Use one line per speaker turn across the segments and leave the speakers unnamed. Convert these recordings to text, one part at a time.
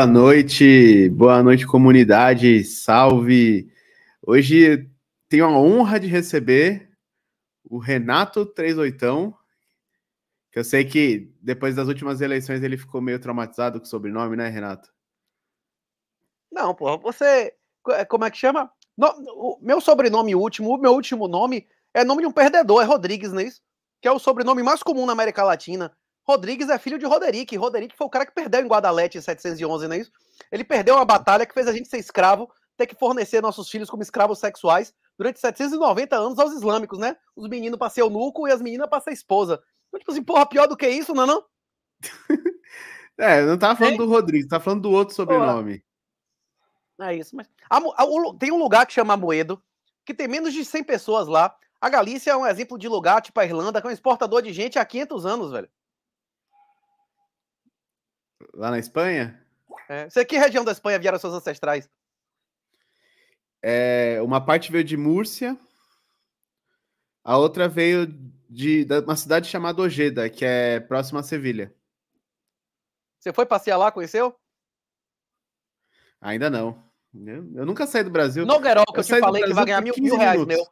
Boa noite, boa noite comunidade, salve. Hoje tenho a honra de receber o Renato 38, que eu sei que depois das últimas eleições ele ficou meio traumatizado com o sobrenome, né, Renato?
Não, porra, você. É, como é que chama? No, o meu sobrenome último, o meu último nome é nome de um perdedor, é Rodrigues, não é isso? Que é o sobrenome mais comum na América Latina. Rodrigues é filho de Roderick. Roderick foi o cara que perdeu em Guadalete em 711, não é isso? Ele perdeu uma batalha que fez a gente ser escravo, ter que fornecer nossos filhos como escravos sexuais durante 790 anos aos islâmicos, né? Os meninos pra ser eunuco e as meninas passam esposa. Então, tipo assim, porra, pior do que isso, não é não?
é, não tava tá falando é. do Rodrigues, tá falando do outro sobrenome.
Porra. É isso, mas... A, a, o, tem um lugar que chama Moedo, que tem menos de 100 pessoas lá. A Galícia é um exemplo de lugar, tipo a Irlanda, que é um exportador de gente há 500 anos, velho.
Lá na Espanha?
É. Você, que região da Espanha vieram seus ancestrais?
É, uma parte veio de Múrcia, a outra veio de, de uma cidade chamada Ojeda, que é próxima a Sevilha.
Você foi passear lá, conheceu?
Ainda não. Eu, eu nunca saí do Brasil. Nogueirol, que eu, eu te falei que vai ganhar mil, mil reais meu.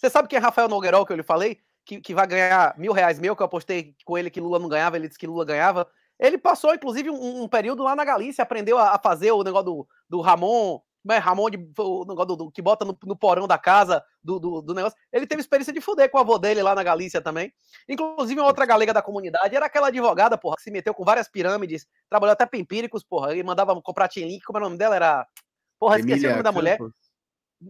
Você, sabe quem é Rafael Nogueirol, que eu lhe falei? Que, que vai ganhar mil reais meu, que eu apostei com ele que Lula não ganhava, ele disse que Lula ganhava. Ele passou, inclusive, um, um período lá na Galícia, aprendeu a, a, fazer o negócio do, do Ramon, né, Ramon de, o negócio do, do que bota no, no, porão da casa do, do, do, negócio. Ele teve experiência de fuder com a avó dele lá na Galícia também. Inclusive, uma outra galega da comunidade era aquela advogada, porra, que se meteu com várias pirâmides, trabalhou até para empíricos, porra, e mandava comprar Tinlink, como é o nome dela? Era. Porra, esqueci Emília, o nome da mulher.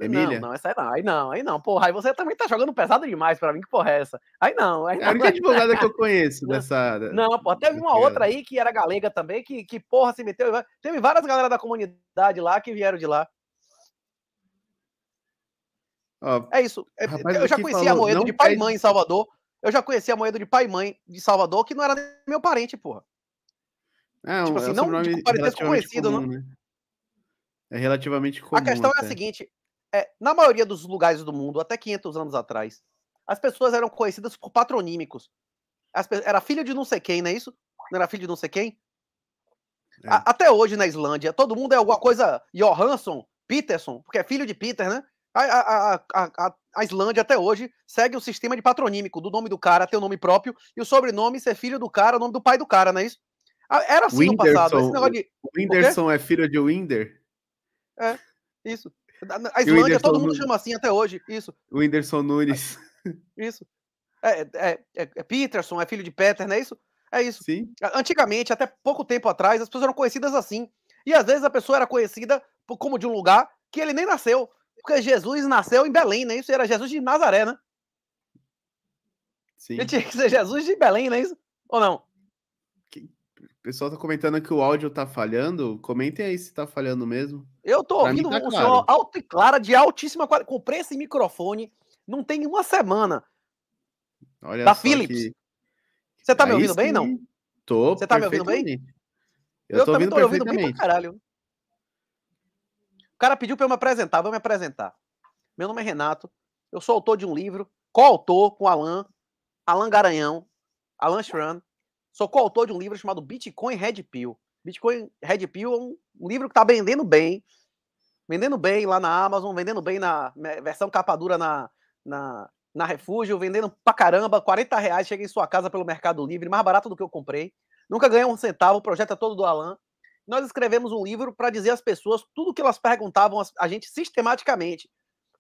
Emília, Não, não, essa aí não. Aí não, aí não. Porra, aí você também tá jogando pesado demais pra mim, que porra é essa? Aí não. Aí é não. É a única advogada que eu
conheço dessa. Não,
pô, teve uma outra aí que era galega também, que, que porra se meteu. Teve várias galera da comunidade lá que vieram de lá. Ó, é isso. É, rapaz, eu já conhecia falou, a moeda de pai e mãe em Salvador. Eu já conhecia a moeda de pai e mãe de Salvador, que não era meu parente, porra. É, tipo assim, é um assim, não de parentesco conhecido, comum, não. Né? É relativamente comum. A questão até. é a seguinte: é, na maioria dos lugares do mundo, até 500 anos atrás, as pessoas eram conhecidas por patronímicos. As, era filho de não sei quem, não é isso? Não era filho de não sei quem? É. A, até hoje na Islândia, todo mundo é alguma coisa Johansson, Peterson, porque é filho de Peter, né? A, a, a, Islândia até hoje segue o sistema de patronímico, do nome do cara ter o nome próprio e o sobrenome ser filho do cara, o nome do pai do cara, não é isso? Era assim Winderson, no passado. Esse de... O Whindersson
é filho de Winder?
É, isso. A Islândia todo mundo Nunes. chama assim até hoje. Isso.
O Whindersson Nunes.
Isso. É, é, é, é, é Peterson, é filho de Peter, não é isso? É isso. Sim. Antigamente, até pouco tempo atrás, as pessoas eram conhecidas assim. E às vezes a pessoa era conhecida como de um lugar que ele nem nasceu. Porque Jesus nasceu em Belém, né? Isso era Jesus de Nazaré, né? Sim. Ele tinha que ser Jesus de Belém, não é isso? Ou não?
pessoal tá comentando que o áudio tá falhando. Comentem aí se tá falhando mesmo.
Eu tô pra ouvindo tá um claro. som alto e clara, de altíssima qualidade. Comprei esse microfone, não tem uma semana. Olha da Philips. Que... Você tá aí me ouvindo bem, não? Tô. Você tá me ouvindo bem? Eu, eu tô ouvindo tô ouvindo bem pra caralho. O cara pediu para eu me apresentar, vou me apresentar. Meu nome é Renato, eu sou autor de um livro, coautor com Alan, Alan Garanhão, Alan Schran, Sou coautor de um livro chamado Bitcoin Red Pill. Bitcoin Red Pill é um livro que está vendendo bem. Vendendo bem lá na Amazon, vendendo bem na né, versão capa dura na, na, na Refúgio, vendendo pra caramba, 40 reais, chega em sua casa pelo Mercado Livre, mais barato do que eu comprei. Nunca ganhei um centavo, o projeto é todo do Alan. Nós escrevemos um livro para dizer às pessoas tudo o que elas perguntavam a gente sistematicamente.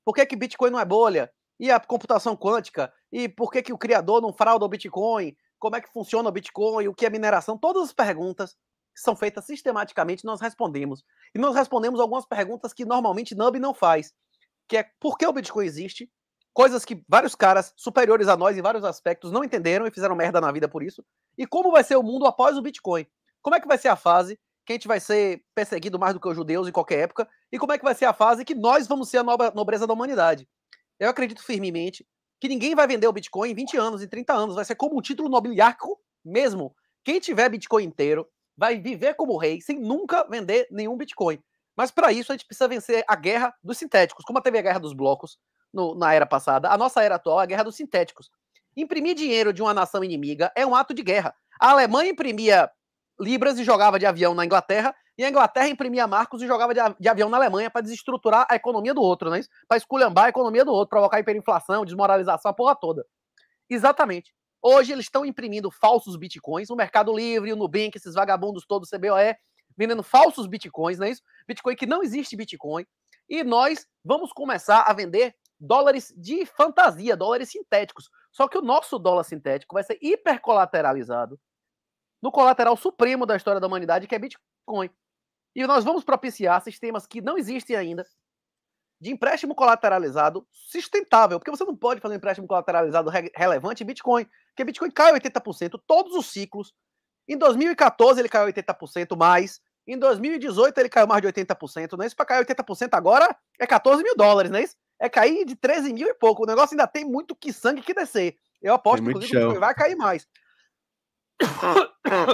Por que, que Bitcoin não é bolha? E a computação quântica? E por que, que o criador não frauda o Bitcoin? como é que funciona o Bitcoin, o que é mineração, todas as perguntas que são feitas sistematicamente, nós respondemos. E nós respondemos algumas perguntas que normalmente NUB não faz, que é por que o Bitcoin existe, coisas que vários caras superiores a nós em vários aspectos não entenderam e fizeram merda na vida por isso, e como vai ser o mundo após o Bitcoin. Como é que vai ser a fase que a gente vai ser perseguido mais do que os judeus em qualquer época, e como é que vai ser a fase que nós vamos ser a nobreza da humanidade. Eu acredito firmemente que ninguém vai vender o Bitcoin em 20 anos, em 30 anos. Vai ser como um título nobiliário mesmo. Quem tiver Bitcoin inteiro vai viver como rei sem nunca vender nenhum Bitcoin. Mas para isso a gente precisa vencer a guerra dos sintéticos, como teve a guerra dos blocos no, na era passada. A nossa era atual é a guerra dos sintéticos. Imprimir dinheiro de uma nação inimiga é um ato de guerra. A Alemanha imprimia libras e jogava de avião na Inglaterra, e a Inglaterra imprimia marcos e jogava de, avião na Alemanha para desestruturar a economia do outro, né? Para esculhambar a economia do outro, provocar hiperinflação, desmoralização, a porra toda. Exatamente. Hoje eles estão imprimindo falsos bitcoins, o Mercado Livre, o Nubank, esses vagabundos todos, CBOE, vendendo falsos bitcoins, não é isso? Bitcoin que não existe bitcoin. E nós vamos começar a vender dólares de fantasia, dólares sintéticos. Só que o nosso dólar sintético vai ser hipercolateralizado no colateral supremo da história da humanidade, que é Bitcoin. E nós vamos propiciar sistemas que não existem ainda de empréstimo colateralizado sustentável, porque você não pode fazer um empréstimo colateralizado re relevante em Bitcoin, porque Bitcoin cai 80% todos os ciclos. Em 2014 ele caiu 80% mais, em 2018 ele caiu mais de 80%, não é isso? Para cair 80% agora é 14 mil dólares, não é isso? É cair de 13 mil e pouco. O negócio ainda tem muito que sangue que descer. Eu aposto, que vai cair mais.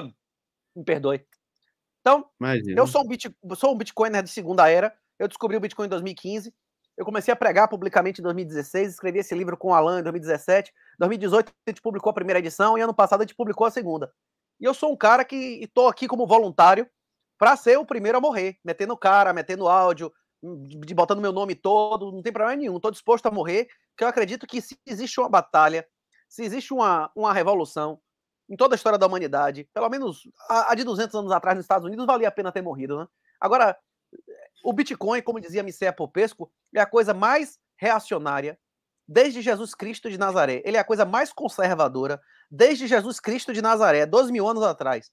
Me perdoe. Então, Imagina. eu sou um, bit, sou um Bitcoiner de segunda era. Eu descobri o Bitcoin em 2015. Eu comecei a pregar publicamente em 2016, escrevi esse livro com o Alan em 2017. Em 2018, a gente publicou a primeira edição e ano passado a gente publicou a segunda. E eu sou um cara que estou aqui como voluntário para ser o primeiro a morrer, metendo cara, metendo áudio, de, botando meu nome todo, não tem problema nenhum. Estou disposto a morrer, porque eu acredito que se existe uma batalha, se existe uma, uma revolução, em toda a história da humanidade. Pelo menos a, a de 200 anos atrás nos Estados Unidos valia a pena ter morrido, né? Agora, o Bitcoin, como dizia Micé Popesco, é a coisa mais reacionária desde Jesus Cristo de Nazaré. Ele é a coisa mais conservadora desde Jesus Cristo de Nazaré, 12 mil anos atrás.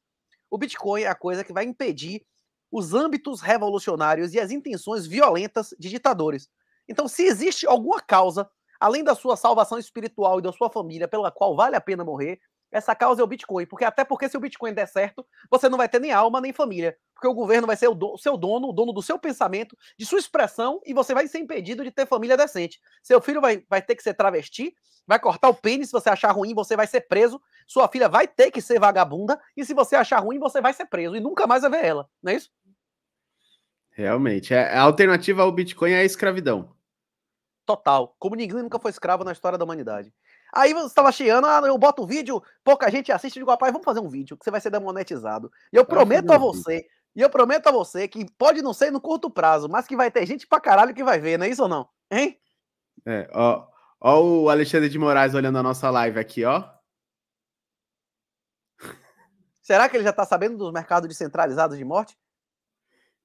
O Bitcoin é a coisa que vai impedir os âmbitos revolucionários e as intenções violentas de ditadores. Então, se existe alguma causa, além da sua salvação espiritual e da sua família, pela qual vale a pena morrer, essa causa é o Bitcoin. Porque até porque se o Bitcoin der certo, você não vai ter nem alma nem família. Porque o governo vai ser o, do, seu dono, o dono do seu pensamento, de sua expressão, e você vai ser impedido de ter família decente. Seu filho vai, vai ter que ser travesti, vai cortar o pênis, se você achar ruim, você vai ser preso. Sua filha vai ter que ser vagabunda, e se você achar ruim, você vai ser preso. E nunca mais vai ver ela, não é isso?
Realmente. É, a alternativa ao Bitcoin é a escravidão.
Total. Como ninguém nunca foi escravo na história da humanidade. Aí você estava chiando, ah, eu boto um vídeo, pouca gente assiste, eu digo, rapaz, vamos fazer um vídeo, que você vai ser demonetizado. E eu prometo a você, e eu prometo a você que pode não ser no curto prazo, mas que vai ter gente pra caralho que vai ver, não é isso ou não? Hein?
É, ó, ó o Alexandre de Moraes olhando a nossa live aqui, ó.
Será que ele já tá sabendo dos mercados descentralizados de morte?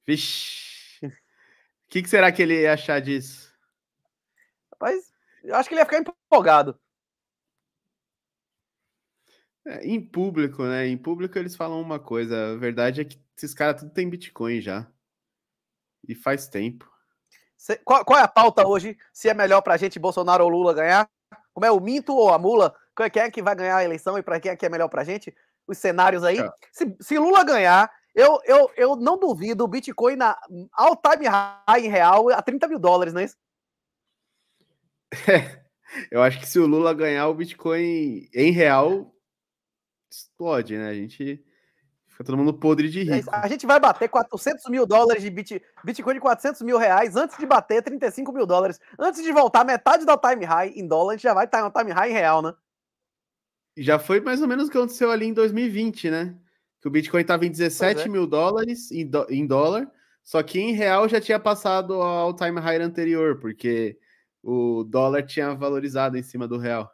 Vixe. O que, que, será que ele ia achar disso? Rapaz, eu acho que ele ia ficar
empolgado. É, em público, né? Em público eles falam uma coisa. A verdade é que esses caras tudo tem Bitcoin já. E faz tempo.
Cê, qual, qual, é a pauta hoje? Se é melhor pra gente Bolsonaro ou Lula ganhar? Como é o minto ou a mula? Quem é, é que vai ganhar a eleição e para quem é que é melhor pra gente? Os cenários aí. É. Se, se Lula ganhar, eu, eu, eu não duvido o Bitcoin na all time high em real a 30 mil dólares, não é isso?
É, eu acho que se o Lula ganhar, o Bitcoin em real explode, né? A gente fica todo mundo podre de é, rico.
A gente vai bater 400 mil dólares de bit, Bitcoin de 400 mil reais antes de bater 35 mil dólares. Antes de voltar metade do time high em dólar, a gente já vai estar no time high em real, né?
Já foi mais ou menos o que aconteceu ali em 2020, né? Que o Bitcoin estava em 17 é. mil dólares em, em dólar, só que em real já tinha passado ao time high anterior, porque o dólar tinha valorizado em cima
do real.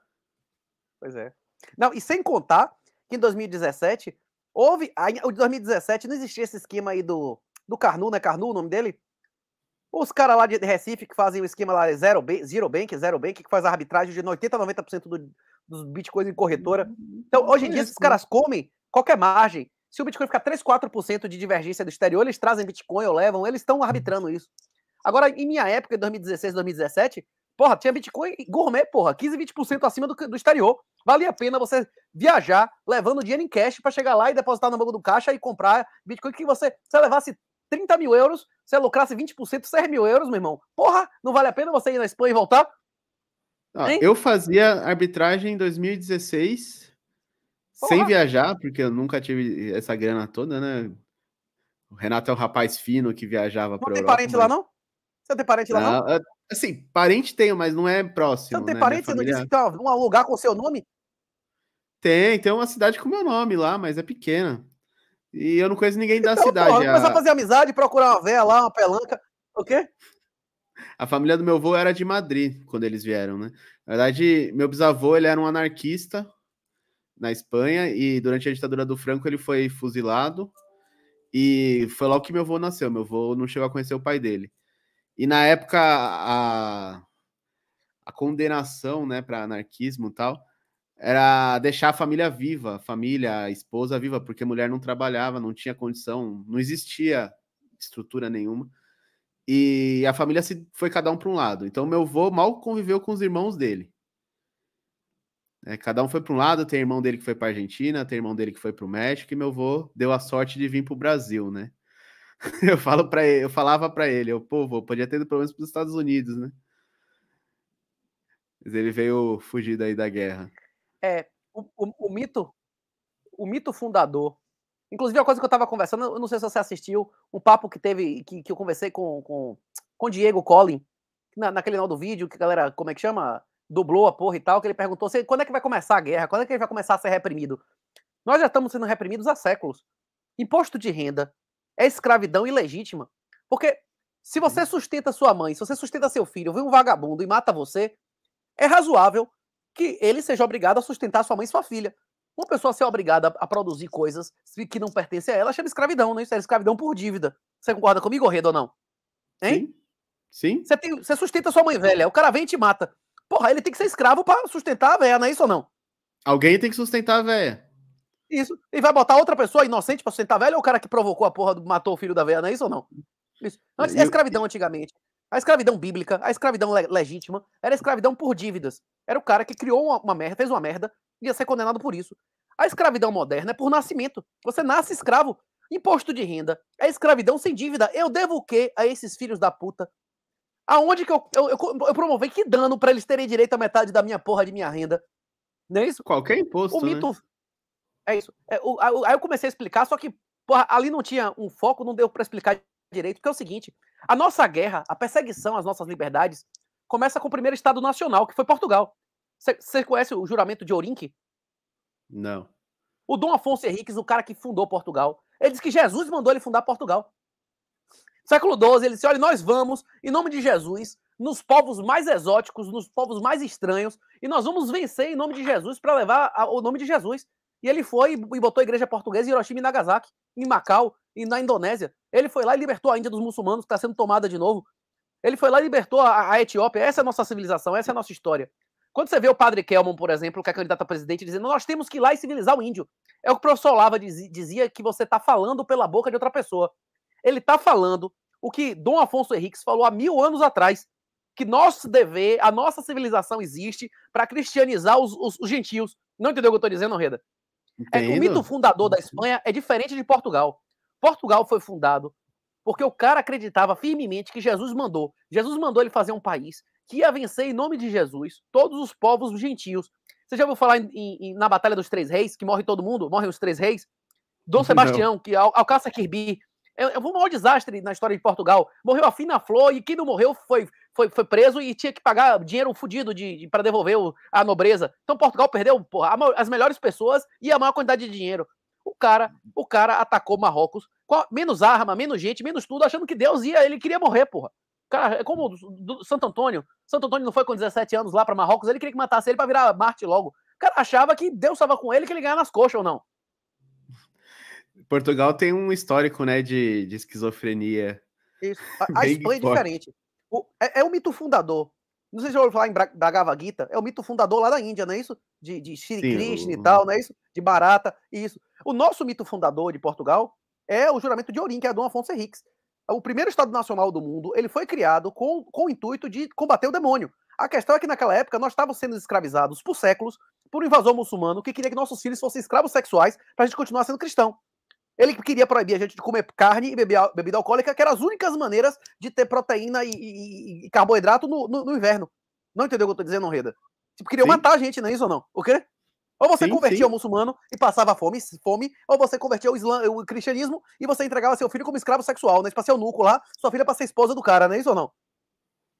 Pois é. Não, e sem contar que em 2017 houve. Aí, 2017 não existia esse esquema aí do, do Carnu, né? Carnu, o nome dele? Os caras lá de Recife que fazem o esquema lá, Zero, Zero Bank, Zero Bank, que faz a arbitragem de 80% a 90% do, dos bitcoins em corretora. Então, hoje em dia, esses caras comem qualquer margem. Se o Bitcoin ficar 3, 4% de divergência do exterior, eles trazem Bitcoin ou levam, eles estão arbitrando isso. Agora, em minha época, em 2016, 2017, Porra, tinha Bitcoin gourmet, porra, 15, 20% acima do, do exterior. Valia a pena você viajar levando dinheiro em cash para chegar lá e depositar no banco do caixa e comprar Bitcoin que você, se levasse 30 mil euros, você lucrasse 20%, 6 mil euros, meu irmão. Porra, não vale a pena você ir na Espanha e voltar?
eu fazia arbitragem em 2016 porra. sem viajar, porque eu nunca tive essa grana toda, né? O Renato é um rapaz fino que viajava para Europa. Não tem parente mas... lá, não?
Você tem parente lá, não?
não? Assim, parente tenho, mas não é próximo. Você não tem né? parente, você não disse que tem um lugar com o seu nome? Tem, tem uma cidade com meu nome lá, mas é pequena. E eu não conheço ninguém então,
da cidade. Porra, começar a fazer amizade, procurar uma véia lá, uma pelanca. O quê?
A família do meu avô era de Madrid, quando eles vieram, né? Na verdade, meu bisavô, ele era um anarquista na Espanha e durante a ditadura do Franco ele foi fuzilado. E foi lá que meu avô nasceu. Meu avô não chegou a conhecer o pai dele. E na época a, a condenação né, para anarquismo e tal era deixar a família viva, a família, esposa viva, porque a mulher não trabalhava, não tinha condição, não existia estrutura nenhuma. E a família se foi cada um para um lado. Então meu avô mal conviveu com os irmãos dele. É, cada um foi para um lado, tem irmão dele que foi para Argentina, tem irmão dele que foi para o México, e meu avô deu a sorte de vir para o Brasil, né? eu falo para eu falava para ele, eu, pô, podia ter ido pelo menos para os Estados Unidos, né? Mas ele veio fugir daí da guerra.
É, o, o, o mito, o mito fundador. Inclusive, é a coisa que eu estava conversando, eu não sei se você assistiu, um papo que teve, que, que eu conversei com, com, com Diego Collin, na, naquele final do vídeo, que a galera, como é que chama? Dublou a porra e tal, que ele perguntou assim, quando é que vai começar a guerra, quando é que ele vai começar a ser reprimido. Nós já estamos sendo reprimidos há séculos. Imposto de renda, é escravidão ilegítima. Porque se uhum. você sustenta sua mãe, se você sustenta seu filho, vem um vagabundo e mata você, é razoável que ele seja obrigado a sustentar sua mãe e sua filha. Uma pessoa ser obrigada a produzir coisas que não pertencem a ela chama escravidão, não né? Isso é escravidão por dívida. Você concorda comigo, Redo, ou não? Hein? Sim. Sim. Você, tem, você sustenta sua mãe velha, o cara vem e te mata. Porra, ele tem que ser escravo para sustentar a velha, não é isso ou não? Alguém tem que sustentar a velha. Isso. E vai botar outra pessoa inocente pra sentar velho ou o cara que provocou a porra, do, matou o filho da velha, não é isso ou não? Isso. Antes, a escravidão antigamente. A escravidão bíblica, a escravidão le legítima, era escravidão por dívidas. Era o cara que criou uma, uma merda, fez uma merda, ia ser condenado por isso. A escravidão moderna é por nascimento. Você nasce escravo. Imposto de renda. É escravidão sem dívida. Eu devo o quê a esses filhos da puta? Aonde que eu, eu, eu, eu promovei que dano para eles terem direito à metade da minha porra de minha renda? Não é isso? Qualquer imposto. O mito, né? É isso. É, o, a, aí eu comecei a explicar, só que porra, ali não tinha um foco, não deu para explicar direito, porque é o seguinte: a nossa guerra, a perseguição às nossas liberdades, começa com o primeiro Estado Nacional, que foi Portugal. Você conhece o juramento de Orinque? Não. O Dom Afonso Henriques, o cara que fundou Portugal, ele disse que Jesus mandou ele fundar Portugal. Século XII, ele disse: olha, nós vamos, em nome de Jesus, nos povos mais exóticos, nos povos mais estranhos, e nós vamos vencer em nome de Jesus para levar o nome de Jesus. E ele foi e botou a igreja portuguesa em Hiroshima e Nagasaki, em Macau e na Indonésia. Ele foi lá e libertou a Índia dos muçulmanos, que está sendo tomada de novo. Ele foi lá e libertou a, a, Etiópia. Essa é a nossa civilização, essa é a nossa história. Quando você vê o padre Kelman, por exemplo, que é candidato a presidente, dizendo nós temos que ir lá e civilizar o índio. É o que o professor Lava dizia que você está falando pela boca de outra pessoa. Ele está falando o que Dom Afonso Henriques falou há mil anos atrás, que nosso dever, a nossa civilização existe para cristianizar os, os, os, gentios. Não entendeu o que eu estou dizendo, Reda? É, o mito fundador da Espanha é diferente de Portugal. Portugal foi fundado porque o cara acreditava firmemente que Jesus mandou. Jesus mandou ele fazer um país que ia vencer em nome de Jesus todos os povos gentios. Você já ouviu falar em, em, na Batalha dos Três Reis, que morre todo mundo? Morrem os Três Reis? Dom Sebastião, Não. que alcança Kirby, é, foi um maior desastre na história de Portugal. Morreu a Fina Flor e quem não morreu foi, foi, foi preso e tinha que pagar dinheiro fodido de, de para devolver o, a nobreza. Então Portugal perdeu porra, as melhores pessoas e a maior quantidade de dinheiro. O cara, o cara atacou Marrocos, com menos arma, menos gente, menos tudo, achando que Deus ia, ele queria morrer, porra. Cara, é como do Santo Antônio. Santo Antônio não foi com 17 anos lá para Marrocos, ele queria que matasse ele para virar Marte logo. O cara achava que Deus estava com ele que ele ganhava nas coxas ou não.
Portugal tem um histórico, né, de, de esquizofrenia.
Isso. A, a Espanha é diferente. O, é, é o mito fundador. Não sei se eu ouviu falar em Bhagavad Gita, é o mito fundador lá da Índia, não é isso? De, de Shri Sim, Krishna o... e tal, não é isso? De Barata, isso. O nosso mito fundador de Portugal é o juramento de Orim, que é a Dom Afonso Henriques. O primeiro Estado Nacional do mundo, ele foi criado com, com o intuito de combater o demônio. A questão é que naquela época nós estávamos sendo escravizados por séculos por um invasor muçulmano que queria que nossos filhos fossem escravos sexuais para a gente continuar sendo cristão. Ele queria proibir a gente de comer carne e bebida, bebida alcoólica, que eram as únicas maneiras de ter proteína e, e, e carboidrato no, no, no, inverno. Não entendeu o que eu tô dizendo, Reda? Tipo, queriam matar a gente, não é isso ou não? O quê? Ou você sim, convertia sim. ao muçulmano e passava fome, fome, ou você convertia ao, islam, o cristianismo e você entregava seu filho como escravo sexual, né? Pra ser o núcleo lá, sua filha pra ser esposa do cara, não é isso ou não?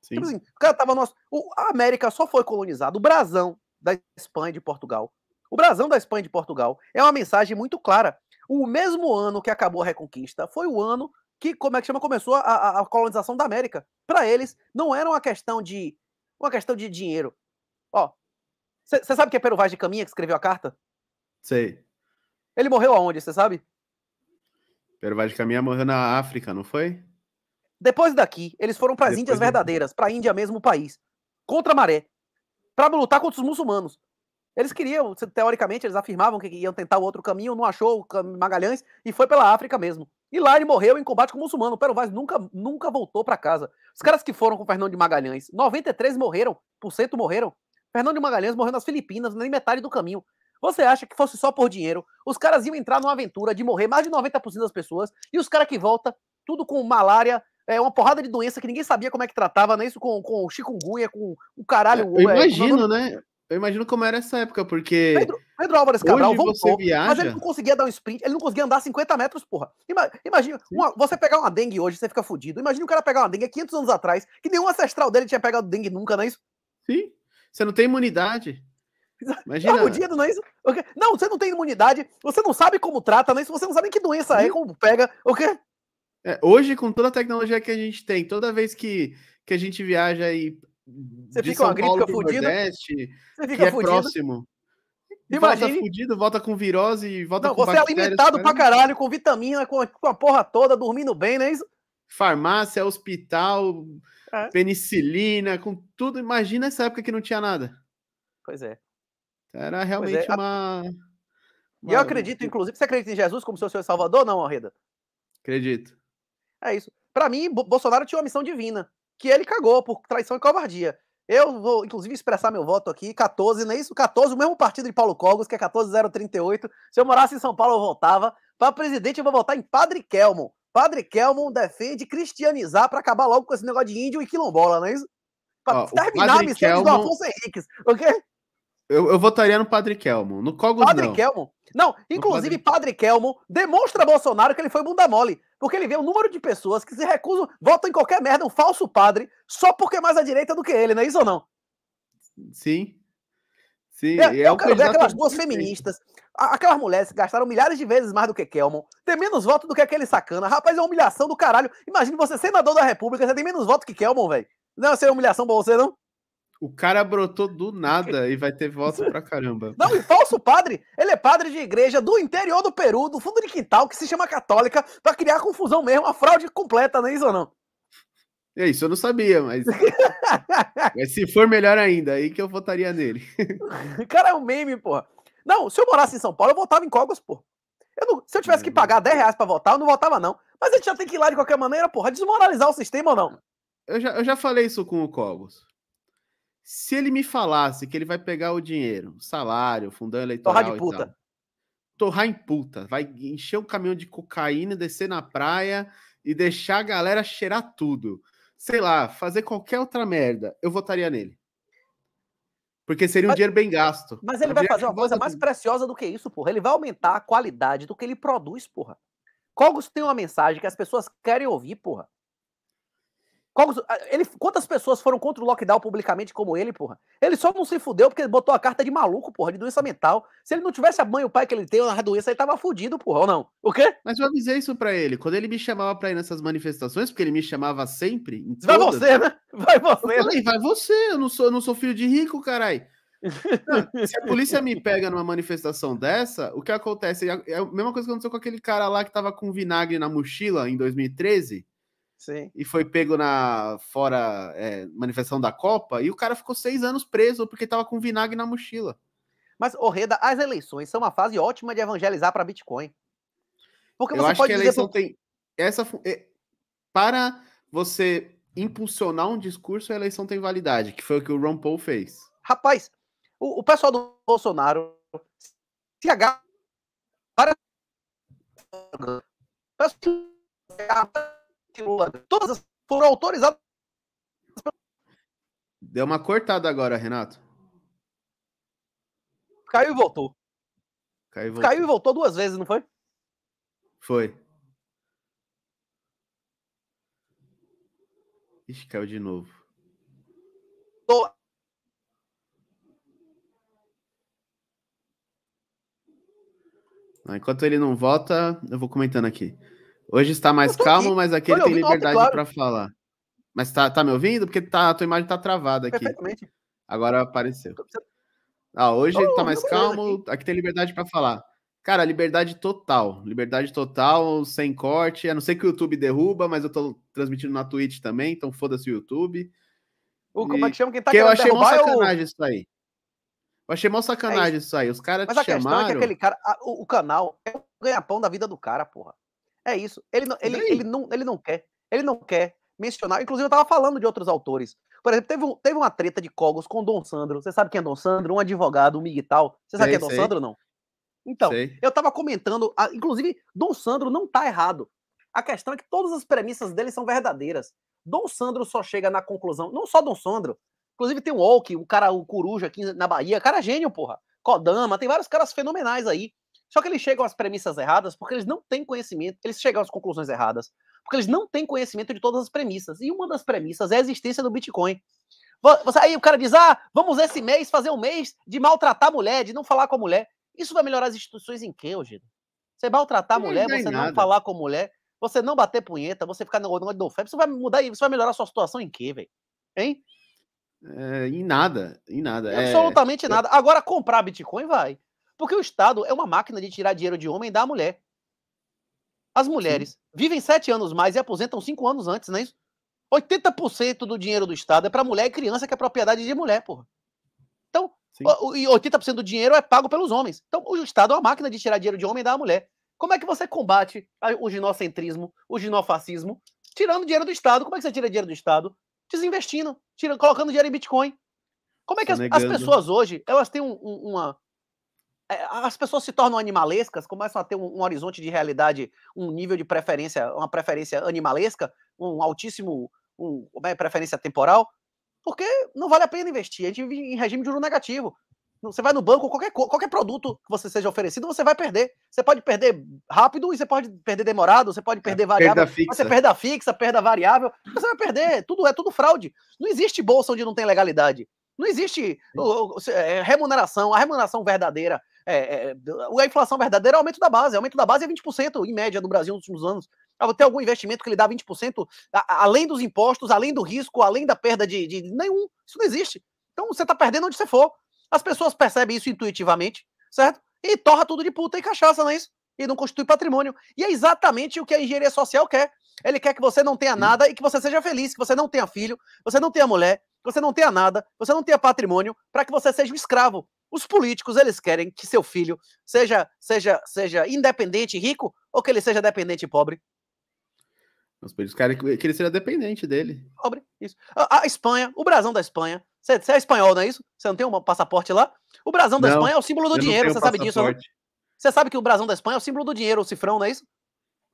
Sim. Tipo assim, o cara tava nosso. O, a América só foi colonizada, o brasão da Espanha e de Portugal. O brasão da Espanha e de Portugal é uma mensagem muito clara o mesmo ano que acabou a Reconquista foi o ano que, como é que chama, começou a, a colonização da América. Para eles, não era uma questão de uma questão de dinheiro. Ó, você sabe que é Pero Vaz de Caminha que escreveu a carta? Sei. Ele morreu aonde, você sabe?
Pero Vaz de Caminha morreu na África, não foi?
Depois daqui, eles foram para as Índias de... verdadeiras, para a Índia mesmo, o país, contra a maré, para lutar contra os muçulmanos. Eles queriam, teoricamente, eles afirmavam que iam tentar o outro caminho, não achou o Magalhães e foi pela África mesmo. E lá ele morreu em combate com o muçulmano. O Pero Vaz nunca, nunca voltou para casa. Os caras que foram com o Fernando de Magalhães, 93 morreram, por cento morreram. Fernando de Magalhães morreu nas Filipinas, nem metade do caminho. Você acha que fosse só por dinheiro? Os caras iam entrar numa aventura de morrer mais de 90% das pessoas e os caras que volta tudo com malária, é uma porrada de doença que ninguém sabia como é que tratava, né? Isso com, com chikungunya, com o caralho. É, eu é, é imagino, é,
né? Eu imagino como era essa época, porque. Pedro, Pedro Álvares Cabral voltou, viaja... mas ele não
conseguia dar um sprint, ele não conseguia andar 50 metros, porra. Imagina, uma, você pegar uma dengue hoje, você fica fudido. Imagina o cara pegar uma dengue há 500 anos atrás, que nenhum ancestral dele tinha pegado dengue nunca, não é isso? Sim. Você não tem imunidade.
Imagina. Tá fudido,
não é isso? Não, você não tem imunidade, você não sabe como trata, não é isso? Você não sabe em que doença é, Sim. é, como pega, o quê? É, hoje, com toda a tecnologia que a gente tem, toda
vez que, que a gente viaja e
você fica com uma gripe, fica fudido.
Nordeste, você fica que é fudido. próximo. Volta fudido, volta com virose e volta não, com Você é alimentado pra caralho,
com vitamina, com a, porra toda, dormindo bem, não é isso? Farmácia, hospital, é.
penicilina, com tudo. Imagina essa época que não tinha nada. Pois é. Era é, realmente é.
uma... uma. E eu acredito, inclusive, você acredita em Jesus como seu Senhor Salvador, não, Arreda? Acredito. É isso. Para mim, Bolsonaro tinha uma missão divina que ele cagou por traição e covardia. Eu vou, inclusive, expressar meu voto aqui, 14, não é isso? 14, o mesmo partido de Paulo Cogos, que é 14038. Se eu morasse em São Paulo, eu votava. Para presidente, eu vou votar em Padre Kelmo. Padre Kelmo defende cristianizar para acabar logo com esse negócio de índio e quilombola, não é isso? Para terminar a missão do Afonso Henriques, ok? Eu, eu votaria no Padre Kelmo.
No Cogos, Padre não.
Kelmo? Não, inclusive padre... padre... Kelmo demonstra a Bolsonaro que ele foi bunda mole. Porque ele vê o número de pessoas que se recusam, votam em qualquer merda, um falso padre, só porque é mais à direita do que ele, não é isso ou não?
Sim. Sim, eu, é eu quero ver aquelas duas feministas,
aquelas mulheres que gastaram milhares de vezes mais do que kelmo tem menos voto do que aquele sacana. Rapaz, é uma humilhação do caralho. Imagina você, senador da República, você tem menos voto que kelmo velho. Não, é é humilhação pra você, não? O cara brotou do nada e vai ter voto
pra caramba.
Não, e falso padre, ele é padre de igreja do interior do Peru, do fundo de quintal, que se chama católica, pra criar confusão mesmo, a fraude completa, não é isso ou não? É isso, eu não sabia, mas.
mas se for melhor ainda, aí que eu votaria nele.
O cara é um meme, porra. Não, se eu morasse em São Paulo, eu votava em Cogos, porra. Eu não, se eu tivesse que hum. pagar 10 reais pra votar, eu não votava, não. Mas a gente já tem que ir lá de qualquer maneira, porra, desmoralizar o sistema ou não? Eu já, eu já falei isso com o Cogos. Se ele me falasse que ele vai pegar o
dinheiro, salário, fundão eleitoral. Torrar de puta. Tal, torrar em puta. Vai encher o um caminhão de cocaína, descer na praia e deixar a galera cheirar tudo.
Sei lá, fazer qualquer outra merda. Eu votaria nele.
Porque seria um mas, dinheiro bem gasto.
Mas ele vai fazer uma coisa mais preciosa do que isso, porra. Ele vai aumentar a qualidade do que ele produz, porra. Cogos tem uma mensagem que as pessoas querem ouvir, porra. Qual, ele, quantas pessoas foram contra o lockdown publicamente como ele, porra? Ele só não se fudeu porque botou a carta de maluco, porra, de doença mental. Se ele não tivesse a mãe e o pai que ele tem, a doença, ele tava fudido, porra, ou não? O quê? Mas eu avisei
isso pra ele. Quando ele me chamava pra ir nessas manifestações, porque ele me chamava sempre. Vai todas, você, né? Vai você. Eu falei, né? vai você. Eu não sou, eu não sou filho de rico, carai. Se a polícia me pega numa manifestação dessa, o que acontece? É, é a mesma coisa que aconteceu com aquele cara lá que tava com vinagre na mochila em 2013 Sim. E foi pego na
fora é, manifestação da Copa e o cara ficou seis anos preso porque tava com vinagre na mochila. Mas, Reda, as eleições são uma fase ótima de evangelizar para Bitcoin. Porque Eu acho que a eleição tem. Essa, é, para você
impulsionar um discurso, a eleição tem validade, que foi o que o Ron Paul fez. Rapaz, o, o
pessoal do Bolsonaro se agarra. Para... Todas foram autorizadas.
Deu uma cortada agora, Renato. Caiu e voltou. Caiu e voltou, Caiu e
voltou duas vezes, não foi?
Foi. Ixi, caiu de novo. Tô... Enquanto ele não volta, eu vou comentando aqui. Hoje está mais calmo, aqui. mas aquele tem liberdade claro. para falar. Mas tá, tá me ouvindo? Porque tá, a tua imagem tá travada aqui. Agora apareceu. Ah, hoje oh, tá mais calmo, aqui. aqui tem liberdade para falar. Cara, liberdade total. Liberdade total, sem corte. A não ser que o YouTube derruba, mas eu tô transmitindo na Twitch também, então foda-se o YouTube.
O, Como é que chama quem tá que eu achei mó é sacanagem
isso aí. Eu achei mó sacanagem é isso. isso aí. Os caras te chamaram. Mas a questão é que aquele
cara. A, o, o, canal é o ganha-pão da vida do cara, porra. É isso. Ele não, ele, ele, não, ele não quer. Ele não quer mencionar. Inclusive, eu estava falando de outros autores. Por exemplo, teve, um, teve uma treta de Cogos com Dom Sandro. Você sabe quem é Dom Sandro? Um advogado, um tal. Você sabe sei, quem é Dom sei. Sandro não? Então, sei. eu estava comentando. Ah, inclusive, Dom Sandro não está errado. A questão é que todas as premissas dele são verdadeiras. Dom Sandro só chega na conclusão. Não só Dom Sandro. Inclusive, tem o Hulk, o cara, o Coruja aqui na Bahia. Cara gênio, porra. Kodama, tem vários caras fenomenais aí. Só que eles chegam às premissas erradas porque eles não têm conhecimento, eles chegam às conclusões erradas, porque eles não têm conhecimento de todas as premissas. E uma das premissas é a existência do Bitcoin. Você, aí o cara diz: ah, vamos esse mês fazer um mês de maltratar a mulher, de não falar com a mulher. Isso vai melhorar as instituições em quê, Eugênio? Você maltratar a mulher, não você não falar com a mulher, você não bater punheta, você ficar no negócio do FEB, isso vai mudar, isso vai melhorar a sua situação em quê, velho? Hein?
É, em nada, em nada. É, absolutamente
é... nada. Agora, comprar Bitcoin vai. Porque o Estado é uma máquina de tirar dinheiro de homem e dar à mulher. As mulheres Sim. vivem sete anos mais e aposentam cinco anos antes, não é isso? 80% do dinheiro do Estado é para mulher e criança, que é propriedade de mulher, porra. Então, e 80% do dinheiro é pago pelos homens. Então, o Estado é uma máquina de tirar dinheiro de homem e dar à mulher. Como é que você combate o ginocentrismo, o ginofascismo? Tirando dinheiro do Estado. Como é que você tira dinheiro do Estado? Desinvestindo, tirando, colocando dinheiro em Bitcoin. Como é que as, tá as, pessoas hoje, elas têm um, um, uma, é, as pessoas se tornam animalescas, começam a ter um, um, horizonte de realidade, um nível de preferência, uma preferência animalesca, um altíssimo, um, uma é, preferência temporal, porque não vale a pena investir. A gente vive em regime de juro negativo. Você vai no banco, qualquer, qualquer produto que você seja oferecido, você vai perder. Você pode perder rápido e você pode perder demorado, você pode é, perder é, variável. Perda fixa. Você perda fixa, perda variável, você vai perder. Tudo é tudo fraude. Não existe bolsa onde não tem legalidade. Não existe remuneração, a remuneração verdadeira é, é, é, a inflação verdadeira é o aumento da base. O aumento da base é 20% em média no Brasil nos últimos anos. Ah, Tem algum investimento que lhe dá 20% a, além dos impostos, além do risco, além da perda de, de nenhum. Isso não existe. Então você está perdendo onde você for. As pessoas percebem isso intuitivamente, certo? E torra tudo de puta e cachaça, não é isso? E não constitui patrimônio. E é exatamente o que a engenharia social quer. Ele quer que você não tenha nada e que você seja feliz, que você não tenha filho, você não tenha mulher, você não tenha nada, você não tenha patrimônio, para que você seja um escravo. Os políticos, eles querem que seu filho seja, seja, seja independente e rico ou que ele seja dependente e pobre.
Os políticos querem que ele seja dependente dele.
Pobre, isso. A, a Espanha, o brasão da Espanha. Você, é espanhol, não é isso? Você não tem um passaporte lá? O brasão da não, Espanha é o símbolo do dinheiro, você sabe disso. Né? Você sabe que o brasão da Espanha é o símbolo do dinheiro, o cifrão, não é isso?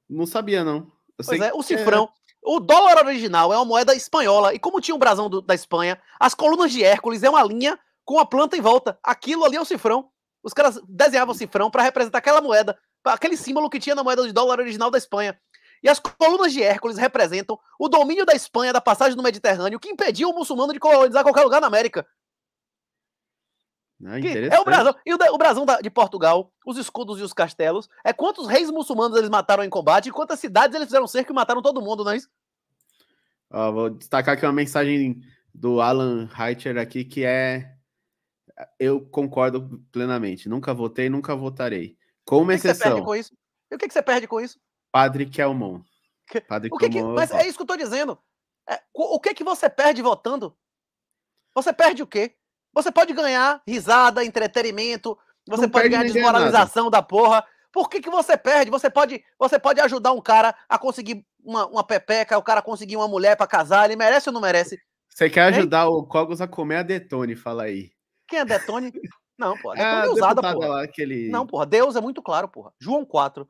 Não sabia, não. Eu pois é, o é cifrão. É... O dólar original é uma moeda espanhola, e como tinha o brasão do, da Espanha, as colunas de Hércules é uma linha com a planta em volta. Aquilo ali é o cifrão. Os caras desenhavam o cifrão para representar aquela moeda, aquele símbolo que tinha na moeda de dólar original da Espanha. E as colunas de Hércules representam o domínio da Espanha da passagem do Mediterrâneo, que impediu o muçulmano de colonizar qualquer lugar na América. Ah, é o brasão. E o, brasão de Portugal, os escudos e os castelos, é quantos reis muçulmanos eles mataram em combate e quantas cidades eles fizeram cerco e mataram todo mundo, não é isso?
Ah, vou destacar aqui uma mensagem do Alan Reiter aqui, que é eu concordo plenamente. Nunca votei, nunca votarei. Com uma exceção. Com e
o que, que você perde com isso?
Padre Kelmon. Padre o que Kelmon. Que... Mas é isso
que eu tô dizendo. É, o que que você perde votando? Você perde o quê? Você pode ganhar risada, entretenimento, você Não pode ganhar desmoralização nada. da porra. Por que, que você perde? Você pode, você pode ajudar um cara a conseguir uma, uma pepeca, o cara conseguir uma mulher para casar, ele merece ou não merece? Você quer ajudar
o Cogos a comer a Detone, fala aí.
Quem é Detone? Não, porra. Ah, Detone é, é usada, porra. Lá, aquele... Não, porra. Deus é muito claro, porra. João 4.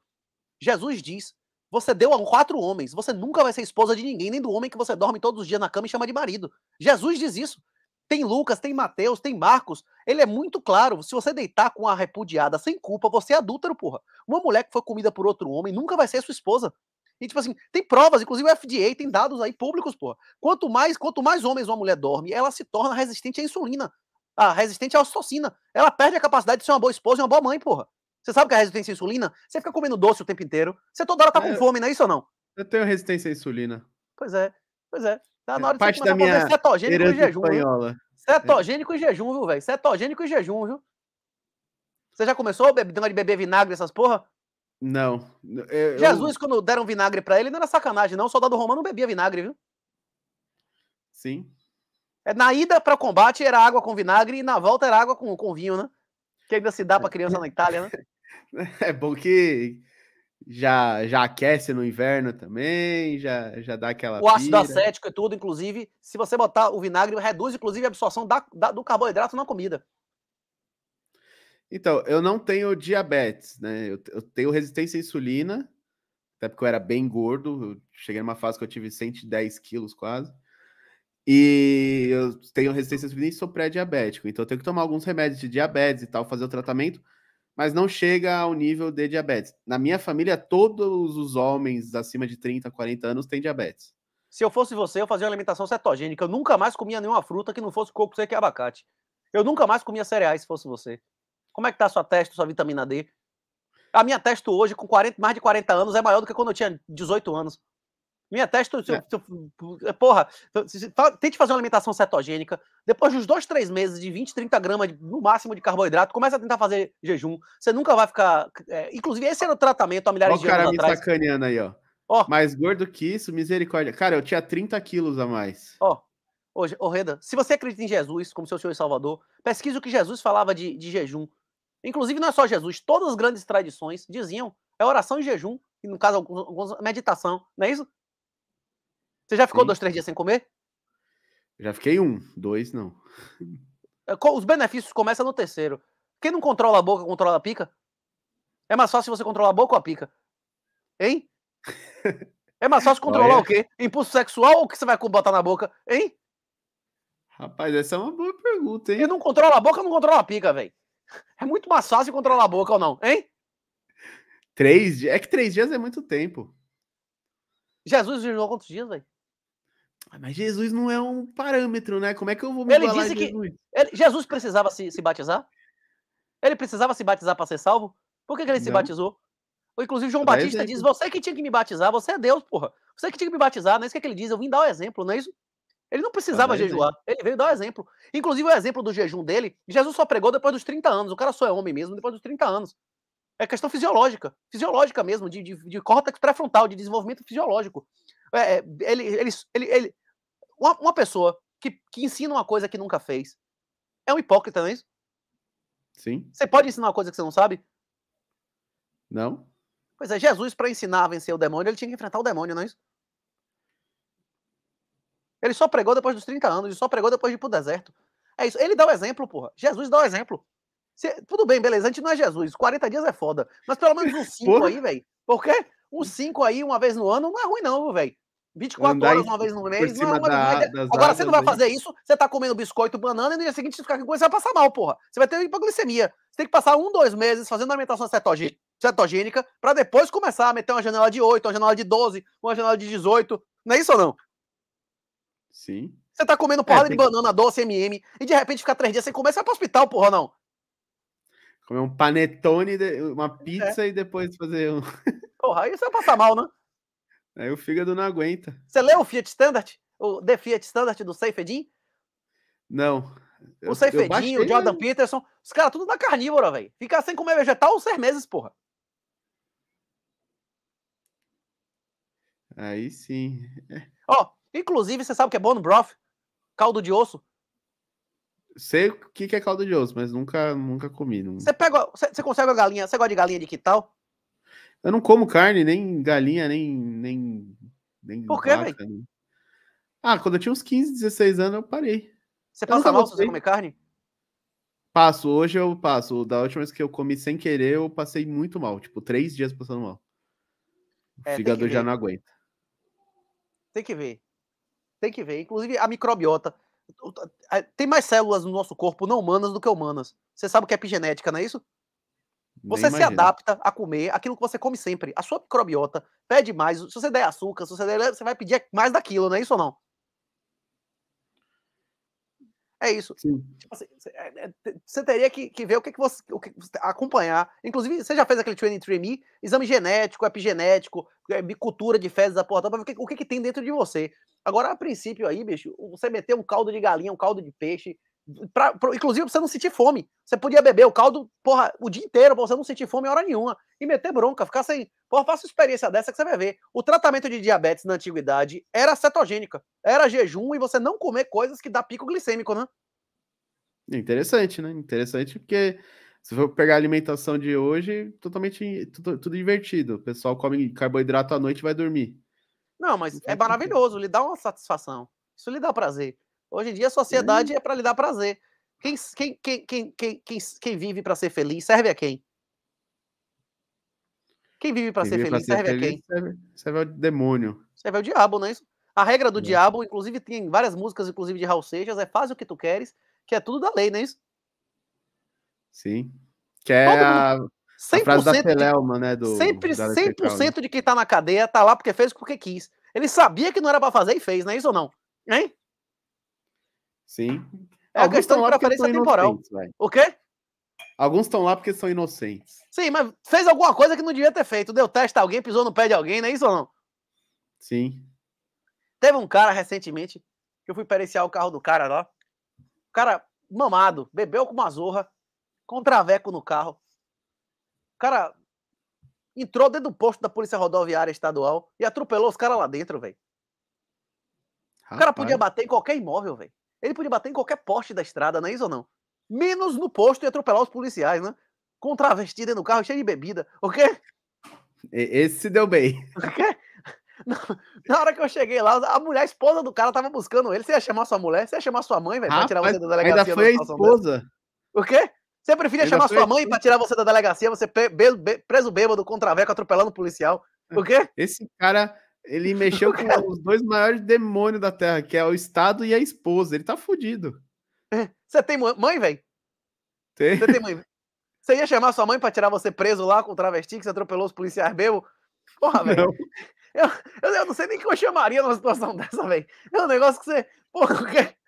Jesus diz: Você deu a quatro homens. Você nunca vai ser esposa de ninguém, nem do homem que você dorme todos os dias na cama e chama de marido. Jesus diz isso. Tem Lucas, tem Mateus, tem Marcos. Ele é muito claro. Se você deitar com a repudiada sem culpa, você é adúltero, porra. Uma mulher que foi comida por outro homem nunca vai ser sua esposa. E tipo assim, tem provas, inclusive o FDA tem dados aí públicos, porra. Quanto mais, quanto mais homens uma mulher dorme, ela se torna resistente à insulina a resistente à é ocitocina. Ela perde a capacidade de ser uma boa esposa e uma boa mãe, porra. Você sabe que é a resistência à insulina? Você fica comendo doce o tempo inteiro. Você toda hora tá com é, fome, não é isso ou não? Eu tenho resistência à insulina. Pois é, pois é. Tá é na hora é, de parte da minha cetogênico e jejum. Espanhola. Cetogênico é. e jejum, viu, velho? Cetogênico e jejum, viu? Você já começou bebendo de beber vinagre, essas porra?
Não. Eu, Jesus, eu...
quando deram vinagre para ele, não era sacanagem, não. O soldado romano não bebia vinagre, viu? Sim. É, na ida para o combate era água com vinagre e na volta era água com, com vinho, né? Que ainda se dá para criança na Itália, né?
É bom que já, já aquece no inverno também, já, já dá aquela. O ácido pira. acético
e tudo, inclusive, se você botar o vinagre, reduz inclusive a absorção da, da, do carboidrato na comida.
Então, eu não tenho diabetes, né? Eu, eu, tenho resistência à insulina, até porque eu era bem gordo. Eu cheguei numa fase que eu tive 110 quilos quase. E eu tenho resistência à insulina e sou pré-diabético. Então eu tenho que tomar alguns remédios de diabetes e tal, fazer o tratamento, mas não chega ao nível de diabetes. Na minha família, todos os homens acima de 30, 40 anos têm diabetes.
Se eu fosse você, eu fazia uma alimentação cetogênica. Eu nunca mais comia nenhuma fruta que não fosse coco, seco e abacate. Eu nunca mais comia cereais se fosse você. Como é que tá a sua testa, sua vitamina D? A minha testa hoje, com 40, mais de 40 anos, é maior do que quando eu tinha 18 anos. Minha testa, é. porra, tente fazer uma alimentação cetogênica. Depois dos dois, três meses de 20, 30 gramas no máximo de carboidrato, começa a tentar fazer jejum. Você nunca vai ficar. É, inclusive, esse era o tratamento há milhares Olha de anos. o cara me
sacaneando aí, ó. Mais gordo que isso, misericórdia. Cara, eu tinha 30 quilos a mais.
Ó, hoje, ô, Reda, se você acredita em Jesus como seu Senhor e Salvador, pesquise o que Jesus falava de, de jejum. Inclusive, não é só Jesus, todas as grandes tradições diziam é oração e jejum, e no caso, alguns, meditação, não é isso? Você já ficou Sim. dois, três dias sem comer?
Já fiquei um, dois não.
É, os benefícios começam no terceiro. Quem não controla a boca, controla a pica? É mais fácil você controlar a boca ou a pica? Hein? É mais fácil controlar Olha. o quê? Impulso sexual ou o que você vai botar na boca? Hein? Rapaz, essa é uma boa pergunta, hein? E não controla a boca, não controla a pica, velho. É muito mais fácil controlar a boca ou não, hein? Três dias. É que três dias é muito tempo. Jesus jejuou quantos dias, velho? Mas Jesus não é um parâmetro, né? Como é que eu vou me Ele disse Jesus? que ele, Jesus precisava se, se batizar? Ele precisava se batizar para ser salvo? Por que, que ele não. se batizou? Inclusive, João Batista é diz: Você que tinha que me batizar, você é Deus, porra. Você que tinha que me batizar, não é isso que, é que ele diz, eu vim dar o um exemplo, não é isso? Ele não precisava né? jejuar, ele veio dar o um exemplo. Inclusive, o exemplo do jejum dele, Jesus só pregou depois dos 30 anos. O cara só é homem mesmo depois dos 30 anos. É questão fisiológica, fisiológica mesmo, de, de, de córtex pré-frontal, de desenvolvimento fisiológico. É, é, ele, ele, ele, ele, uma, uma pessoa que, que ensina uma coisa que nunca fez é um hipócrita, não é isso? Sim. Você pode ensinar uma coisa que você não sabe? Não. Pois é, Jesus, para ensinar a vencer o demônio, ele tinha que enfrentar o demônio, não é isso? Ele só pregou depois dos 30 anos, ele só pregou depois de ir pro deserto. É isso. Ele dá o exemplo, porra. Jesus dá o exemplo. Cê, tudo bem, beleza, a gente não é Jesus. 40 dias é foda. Mas pelo menos uns 5 aí, velho. Por quê? Um 5 aí, uma vez no ano, não é ruim, não, velho. 24 horas uma vez no mês, não é uma da, Agora você não vai né? fazer isso, você tá comendo biscoito, banana, e no dia seguinte você ficar com coisa, você vai passar mal, porra. Você vai ter hipoglicemia. Você tem que passar um, dois meses fazendo alimentação cetogênica, para depois começar a meter uma janela de 8, uma janela de 12, uma janela de 18. Não é isso ou não? Sim. Você tá comendo porra é, de banana doce, MM, e de repente ficar três dias sem comer, você vai pro hospital, porra, não.
Comer um panetone, uma é. pizza é. e depois fazer um. Porra, aí você vai passar mal, né? Aí o fígado não aguenta.
Você leu o Fiat Standard? O The Fiat Standard do Seifedin?
Não. o Seifedin, o Jordan
Peterson. Os caras tudo na carnívora, velho. Ficar sem comer vegetal seis meses, porra.
Aí sim.
Ó, oh, inclusive, você sabe o que é bone broth? Caldo de osso? Sei o que é caldo de osso, mas nunca, nunca
comi. Não... Você,
pega, você, você consegue a galinha, você gosta de galinha de que tal?
Eu não como carne, nem galinha, nem. nem, nem Por que, velho? Ah, quando eu tinha uns 15, 16 anos, eu parei. Você eu passa mal se você comer carne? Passo, hoje eu passo. Da última vez que eu comi sem querer, eu passei muito mal. Tipo, três dias passando mal.
O é, fígado já não aguenta. Tem que ver. Tem que ver. Inclusive, a microbiota. Tem mais células no nosso corpo não humanas do que humanas. Você sabe o que é epigenética, não é isso? Você se adapta a comer aquilo que você come sempre. A sua microbiota pede mais. Se você der açúcar, se você der, você vai pedir mais daquilo, não é isso ou não? É isso. Tipo assim, é, é, você teria que, que, ver o que, que você. O que, acompanhar. Inclusive, você já fez aquele 23 me Exame genético, epigenético, é, cultura de fezes, da porta para ver o que, o que, que tem dentro de você. Agora, a princípio aí, bicho, você meter um caldo de galinha, um caldo de peixe, pra, pra, inclusive pra você não sentir fome. Você podia beber o caldo, porra, o dia inteiro pra você não sentir fome hora nenhuma. E meter bronca, ficar sem. Porra, faça experiência dessa que você vai ver. O tratamento de diabetes na antiguidade era cetogênica. Era jejum e você não comer coisas que dá pico glicêmico, né?
Interessante, né? Interessante porque se for pegar a alimentação de hoje, totalmente tudo, tudo invertido. O pessoal come carboidrato à noite e vai dormir.
Não, mas é maravilhoso, lhe dá uma satisfação. Isso lhe dá prazer. Hoje em dia a sociedade é para lhe dar prazer. Quem, quem, quem, quem, quem, vive para ser feliz serve a quem? Quem vive para ser feliz serve a quem?
Serve, ao demônio.
Serve ao diabo, não é isso? A regra do é. diabo, inclusive, tem várias músicas, inclusive de Raul Seixas, é faz o que tu queres, que é tudo da lei, não é isso?
Sim. Que é a, a frase da Pelelma, né? Do, sempre 100%
de quem tá na cadeia tá lá porque fez porque quis. Ele sabia que não era para fazer e fez, não é isso ou não? Hein?
Sim. É a questão lá preferência temporal. O quê? Alguns estão lá porque são inocentes.
Sim, mas fez alguma coisa que não devia ter feito. Deu teste a alguém, pisou no pé de alguém, não é isso ou não? Sim. Teve um cara recentemente que eu fui periciar o carro do cara lá. O cara mamado, bebeu com uma zorra, com um traveco no carro. O cara entrou dentro do posto da Polícia Rodoviária Estadual e atropelou os caras lá dentro, velho. O cara podia bater em qualquer imóvel, velho. Ele podia bater em qualquer poste da estrada, não é isso ou não? Menos no posto e atropelar os policiais, né? Com travesti dentro do carro, cheio de bebida. O quê? Esse se deu
bem. O quê?
Na hora que eu cheguei lá, a mulher, a esposa do cara, tava buscando ele. Você ia chamar sua mulher? Você ia chamar sua mãe, velho? Pra tirar você da delegacia? Ainda foi a esposa. Dessa. O quê? Você preferia ainda chamar sua mãe a... pra tirar você da delegacia, você preso, bêbado com atropelando o policial? É. O quê? Esse cara ele mexeu com os dois maiores demônios da Terra, que é o Estado e a esposa. Ele tá fudido. É. Você tem mãe, velho? Tem. Você tem mãe? Você ia chamar sua mãe pra tirar você preso lá com o travesti que você atropelou os policiais bebo? Porra, velho. Eu, eu, eu, não sei nem o que eu chamaria numa situação dessa, velho. É um negócio que você. Porra, qualquer...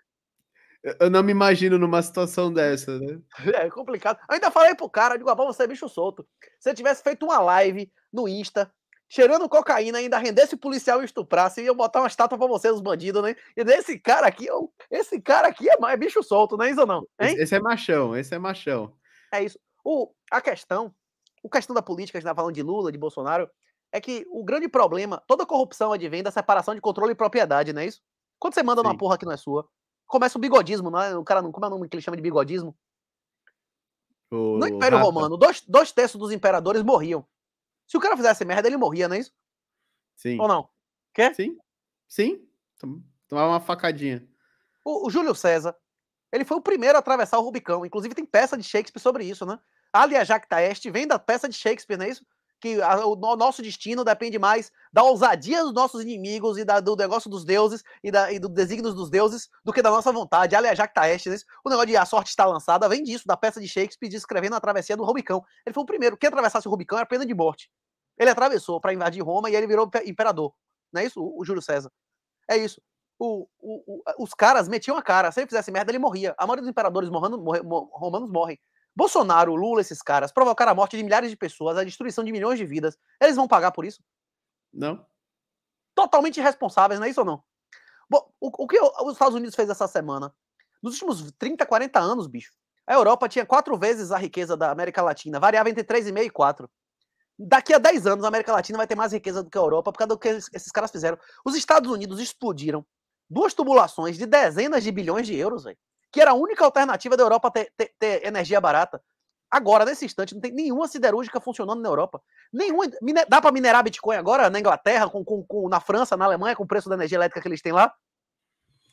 Eu não me imagino numa situação dessa, né? É complicado. Eu ainda falei pro cara, digo, ah, você é bicho solto. Se você tivesse feito uma live no Insta, cheirando cocaína, ainda rendesse policial e estuprasse, assim, ia botar uma estátua para vocês, os bandidos, né? E desse cara aqui, esse cara aqui é, é bicho solto, não é isso ou não?
Hein? Esse é machão, esse é machão.
É isso. O, a questão, o questão da política, a gente tá falando de Lula, de Bolsonaro, é que o grande problema, toda corrupção advém da separação de controle e propriedade, não é isso? Quando você manda Sim. uma porra que não é sua, começa o bigodismo, não é? O cara não, como é o nome que ele chama de bigodismo?
O... No Império Rafa. Romano,
dois, dois terços dos imperadores morriam. Se o cara fizesse merda, ele morria, não é isso? Sim. Ou não? Quer? Sim. Sim. Tomava uma facadinha. O, o Júlio César, ele foi o primeiro a atravessar o Rubicão. Inclusive, tem peça de Shakespeare sobre isso, né? Aliás, Jacques Taeste vem da peça de Shakespeare, não é isso? que a, o nosso destino depende mais da ousadia dos nossos inimigos e da, do negócio dos deuses e, da, e dos desígnios dos deuses do que da nossa vontade. Aliás, tá este né? o negócio de a sorte está lançada vem disso, da peça de Shakespeare descrevendo a travessia do Rubicão. Ele foi o primeiro. Quem atravessasse o Rubicão era pena de morte. Ele atravessou para invadir Roma e ele virou imperador. Não é isso? O, Júlio César. É isso. O, o, os caras metiam a cara. Se ele fizesse merda, ele morria. A maioria dos imperadores morrendo morre, romanos morrem. Bolsonaro, Lula, esses caras provocaram a morte de milhares de pessoas, a destruição de milhões de vidas. Eles vão pagar por isso? Não. Totalmente irresponsáveis, não é isso ou não? Bom, o, o que os Estados Unidos fez essa semana? Nos últimos 30, 40 anos, bicho, a Europa tinha quatro vezes a riqueza da América Latina, variava entre 3,5 e 4. Daqui a 10 anos, a América Latina vai ter mais riqueza do que a Europa por causa do que esses caras fizeram. Os Estados Unidos explodiram duas tubulações de dezenas de bilhões de euros, velho que era a única alternativa da Europa ter, ter, ter energia barata. Agora, nesse instante, não tem nenhuma siderúrgica funcionando na Europa. Nenhuma. Dá para minerar Bitcoin agora na Inglaterra, com, com, com, na França, na Alemanha, com o preço da energia elétrica que eles têm lá?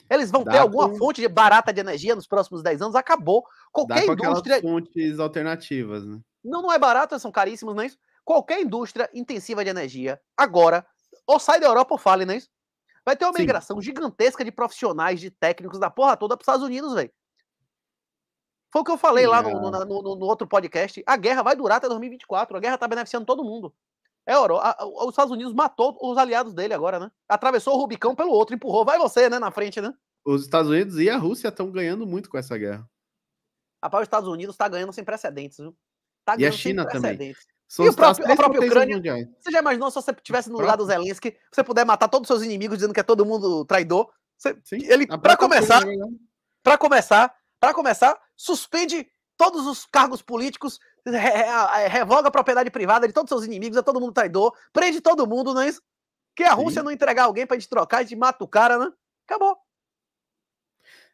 Eles vão Dá ter alguma com... fonte de barata de energia nos próximos 10 anos? Acabou. Qualquer Dá indústria. fontes
alternativas, né?
Não, não é barato, são caríssimos, não é isso? Qualquer indústria intensiva de energia, agora, ou sai da Europa ou fale, não é isso? Vai ter uma migração gigantesca de profissionais, de técnicos da porra toda para os Estados Unidos, velho. Foi o que eu falei é. lá no, é. no, no, no, outro podcast. A guerra vai durar até 2024. A guerra tá beneficiando todo mundo. É, Euro, a, a, os Estados Unidos matou os aliados dele agora, né? Atravessou o Rubicão pelo outro, empurrou. Vai você, né, na frente, né? Os
Estados Unidos e a Rússia estão ganhando muito com essa guerra.
Rapaz, os Estados Unidos tá ganhando sem precedentes, viu? Tá e a China também. São e o próprio, a própria Ucrânia. Mundiais. Você já imaginou se você estivesse no lugar do Zelensky, você puder matar todos os seus inimigos dizendo que é todo mundo traidor? Você, Sim, ele, para começar, para né? começar, para começar, suspende todos os cargos políticos, revoga a propriedade privada de todos os seus inimigos, é todo mundo traidor, prende todo mundo, não é isso? Que a Rússia Sim. não entregar alguém pra gente trocar, a gente mata o cara, né? Acabou.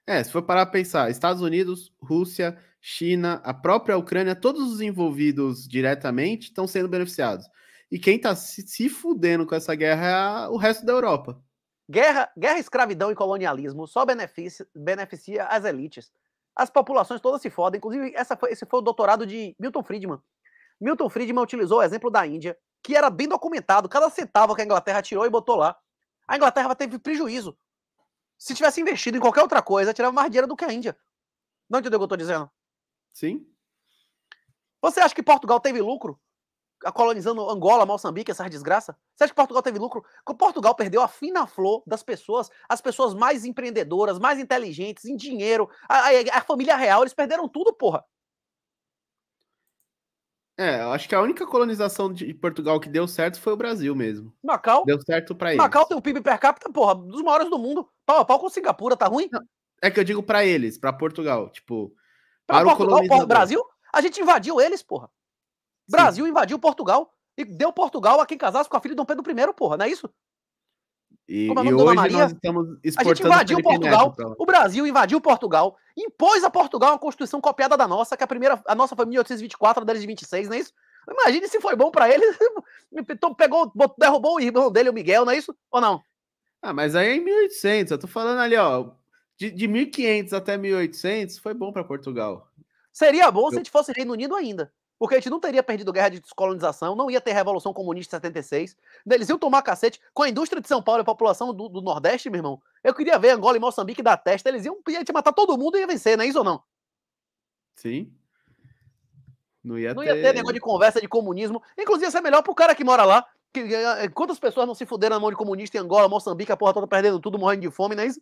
É, se for parar a pensar, Estados Unidos, Rússia, China, a própria Ucrânia, todos os envolvidos diretamente estão sendo beneficiados. E quem está se, se fudendo
com essa guerra é a, o resto da Europa. Guerra, guerra, escravidão e colonialismo só beneficia, beneficia as elites. As populações todas se fodem. Inclusive, essa foi, esse foi o doutorado de Milton Friedman. Milton Friedman utilizou o exemplo da Índia, que era bem documentado, cada centavo que a Inglaterra tirou e botou lá. A Inglaterra teve prejuízo. Se tivesse investido em qualquer outra coisa, tirava mais dinheiro do que a Índia. Não entendeu o que eu estou dizendo? Sim. Você acha que Portugal teve lucro colonizando Angola, Moçambique, essas desgraças? Você acha que Portugal teve lucro? Portugal perdeu a fina flor das pessoas, as pessoas mais empreendedoras, mais inteligentes, em dinheiro, a, a, a família real, eles perderam tudo, porra.
É, eu acho que a única colonização de Portugal que deu certo foi o Brasil mesmo. Macau? Deu certo pra eles. Macau tem o PIB per capita, porra, dos maiores do mundo. Pau a pau com Singapura, tá ruim?
Não, é que eu digo para eles, para Portugal. Tipo, para, para Portugal, o, Brasil, a gente invadiu eles, porra. Sim. Brasil invadiu Portugal e deu Portugal a quem casasse com a filha de Dom Pedro I, porra, não é isso?
E, Como é e hoje Maria? nós estamos A gente invadiu Portugal, o
Brasil invadiu Portugal, impôs a Portugal uma constituição copiada da nossa, que a primeira, a nossa foi em 1824, a deles de 26, não é isso? Imagine se foi bom para ele, pegou, derrubou o irmão dele, o Miguel, não é isso? Ou não? Ah, mas aí é em 1800, eu tô falando ali, ó, de, de 1500 até 1800 foi bom para Portugal. Seria bom Eu... se a gente fosse Reino Unido ainda. Porque a gente não teria perdido guerra de descolonização, não ia ter Revolução Comunista em 76. Eles iam tomar cacete com a indústria de São Paulo e a população do, do Nordeste, meu irmão. Eu queria ver Angola e Moçambique da testa. Eles iam, iam te matar todo mundo e ia vencer, não é isso ou não?
Sim. Não ia, não ia ter... ter negócio de
conversa de comunismo. Inclusive, isso é melhor pro cara que mora lá. Que, eh, eh, quantas pessoas não se fuderam na mão de comunista em Angola, Moçambique, a porra toda perdendo tudo, morrendo de fome, não é isso?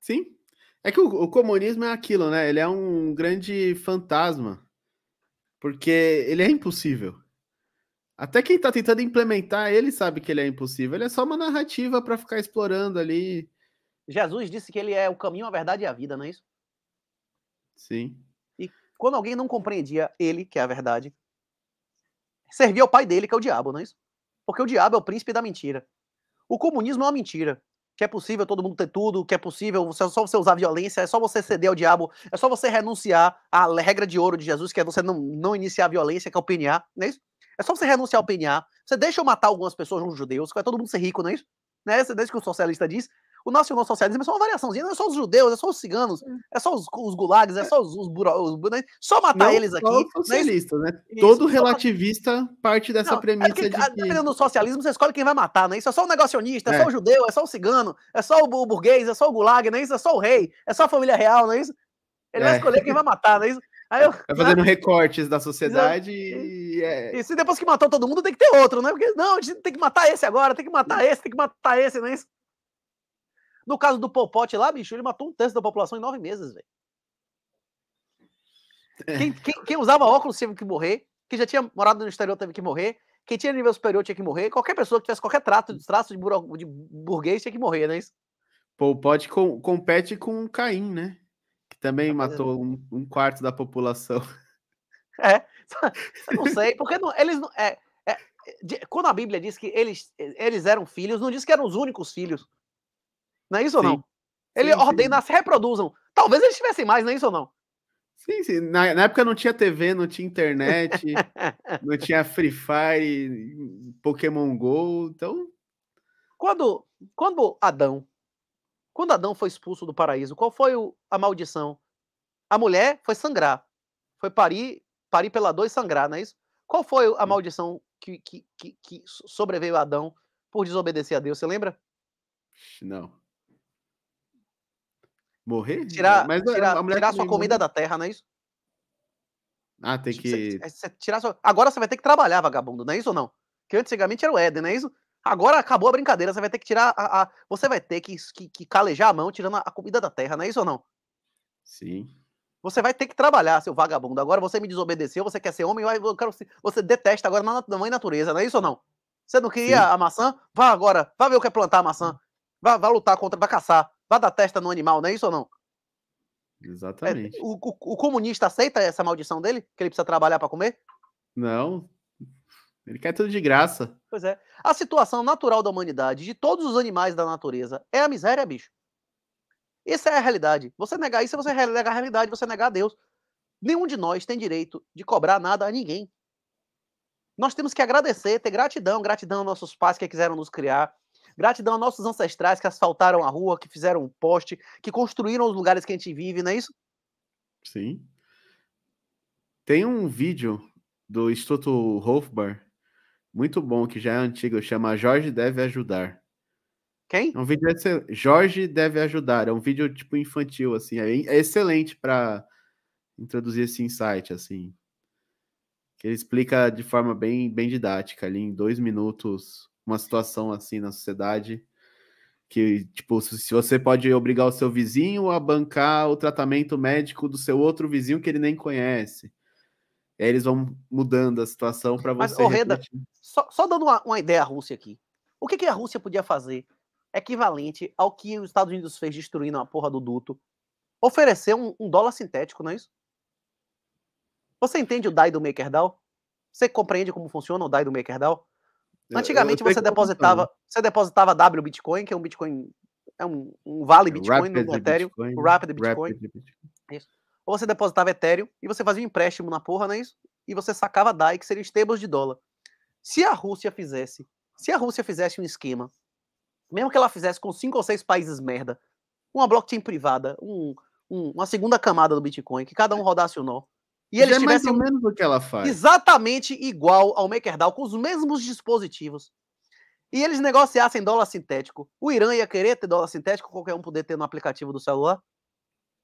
Sim. É que o, o, comunismo é aquilo, né? Ele é um grande fantasma. Porque ele é impossível. Até quem tá tentando implementar ele sabe que ele é impossível. Ele é só uma narrativa para ficar explorando ali. Jesus
disse que ele é o caminho, a verdade e a vida, não é isso? Sim. E quando alguém não compreendia ele, que é a verdade, servia ao pai dele, que é o diabo, não é isso? Porque o diabo é o príncipe da mentira. O comunismo é uma mentira que é possível todo mundo ter tudo, que é possível é só você usar violência, é só você ceder ao diabo, é só você renunciar à regra de ouro de Jesus, que é você não, não iniciar a violência, que é o PNA, não é isso? É só você renunciar ao PNA, você deixa eu matar algumas pessoas, uns judeus, vai todo mundo ser rico, não é isso? Né? Você deixa que o socialista diz, o nacional socialismo é só uma variaçãozinha, não é só os judeus, é só os ciganos, é só os, os gulags, é só os, os, buro, os só matar não eles aqui. socialista, né? Isso, Todo relativista só... parte dessa não, premissa é de que... Dependendo do socialismo, você escolhe quem vai matar, né? Isso é só o negacionista, é, é só o judeu, é só o cigano, é só o, o burguês, é só o gulag, né? Isso é só o rei, é só a família real, não é isso? Ele é. vai escolher quem vai matar, não é isso? Aí eu, vai fazendo
recortes da sociedade
e, e, é. E se depois que matou todo mundo, tem que ter outro, né? Porque não, a gente tem que matar esse agora, tem que matar esse, tem que matar esse, não é isso? No caso do Popote lá, bicho, ele matou um terço da população em nove meses, velho. É. Quem, quem, quem, usava óculos teve que morrer. Quem já tinha morado no exterior teve que morrer. Quem tinha nível superior tinha que morrer. Qualquer pessoa que tivesse qualquer trato, traço de, buro, de burguês tinha que morrer, não é isso?
Pol Pot com, compete com Caim, né? Que também é matou um, um, quarto da população.
É, não sei, porque não, eles não. É, é quando a Bíblia diz que eles, eles eram filhos, não diz que eram os únicos filhos. Não é isso sim. ou não? Ele sim, ordena, sim. se reproduzam. Talvez eles tivessem mais, não é isso ou não?
Sim, sim. Na, na época não tinha TV, não tinha internet, não tinha Free Fire, Pokémon
GO, então... Quando, quando Adão, quando Adão foi expulso do paraíso, qual foi o, a maldição? A mulher foi sangrar. Foi parir, parir pela dor e sangrar, não é isso? Qual foi a maldição que, que, que, que sobreveio a Adão por desobedecer a Deus? Você lembra? Não. Morrer? Tirar, é, Mas tirar, a, tirar sua morre. comida da terra, não é isso? Ah, tem que. É, tirar sua... Agora você vai ter que trabalhar, vagabundo, não é isso ou não? Que antigamente era o Éden, não é isso? Agora acabou a brincadeira, você vai ter que tirar a. a... Você vai ter que, que, que, calejar a mão tirando a comida da terra, não é isso ou não? Sim. Você vai ter que trabalhar, seu vagabundo. Agora você me desobedeceu, você quer ser homem, eu quero... você detesta agora na mãe natureza, não é isso ou não? Você não queria Sim. a maçã? Vá agora, vá ver o que é plantar a maçã. Hum. Vá, vá lutar contra, vá caçar. Vá dar testa no animal, não é isso ou não?
É, Exatamente. É,
o, o, o, comunista aceita essa maldição dele? Que ele precisa trabalhar para comer?
Não. Ele quer tudo de graça.
Pois é. A situação natural da humanidade, de todos os animais da natureza, é a miséria, bicho. Essa é a realidade. Você negar isso, você negar a realidade, você negar a Deus. Nenhum de nós tem direito de cobrar nada a ninguém. Nós temos que agradecer, ter gratidão, gratidão aos nossos pais que quiseram nos criar, Gratidão a nossos ancestrais que asfaltaram a rua, que fizeram o um poste, que construíram os lugares que a gente vive, não é isso?
Sim. Tem um vídeo do Instituto Hofbar, muito bom, que já é antigo, chama Jorge Deve Ajudar. Quem? É um vídeo excelente. Jorge Deve Ajudar. É um vídeo, tipo, infantil, assim. É, é excelente para introduzir esse insight, assim. ele explica de forma bem, bem didática ali, em dois minutos, uma situação assim na sociedade que tipo se você pode obrigar o seu vizinho a bancar o tratamento médico do seu outro vizinho que ele nem conhece e aí eles vão mudando a situação para você mas Reda,
só, só, dando uma, uma, ideia à Rússia aqui o que, que a Rússia podia fazer equivalente ao que os Estados Unidos fez destruindo a porra do duto oferecer um, um dólar sintético não é isso você entende o DAI do MakerDAO você compreende como funciona o DAI do MakerDAO
Antigamente você depositava,
você depositava W Bitcoin, que é um Bitcoin, é um, um vale é, Bitcoin no é Ethereum, Bitcoin, o Rapid Bitcoin. Rapid Bitcoin. Isso. Ou você depositava Ethereum e você fazia um empréstimo na porra, não é isso? E você sacava DAI, que seria stables de dólar. Se a Rússia fizesse, se a Rússia fizesse um esquema, mesmo que ela fizesse com cinco ou seis países merda, uma blockchain privada, um, um, uma segunda camada do Bitcoin, que cada um rodasse o um nó, e eles é mais ou menos
o que ela faz.
Exatamente igual ao MakerDAO, com os mesmos dispositivos. E eles negociassem dólar sintético. O Irã ia querer ter dólar sintético, qualquer um poder ter no aplicativo do celular.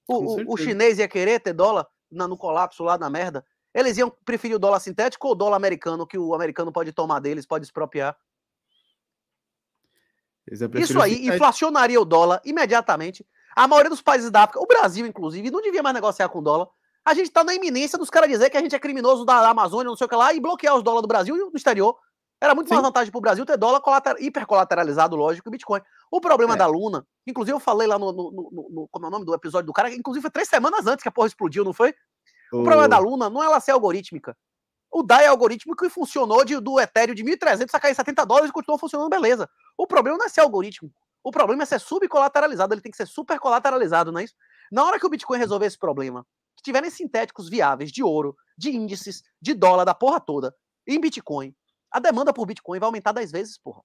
O, o, chinês ia querer ter dólar na, no colapso lá na merda. Eles iam preferir o dólar sintético ou o dólar americano, que o americano pode tomar deles, pode expropriar. Isso aí inflacionaria o dólar imediatamente. A maioria dos países da África, o Brasil, inclusive, não devia mais negociar com dólar. A gente tá na iminência dos caras dizer que a gente é criminoso da Amazônia, não sei o que lá, e bloquear os dólares do Brasil e do exterior. Era muito Sim. mais vantagem pro Brasil ter dólar colater... hipercolateralizado, lógico, o Bitcoin. O problema é. da Luna, inclusive eu falei lá no, no, no, no, Como é o nome do episódio do cara? Inclusive foi três semanas antes que a porra explodiu, não foi? O problema da Luna não é ela ser algorítmica. O DAI é algorítmico e funcionou de, do Ethereum de 1.300 a cair 70 dólares e continuou funcionando, beleza. O problema não é ser algoritmo. O problema é ser subcolateralizado, ele tem que ser supercolateralizado, não é isso? Na hora que o Bitcoin resolver esse problema que tiverem sintéticos viáveis de ouro, de índices, de dólar, da porra toda, em Bitcoin, a demanda por Bitcoin vai aumentar 10 vezes, porra.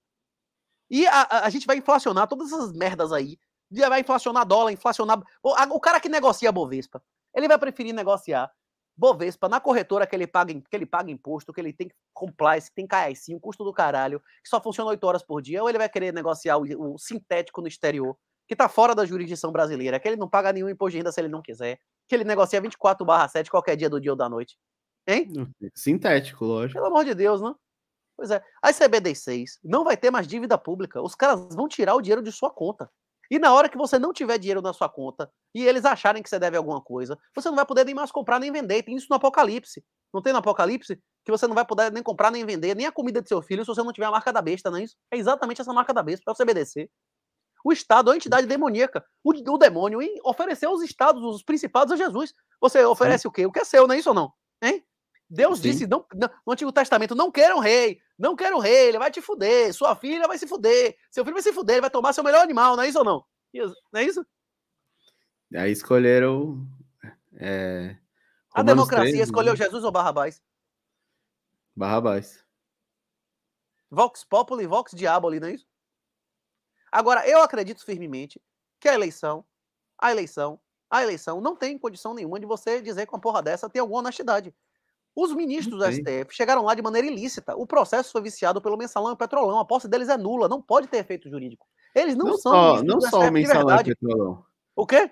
E a, a gente vai inflacionar todas essas merdas aí. Vai inflacionar dólar, inflacionar. O, a, o cara que negocia Bovespa, ele vai preferir negociar Bovespa na corretora que ele paga, que ele paga imposto, que ele tem compliance, que tem KIC, custo do caralho, que só funciona 8 horas por dia, ou ele vai querer negociar o, o sintético no exterior, que tá fora da jurisdição brasileira, que ele não paga nenhum imposto de renda se ele não quiser que ele negocia é 24 barra 7 qualquer dia do dia ou da noite. Hein?
É sintético, lógico.
Pelo amor de Deus, né? Pois é. A CBD6 não vai ter mais dívida pública. Os caras vão tirar o dinheiro de sua conta. E na hora que você não tiver dinheiro na sua conta e eles acharem que você deve alguma coisa, você não vai poder nem mais comprar nem vender. Tem isso no Apocalipse. Não tem no Apocalipse que você não vai poder nem comprar nem vender nem a comida de seu filho se você não tiver a marca da besta, não é isso? É exatamente essa marca da besta, é o CBDC. O Estado é entidade demoníaca. O, o demônio ofereceu aos Estados, os principados, a Jesus. Você oferece Sim. o quê? O que é seu, não é isso ou não? Hein? Deus Sim. disse não, não, no Antigo Testamento: não quero um rei, não quero um rei, ele vai te fuder, sua filha vai se fuder, seu filho vai se fuder, ele vai tomar seu melhor animal, não é isso ou não? Não é isso?
Aí escolheram. É, a democracia 3, né? escolheu né?
Jesus ou Barrabás?
Barrabás.
Vox Populi, Vox Diaboli, não é isso? Agora, eu acredito firmemente que a eleição, a eleição, a eleição não tem condição nenhuma de você dizer que uma porra dessa tem alguma honestidade. Os ministros okay. do STF chegaram lá de maneira ilícita. O processo foi viciado pelo mensalão e petrolão. A posse deles é nula, não pode ter efeito jurídico. Eles não, não são. Só, não só o mensalão e
petrolão. O quê?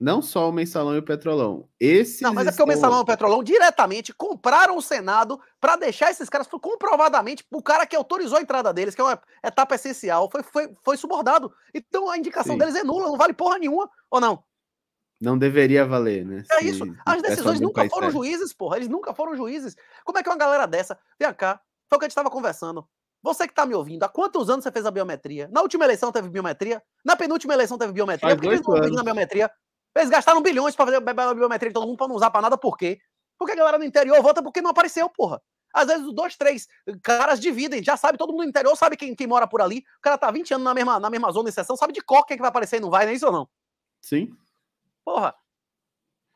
Não só o mensalão e o petrolão. Esses não, mas é porque estão... o mensalão e o
petrolão diretamente compraram o Senado para deixar esses caras comprovadamente o cara que autorizou a entrada deles, que é uma etapa essencial, foi, foi, foi subordado. Então a indicação Sim. deles é nula, não vale porra nenhuma, ou não?
Não deveria valer, né? É isso. As é decisões nunca foram sério.
juízes, porra. Eles nunca foram juízes. Como é que uma galera dessa. Vem cá, foi o que a gente estava conversando. Você que tá me ouvindo, há quantos anos você fez a biometria? Na última eleição teve biometria? Na penúltima eleição teve biometria? Faz Por que eles não na biometria? Eles gastaram bilhões para fazer a biometria de todo mundo para não usar para nada, por quê? Porque a galera do interior vota porque não apareceu, porra. Às vezes os dois, três eh, caras dividem, já sabe, todo mundo do interior sabe quem, quem mora por ali. O cara tá 20 anos na mesma, na mesma zona de sessão, sabe de qual é que vai aparecer e não vai, não é isso ou não? Sim. Porra.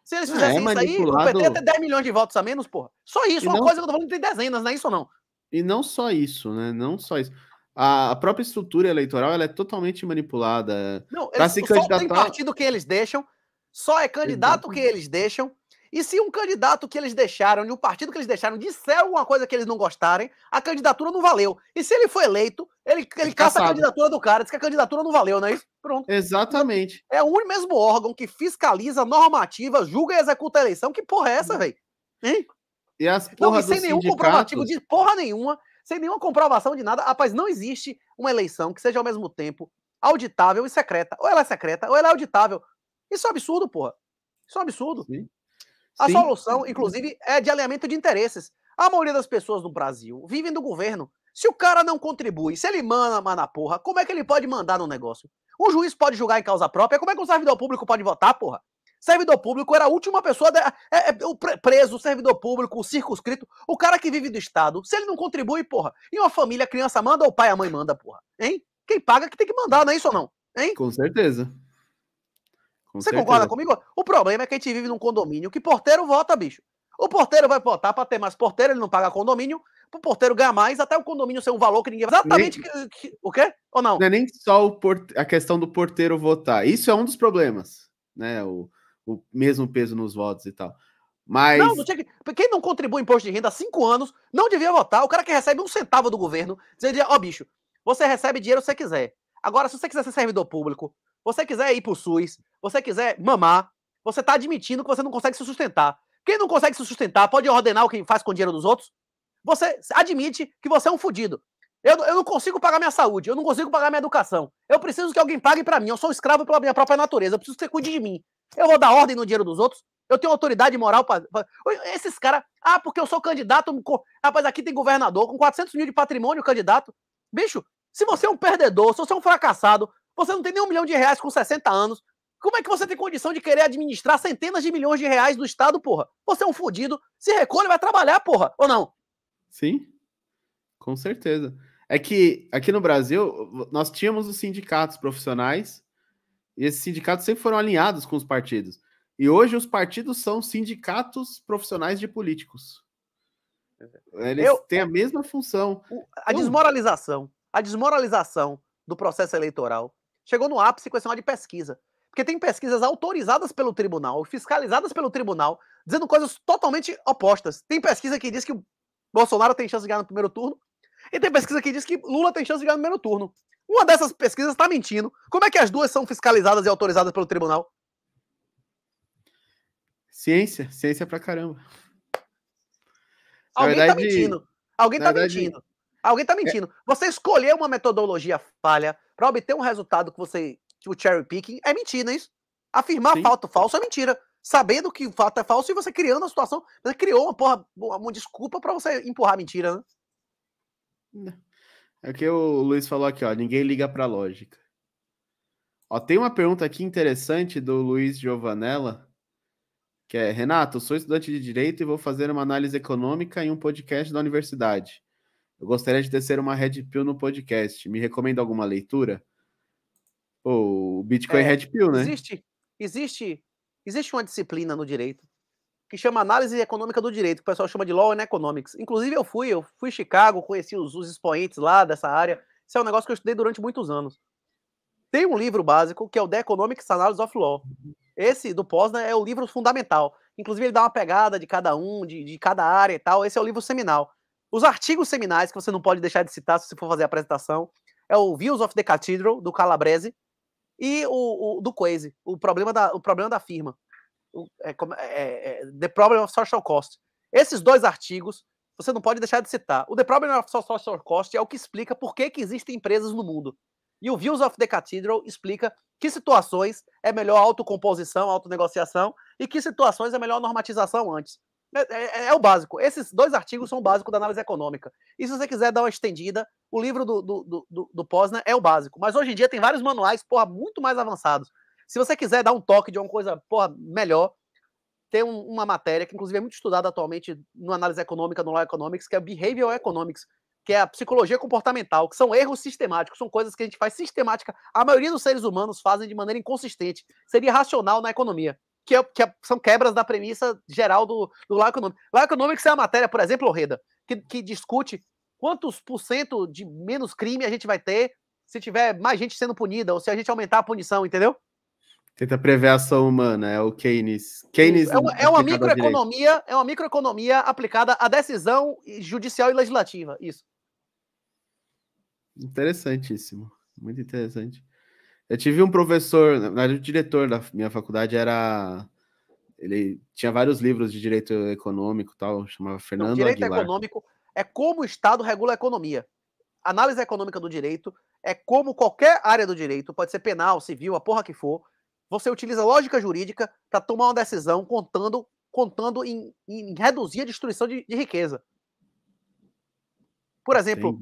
Se eles é, fizessem é, isso manipulado... aí, o PT até 10 milhões de votos a menos, porra. Só isso, e uma não... coisa que eu
tô falando tem dezenas, não é isso ou não? E não só isso, né? Não só isso. A própria estrutura eleitoral ela é totalmente manipulada. Não, eles, se candidatar... só tem partido
que eles deixam só é candidato que eles deixam. E se um candidato que eles deixaram, e o partido que eles deixaram, disser alguma coisa que eles não gostarem, a candidatura não valeu. E se ele foi eleito, ele, ele caça a candidatura do cara, diz que a candidatura não valeu, não é isso? Pronto. Exatamente. É o mesmo órgão que fiscaliza, normativa, julga e executa a eleição. Que porra é essa, velho? Hein? E as porra não, sem nenhum sindicatos... comprovativo de porra nenhuma, sem nenhuma comprovação de nada. Rapaz, não existe uma eleição que seja ao mesmo tempo auditável e secreta. Ou ela é secreta, ou ela é auditável. Isso é um absurdo, porra. Isso é um absurdo. Sim. A Sim. solução, inclusive, é de alinhamento de interesses. A maioria das pessoas no Brasil vivem do governo. Se o cara não contribui, se ele manda na porra, como é que ele pode mandar no negócio? Um juiz pode julgar em causa própria, como é que um servidor público pode votar, porra? Servidor público era a última pessoa, é, é, o preso, o servidor público, o circunscrito, o cara que vive do Estado. Se ele não contribui, porra, e uma família, a criança manda ou o pai, a mãe manda, porra? Hein? Quem paga é que tem que mandar, não é isso ou não? Hein?
Com certeza.
Com Você certeza. concorda comigo? O problema é que a gente vive num condomínio que porteiro vota, bicho. O porteiro vai votar para ter mais porteiro, ele não paga condomínio. Para o porteiro ganhar mais, até o condomínio ser um valor que ninguém vai. Exatamente. Nem... Que, que,
o quê? Ou não? Não é nem só porte a questão do porteiro votar. Isso é um dos problemas, né? O, o mesmo peso nos votos e tal. Mas. Não, não
que... Quem não contribui imposto de renda há cinco anos não devia votar. O cara que recebe um centavo do governo, dizia Ó, oh, bicho, você recebe dinheiro se você quiser. Agora, se você quiser ser servidor público, você quiser ir pro SUS, você quiser mamar, você está admitindo que você não consegue se sustentar. Quem não consegue se sustentar pode ordenar o que faz com o dinheiro dos outros? Você admite que você é um fudido. Eu, eu não consigo pagar minha saúde, eu não consigo pagar minha educação. Eu preciso que alguém pague para mim. Eu sou um escravo pela minha própria natureza. Eu preciso que você cuide de mim. Eu vou dar ordem no dinheiro dos outros. Eu tenho autoridade moral para. Pra... Esses caras. Ah, porque eu sou candidato. Rapaz, aqui tem governador com 400 mil de patrimônio candidato. Bicho, se você é um perdedor, se você é um fracassado, você não tem nem um milhão de reais com 60 anos, como é que você tem condição de querer administrar centenas de milhões de reais do Estado, porra? Você é um fudido, se recolhe, vai trabalhar, porra, ou não?
Sim, com certeza. É que aqui no Brasil, nós tínhamos os sindicatos profissionais, e esses sindicatos sempre foram alinhados com os partidos. E hoje os partidos são sindicatos profissionais de políticos.
Eles Eu, têm a mesma função. A então desmoralização, a desmoralização do processo eleitoral chegou no ápice com esse de pesquisa. Porque tem pesquisas autorizadas pelo tribunal, fiscalizadas pelo tribunal, dizendo coisas totalmente opostas. Tem pesquisa que diz que o Bolsonaro tem chance de ganhar no primeiro turno, e tem pesquisa que diz que Lula tem chance de ganhar no primeiro turno. Uma dessas pesquisas está mentindo. Como é que as duas são fiscalizadas e autorizadas pelo tribunal?
Ciência, ciência pra caramba.
Alguém verdade, tá mentindo. Alguém tá verdade... mentindo. Alguém tá, tá é mentindo. Você escolheu uma metodologia falha para obter um resultado que você o cherry picking é mentira, isso. Afirmar fato falso é mentira. Sabendo que o fato é falso e você criando a situação, você criou uma porra, uma desculpa para você empurrar mentira,
né? É o que o Luiz falou aqui, ó. Ninguém liga pra lógica. Ó, tem uma pergunta aqui interessante do Luiz Giovanella, que é: Renato, sou estudante de direito e vou fazer uma análise econômica em um podcast da universidade. Eu gostaria de descer uma red pill no podcast. Me recomenda alguma leitura? O Bitcoin é, Red Pill, né?
Existe, existe, existe uma disciplina no direito que chama análise econômica do direito, que o pessoal chama de law and economics. Inclusive eu fui, eu fui em Chicago, conheci os, os expoentes lá dessa área. Isso é um negócio que eu estudei durante muitos anos. Tem um livro básico que é o The Economics Analysis of Law. Esse do Posner né, é o livro fundamental. Inclusive ele dá uma pegada de cada um, de, de cada área e tal. Esse é o livro seminal. Os artigos seminais que você não pode deixar de citar se você for fazer a apresentação é o Views of the Cathedral do Calabrese, e o, o do Quase, o problema da, o problema da firma. O, é, é, é, é, The Problem of Social Cost. Esses dois artigos você não pode deixar de citar. O The Problem of Social Cost é o que explica por que, que existem empresas no mundo. E o Views of the Cathedral explica que situações é melhor autocomposição, autonegociação e que situações é melhor normatização antes. Né, é, é, é, o básico. Esses dois artigos são o básico da análise econômica. E se você quiser dar uma estendida, o livro do, do, do, do Posner é o básico. Mas hoje em dia tem vários manuais, porra, muito mais avançados. Se você quiser dar um toque de uma coisa, porra, melhor, tem um, uma matéria que, inclusive, é muito estudada atualmente no análise econômica, no Law Economics, que é Behavioral Economics, que é a psicologia comportamental, que são erros sistemáticos, são coisas que a gente faz sistemática. A maioria dos seres humanos fazem de maneira inconsistente. Seria racional na economia que, é, que é, são quebras da premissa geral do, do econômico. Economics. econômico Economics é a matéria, por exemplo, Reda, que, que discute quantos por cento de menos crime a gente vai ter se tiver mais gente sendo punida ou se a gente aumentar a punição, entendeu?
Tenta prever a ação humana, é o Keynes. Keynes é é uma microeconomia,
é uma microeconomia aplicada à decisão judicial e legislativa, isso.
Interessantíssimo, muito interessante. Eu tive um professor, na verdade, o diretor da minha faculdade era. Ele tinha vários livros de direito econômico tal, chamava Fernando Não, direito Aguilar.
econômico é como o Estado regula a economia. Análise econômica do direito é como qualquer área do direito, pode ser penal, civil, a porra que for, você utiliza lógica jurídica para tomar uma decisão contando contando em, em reduzir a destruição de, de riqueza. Por exemplo,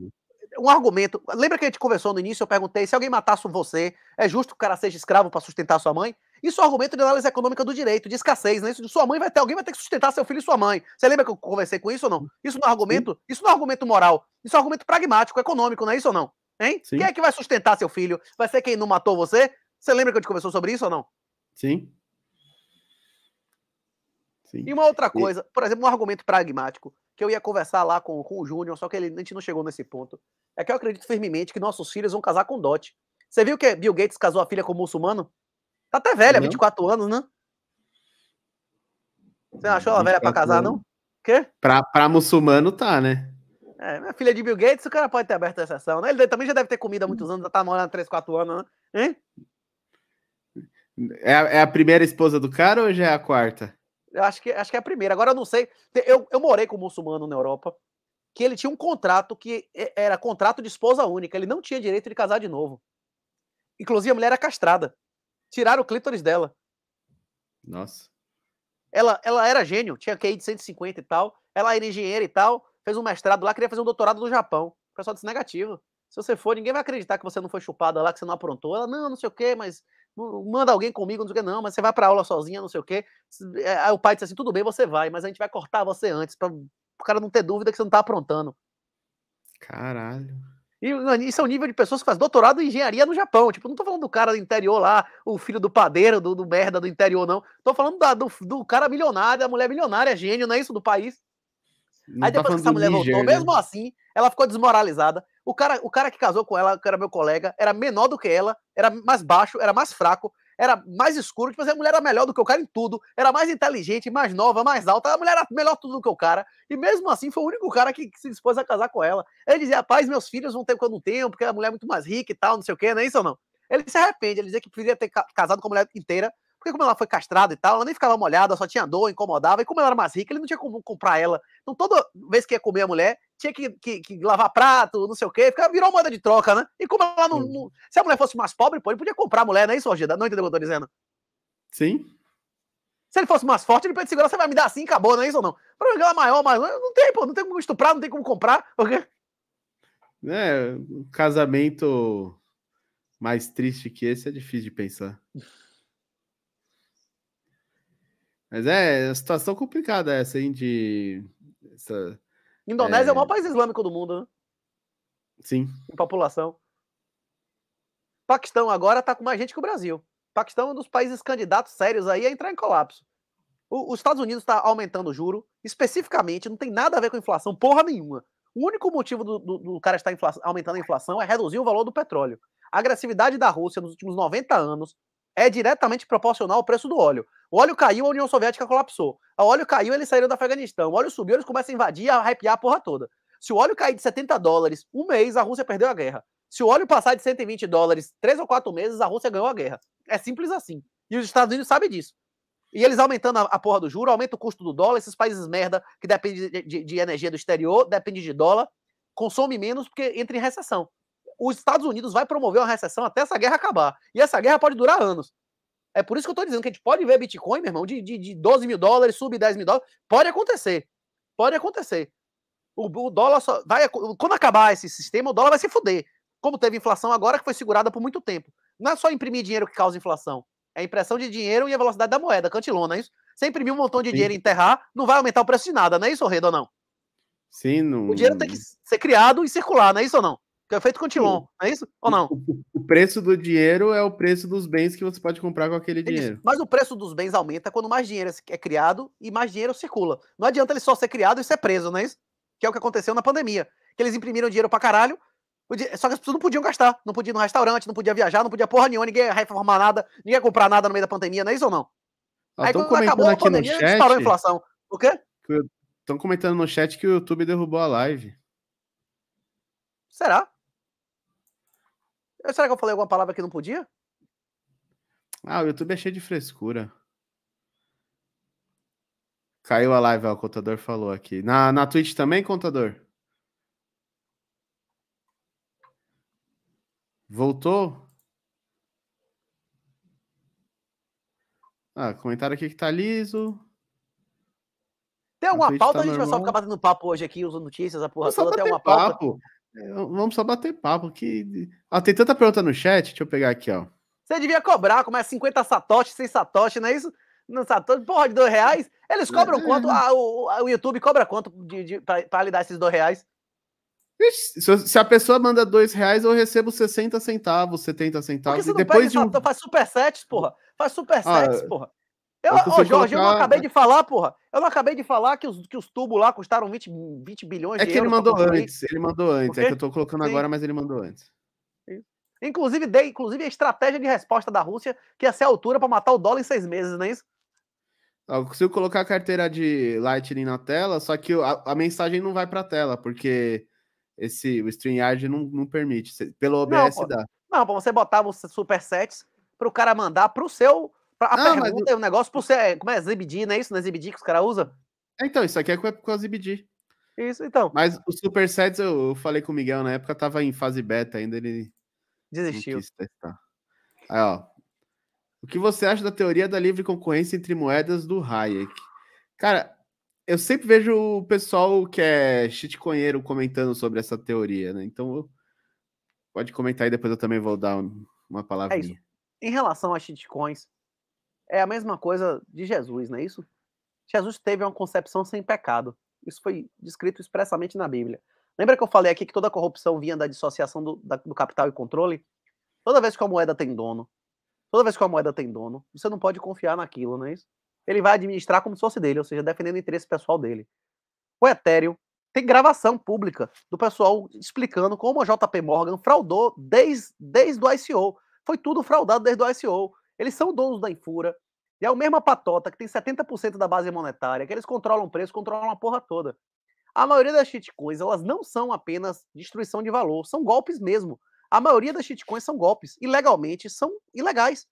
um argumento. Lembra que a gente conversou no início? Eu perguntei se alguém matasse você, é justo que o cara seja escravo para sustentar sua mãe? Isso é um argumento de análise econômica do direito, de escassez, né? Isso de sua mãe vai ter, alguém vai ter que sustentar seu filho e sua mãe. Você lembra que eu conversei com isso ou não? Isso não é argumento, Sim. isso não é argumento moral, isso é um argumento pragmático, econômico, não é isso ou não? Hein? Sim. Quem é que vai sustentar seu filho? Vai ser quem não matou você? Você lembra que a gente conversou sobre isso ou não? Sim. Sim. E uma outra coisa, por exemplo, um argumento pragmático que eu ia conversar lá com, com o Júnior, só que ele, a gente não chegou nesse ponto. É que eu acredito firmemente que nossos filhos vão casar com dote. Você viu que Bill Gates casou a filha com um muçulmano? Tá até velha, não. 24 anos, né? Você achou ela velha pra casar, não? Quê?
Pra, pra muçulmano tá, né?
É, minha filha de Bill Gates, o cara pode ter aberto a exceção, né? Ele também já deve ter comido há muitos hum. anos, já tá morando há 3, 4 anos, né? Hein?
É é a primeira esposa do cara ou já é a quarta?
Eu acho que, acho que é a primeira. Agora eu não sei. Eu, eu morei com um muçulmano na Europa que ele tinha um contrato que era contrato de esposa única. Ele não tinha direito de casar de novo. Inclusive, a mulher era castrada. Tiraram o clítoris dela. Nossa. Ela, ela era gênio, tinha QI de 150 e tal. Ela era engenheira e tal. Fez um mestrado lá, queria fazer um doutorado no Japão. O pessoal disse negativo. Se você for, ninguém vai acreditar que você não foi chupada lá, que você não aprontou. Ela, não, não sei o quê, mas manda alguém comigo, não sei o que, não, mas você vai para aula sozinha, não sei o que. Eh, aí o pai disse assim: tudo bem, você vai, mas a gente vai cortar você antes, para o cara não ter dúvida que você não está aprontando. Caralho. E isso é o nível de pessoas que faz doutorado em engenharia no Japão. Tipo, não tô falando do cara do interior lá, o filho do padeiro, do, do merda do interior, não. Tô falando da, do, do cara milionário, da mulher milionária, gênio, não é isso do país? Não Aí depois que essa mulher Niger, voltou, né? mesmo assim, ela ficou desmoralizada. O cara, o cara que casou com ela, que era meu colega, era menor do que ela, era mais baixo, era mais fraco, era mais escuro. Tipo assim, a mulher era melhor do que o cara em tudo, era mais inteligente, mais nova, mais alta. A mulher era melhor tudo do que o cara. E mesmo assim, foi o único cara que, se dispôs a casar com ela. Ele dizia, rapaz, meus filhos vão ter quando não tenho, porque a mulher é muito mais rica e tal, não sei o quê, não é isso ou não? Ele se arrepende, ele dizia que preferia ter casado com a mulher inteira, porque como ela foi castrada e tal, ela nem ficava molhada, só tinha dor, incomodava, e como ela era mais rica, ele não tinha como comprar ela então, toda vez que ia comer a mulher, tinha que, que, que lavar prato, não sei o quê. Ficava, virou moeda de troca, né? E como ela não, uhum. não, Se a mulher fosse mais pobre, pô, ele podia comprar a mulher, não é isso, hoje Não entendeu o que eu tô dizendo? Sim. Se ele fosse mais forte, ele pede segurar você vai me dar assim, acabou, não é isso ou não? Pra é ela é maior, mas não tem, pô, não tem como estuprar, não tem como comprar. Porque...
É, um casamento mais triste que esse é difícil de pensar. Mas é, é situação complicada essa, hein, de essa,
Indonésia é... é... o maior país islâmico do mundo, né? Sim. Em população. Paquistão agora está com mais gente que o Brasil. Paquistão é um dos países candidatos sérios aí a entrar em colapso. O, os Estados Unidos está aumentando o juro, especificamente, não tem nada a ver com inflação, porra nenhuma. O único motivo do, do, do cara estar aumentando a inflação é reduzir o valor do petróleo. A agressividade da Rússia nos últimos 90 anos é diretamente proporcional ao preço do óleo. O óleo caiu, a União Soviética colapsou. O óleo caiu, eles saíram do Afeganistão. O óleo subiu, eles começam a invadir, a arrepiar a porra toda. Se o óleo cair de 70 dólares um mês, a Rússia perdeu a guerra. Se o óleo passar de 120 dólares três ou quatro meses, a Rússia ganhou a guerra. É simples assim. E os Estados Unidos sabem disso. E eles aumentando a, a porra do juro, aumenta o custo do dólar, esses países merda que dependem de, de, de energia do exterior, depende de dólar, consome menos porque entra em recessão. Os Estados Unidos vai promover uma recessão até essa guerra acabar. E essa guerra pode durar anos. É por isso que eu estou dizendo que a gente pode ver Bitcoin, meu irmão, de, de, de 12 mil dólares, sub 10 mil dólares. Pode acontecer. Pode acontecer. O, o, dólar só. Vai, quando acabar esse sistema, o dólar vai se fuder. Como teve inflação agora, que foi segurada por muito tempo. Não é só imprimir dinheiro que causa inflação. É a impressão de dinheiro e a velocidade da moeda, cantilona, é isso? Você imprimir um montão de Sim. dinheiro e enterrar, não vai aumentar o preço de nada, não é isso, Redo, ou não?
Sim, não. O dinheiro
tem que ser criado e circular, não é isso ou não? que é feito com Timon, é isso? Ou não?
O, preço do dinheiro é o preço dos bens que você pode comprar com aquele dinheiro.
Mas o preço dos bens aumenta quando mais dinheiro é criado e mais dinheiro circula. Não adianta ele só ser criado e ser preso, não é isso? Que é o que aconteceu na pandemia. Que eles imprimiram dinheiro pra caralho, só que as pessoas não podiam gastar, não podiam ir no restaurante, não podia viajar, não podia porra nenhuma, ninguém ia reformar nada, ninguém ia comprar nada no meio da pandemia, não é isso ou não? Ah, Aí quando acabou a pandemia, chat, disparou a inflação. O
quê? Estão comentando no chat que o YouTube derrubou a live.
Será? Eh, será que eu falei alguma palavra que não podia?
Ah, o YouTube é cheio de frescura. Caiu a live, ó, o contador falou aqui. Na, na Twitch também, contador? Voltou? Ah, comentário aqui que tá liso.
Tem alguma pauta? Tá a gente normal. vai só ficar batendo papo hoje aqui, usando notícias, a porra toda. Tem uma pauta. Papo. É,
vamos só bater papo. Que... Ah, tem tanta pergunta no chat. Deixa eu pegar aqui, ó.
Você devia cobrar, como é 50 satoshi, 100 satoshi, não é isso? Não satoshi, porra, de 2 reais? Eles é, cobram é. quanto? Ah, o, o, YouTube cobra quanto de, de, pra, pra lhe dar esses 2 reais?
se, a pessoa manda 2 reais, eu recebo
60 centavos, 70 centavos. Por que você não depois pega de um... faz super sets, porra. Faz super ah, sets, porra. Eu, ó, Jorge, colocar... eu não acabei né? de falar, porra. Eu não acabei de falar que os, que os tubos lá custaram 20, 20 bilhões é de euros. É que ele mandou antes,
ele mandou antes. É que eu tô colocando Sim. agora, mas ele mandou antes.
Inclusive, dei, inclusive a estratégia de resposta da Rússia, que ia ser a altura para matar o dólar em seis meses, não é isso?
Eu consigo colocar a carteira de Lightning na tela, só que a, a mensagem não vai para a tela, porque esse, o StreamYard não, não permite. Pelo OBS não, dá.
Não, para você botar os supersets para o cara mandar para o seu a ah, pergunta mas... é um negócio por ser. É, como é? Zibidi, não é isso? Não é Zibidi que os caras usam? É, então, isso aqui é com é a Zibidi. Isso, então.
Mas os supersets, eu falei com o Miguel na época, tava em fase beta ainda, ele. Desistiu. Aí, ó. O que você acha da teoria da livre concorrência entre moedas do Hayek? Cara, eu sempre vejo o pessoal que é shitconheiro comentando sobre essa teoria, né? Então, pode comentar aí, depois eu também vou dar uma palavrinha. É isso.
Em relação a shitcoins, é a mesma coisa de Jesus, não é isso? Jesus teve uma concepção sem pecado. Isso foi descrito expressamente na Bíblia. Lembra que eu falei aqui que toda a corrupção vinha da dissociação do, da, do capital e controle? Toda vez que a moeda tem dono, toda vez que a moeda tem dono, você não pode confiar naquilo, não é isso? Ele vai administrar como se fosse dele, ou seja, defendendo o interesse pessoal dele. O Ethereum tem gravação pública do pessoal explicando como a JP Morgan fraudou desde, desde o ICO. Foi tudo fraudado desde o ICO. Eles são donos da Infura. E é o mesma patota que tem 70% da base monetária, que eles controlam o preço, controlam a porra toda. A maioria das shitcoins, elas não são apenas destruição de valor, são golpes mesmo. A maioria das shitcoins são golpes. ilegalmente são ilegais.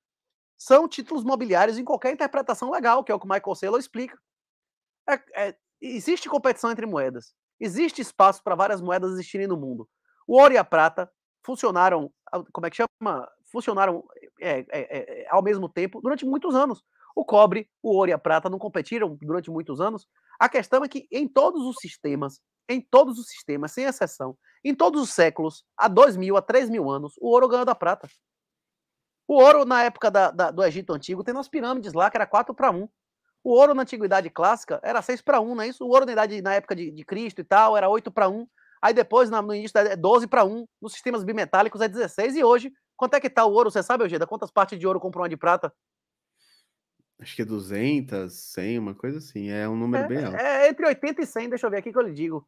São títulos mobiliários em qualquer interpretação legal, que é o que o Michael Saylor explica. É, é, existe competição entre moedas. Existe espaço para várias moedas existirem no mundo. O ouro e a prata funcionaram, ah, como é que chama? funcionaram é, é, ao mesmo tempo durante muitos anos. O cobre, o ouro e a prata não competiram durante muitos anos. A questão é que em todos os sistemas, em todos os sistemas, sem exceção, em todos os séculos, há dois mil, há três mil anos, o ouro ganhou da prata. O ouro, na época da, da, do Egito Antigo, tem nas pirâmides lá, que era 4 para 1. O ouro na Antiguidade Clássica era 6 para 1, não é isso? O ouro na, idade, na época de, de Cristo e tal era 8 para 1. Aí depois, no início, é 12 para 1. Nos sistemas bimetálicos é 16. E hoje Quanto é que tá o ouro? Você sabe, Eugida? Quantas partes de ouro comprou uma de prata?
Acho que é 200, 100, uma coisa assim. É um número é, bem alto.
É, é entre 80 e 100, deixa eu ver aqui que eu lhe digo.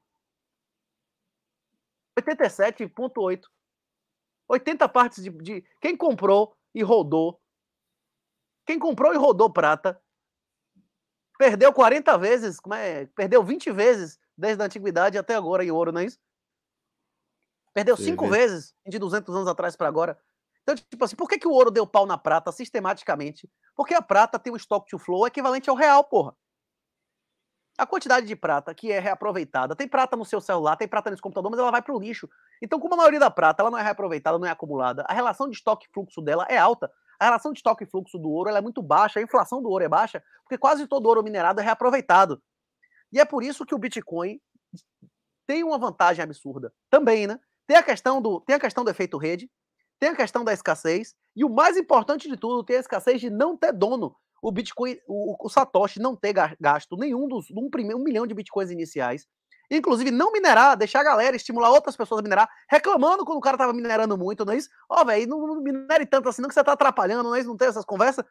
87,8. 80 partes de, de. Quem comprou e rodou. Quem comprou e rodou prata. Perdeu 40 vezes, como é? Perdeu 20 vezes desde a antiguidade até agora em ouro, não é isso? Perdeu 5 vezes de 200 anos atrás para agora. Então, tipo assim, por que, que o ouro deu pau na prata sistematicamente? Porque a prata tem um estoque to flow equivalente ao real, porra. A quantidade de prata que é reaproveitada, tem prata no seu celular, tem prata nesse computador, mas ela vai para o lixo. Então, como a maioria da prata ela não é reaproveitada, não é acumulada, a relação de estoque e fluxo dela é alta. A relação de estoque e fluxo do ouro é muito baixa, a inflação do ouro é baixa, porque quase todo ouro minerado é reaproveitado. E é por isso que o Bitcoin tem uma vantagem absurda também, né? Tem a questão do, tem a questão do efeito rede, tem a questão da escassez, e o mais importante de tudo, tem a escassez de não ter dono. O Bitcoin, o, o Satoshi não ter gasto nenhum dos um, um milhão de bitcoins iniciais. Inclusive, não minerar, deixar a galera, estimular outras pessoas a minerar, reclamando quando o cara tava minerando muito, não é isso? Ó, oh, velho, não, não minere tanto assim, não que você tá atrapalhando, não é isso? Não tem essas conversas.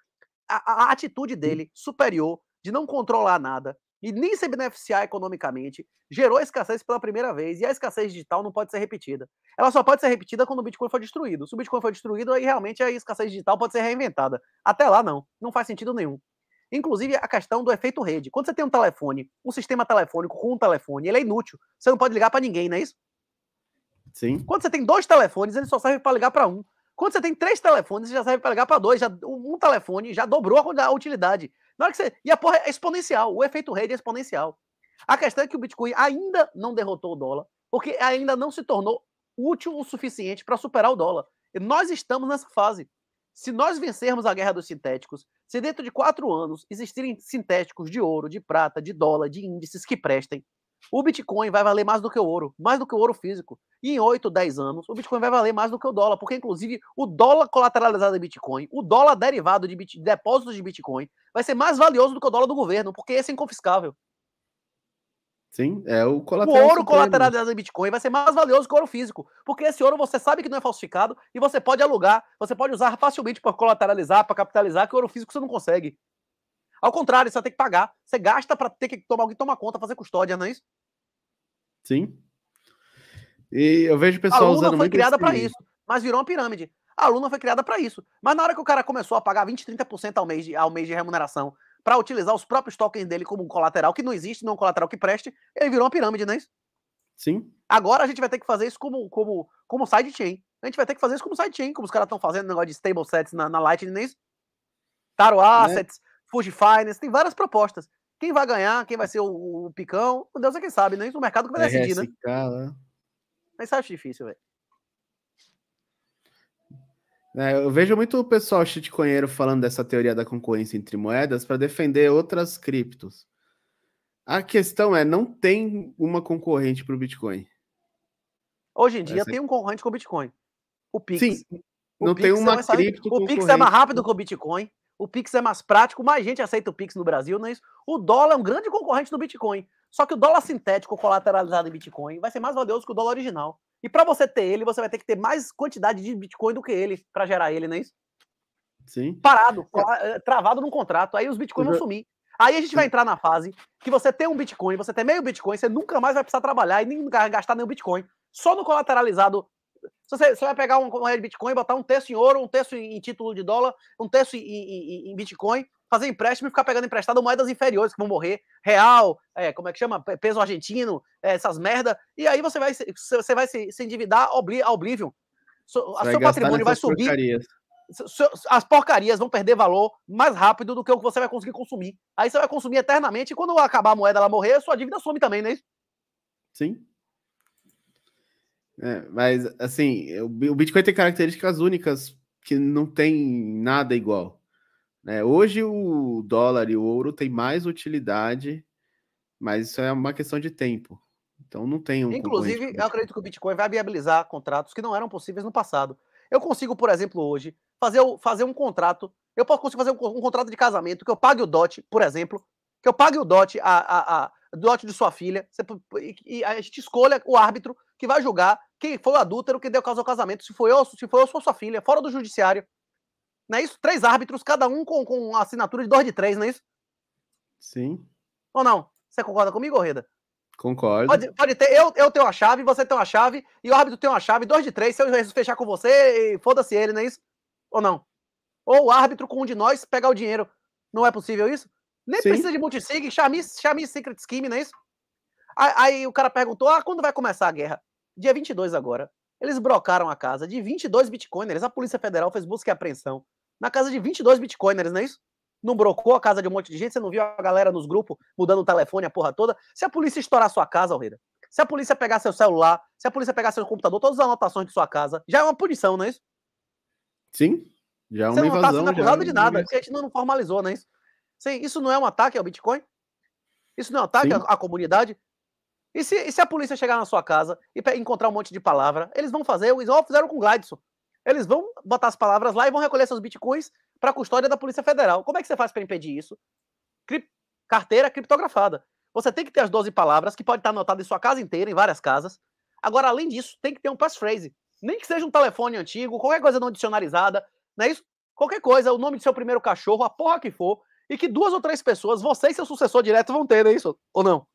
A, a, a atitude dele, superior, de não controlar nada, e nem se beneficiar economicamente, gerou escassez pela primeira vez, e a escassez digital não pode ser repetida. Ela só pode ser repetida quando o Bitcoin for destruído. Se o Bitcoin for destruído, aí realmente a escassez digital pode ser reinventada. Até lá, não. Não faz sentido nenhum. Inclusive a questão do efeito rede. Quando você tem um telefone, um sistema telefônico com um telefone, ele é inútil. Você não pode ligar para ninguém, não é isso? Sim. Quando você tem dois telefones, ele só serve para ligar para um. Quando você tem três telefones, já serve para ligar para dois. Já, um telefone já dobrou a utilidade. Na hora que você... E a porra é exponencial. O efeito rede é exponencial. A questão é que o Bitcoin ainda não derrotou o dólar, porque ainda não se tornou útil o suficiente para superar o dólar. E nós estamos nessa fase. Se nós vencermos a guerra dos sintéticos, se dentro de quatro anos existirem sintéticos de ouro, de prata, de dólar, de índices que prestem, o Bitcoin vai valer mais do que o ouro, mais do que o ouro físico. E em 8, 10 anos, o Bitcoin vai valer mais do que o dólar, porque inclusive o dólar colateralizado em Bitcoin, o dólar derivado de, bit... de depósitos de Bitcoin, vai ser mais valioso do que o dólar do governo, porque esse é inconfiscável.
Sim, é o colateral. O ouro colateralizado
em Bitcoin vai ser mais valioso que o ouro físico, porque esse ouro você sabe que não é falsificado e você pode alugar, você pode usar facilmente para colateralizar, para capitalizar, que o ouro físico você não consegue. Ao contrário, você tem que pagar. Você gasta para ter que tomar alguém tomar conta, fazer custódia, não é isso?
Sim. E eu vejo o pessoal a Luna foi criada para isso,
mas virou uma pirâmide. A Luna foi criada para isso. Mas na hora que o cara começou a pagar 20, 30% ao mês de, ao mês de remuneração para utilizar os próprios tokens dele como um colateral que não existe, não é um colateral que preste, ele virou uma pirâmide, não é isso? Sim. Agora a gente vai ter que fazer isso como, como, como sidechain. A gente vai ter que fazer isso como sidechain, como os caras estão fazendo negócio de stable sets na, na Lightning, não é isso? Taro né? assets, né? Fuji Finance, tem várias propostas. Quem vai ganhar, quem vai ser o, o picão, o Deus é quem sabe, né? Isso é o mercado que vai RSK, é, decidir, né? né? Mas acho difícil, velho.
É, eu vejo muito o pessoal shitcoinheiro falando dessa teoria da concorrência entre moedas para defender outras criptos. A questão é, não tem uma concorrente para o Bitcoin.
Hoje em dia Essa... É tem um concorrente com o Bitcoin. O Pix. Sim,
o não Pix tem uma é cripto. O Pix é mais rápido que
o Bitcoin o Pix é mais prático, mais gente aceita o Pix no Brasil, não é isso? O dólar é um grande concorrente do Bitcoin. Só que o dólar sintético colateralizado em Bitcoin vai ser mais valioso que o dólar original. E para você ter ele, você vai ter que ter mais quantidade de Bitcoin do que ele para gerar ele, não é isso? Sim. Parado, eh, travado num contrato. Aí os Bitcoins vão sumir. Aí a gente vai entrar na fase que você tem um Bitcoin, você tem meio Bitcoin, você nunca mais vai precisar trabalhar e nem gastar nenhum Bitcoin. Só no colateralizado você, você vai pegar uma moeda de Bitcoin, botar um terço em ouro, um terço em, título de dólar, um terço em, em, em Bitcoin, fazer empréstimo e ficar pegando emprestado moedas inferiores que vão morrer, real, é, como é que chama? Peso argentino, é, essas merda. E aí você vai, você vai se, se endividar obli, oblivion. So, seu patrimônio vai subir. as porcarias vão perder valor mais rápido do que o que você vai conseguir consumir. Aí você vai consumir eternamente e quando acabar a moeda ela morrer, sua dívida some também, não é isso?
Sim. É, mas, assim, o Bitcoin tem características únicas que não tem nada igual. Né? Hoje o dólar e o ouro têm mais utilidade, mas isso é uma questão de tempo. Então não tem um. Inclusive, eu
acredito que o Bitcoin vai viabilizar contratos que não eram possíveis no passado. Eu consigo, por exemplo, hoje, fazer, fazer um contrato. Eu posso conseguir fazer um, um contrato de casamento que eu pague o dote, por exemplo, que eu pague o dote, a, a, a dote de sua filha, você, e, a gente escolha o árbitro que vai julgar que foi o adúltero que deu causa ao casamento, se foi eu, se foi eu, se foi sua filha, fora do judiciário. Não é isso? Três árbitros, cada um com, com assinatura de dois de três, não é isso? Sim. Ou não? Você concorda comigo, Reda?
Concordo. Pode,
pode, ter, eu, eu tenho a chave, você tem uma chave, e o árbitro tem uma chave, dois de três, se eu fechar com você, foda-se ele, não é isso? Ou não? Ou o árbitro com um de nós pegar o dinheiro. Não é possível isso? Nem Sim. precisa de multisig, chame, chame Secret Scheme, não é isso? Aí, aí, o cara perguntou, ah, quando vai começar a guerra? dia 22 agora, eles brocaram a casa de 22 bitcoiners. A Polícia Federal fez busca e apreensão na casa de 22 bitcoiners, não é isso? Não brocou a casa de um monte de gente? Você não viu a galera nos grupos mudando o telefone, a porra toda? Se a polícia estourar sua casa, Alreira, se a polícia pegar seu celular, se a polícia pegar seu computador, todas as anotações de sua casa, já é uma punição, não é isso?
Sim, já é uma Você invasão. Você não tá sendo acusado é de nada, porque a
gente não formalizou, não é isso? Sim, isso não é um ataque ao Bitcoin? Isso não é um ataque Sim. à comunidade? E se, e se a polícia chegar na sua casa e encontrar um monte de palavra, eles vão fazer, que fizeram com o Gladson. Eles vão botar as palavras lá e vão recolher seus bitcoins para custódia da Polícia Federal. Como é que você faz para impedir isso? Cri carteira criptografada. Você tem que ter as 12 palavras, que pode estar tá anotada em sua casa inteira, em várias casas. Agora, além disso, tem que ter um passphrase. Nem que seja um telefone antigo, qualquer coisa não adicionarizada, não é isso? Qualquer coisa, o nome do seu primeiro cachorro, a porra que for, e que duas ou três pessoas, você e seu sucessor direto, vão ter, não é isso? Ou não?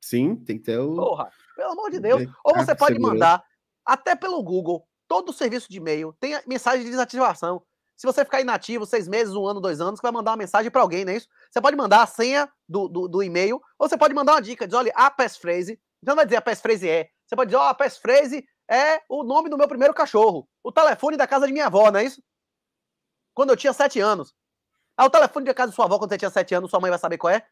Sim, tem que ter o. Porra,
pelo amor de Deus. Ou você pode segurança. mandar, até pelo Google, todo o serviço de e-mail, tem mensagem de desativação. Se você ficar inativo seis meses, um ano, dois anos, você vai mandar uma mensagem para alguém, não é isso? Você pode mandar a senha do, do, do e-mail, ou você pode mandar uma dica, diz, olha, a passphrase. Você não vai dizer a passphrase é. Você pode dizer, ó, oh, a passphrase é o nome do meu primeiro cachorro. O telefone da casa de minha avó, não é isso? Quando eu tinha sete anos. Ah, o telefone da casa de sua avó quando você tinha sete anos, sua mãe vai saber qual é?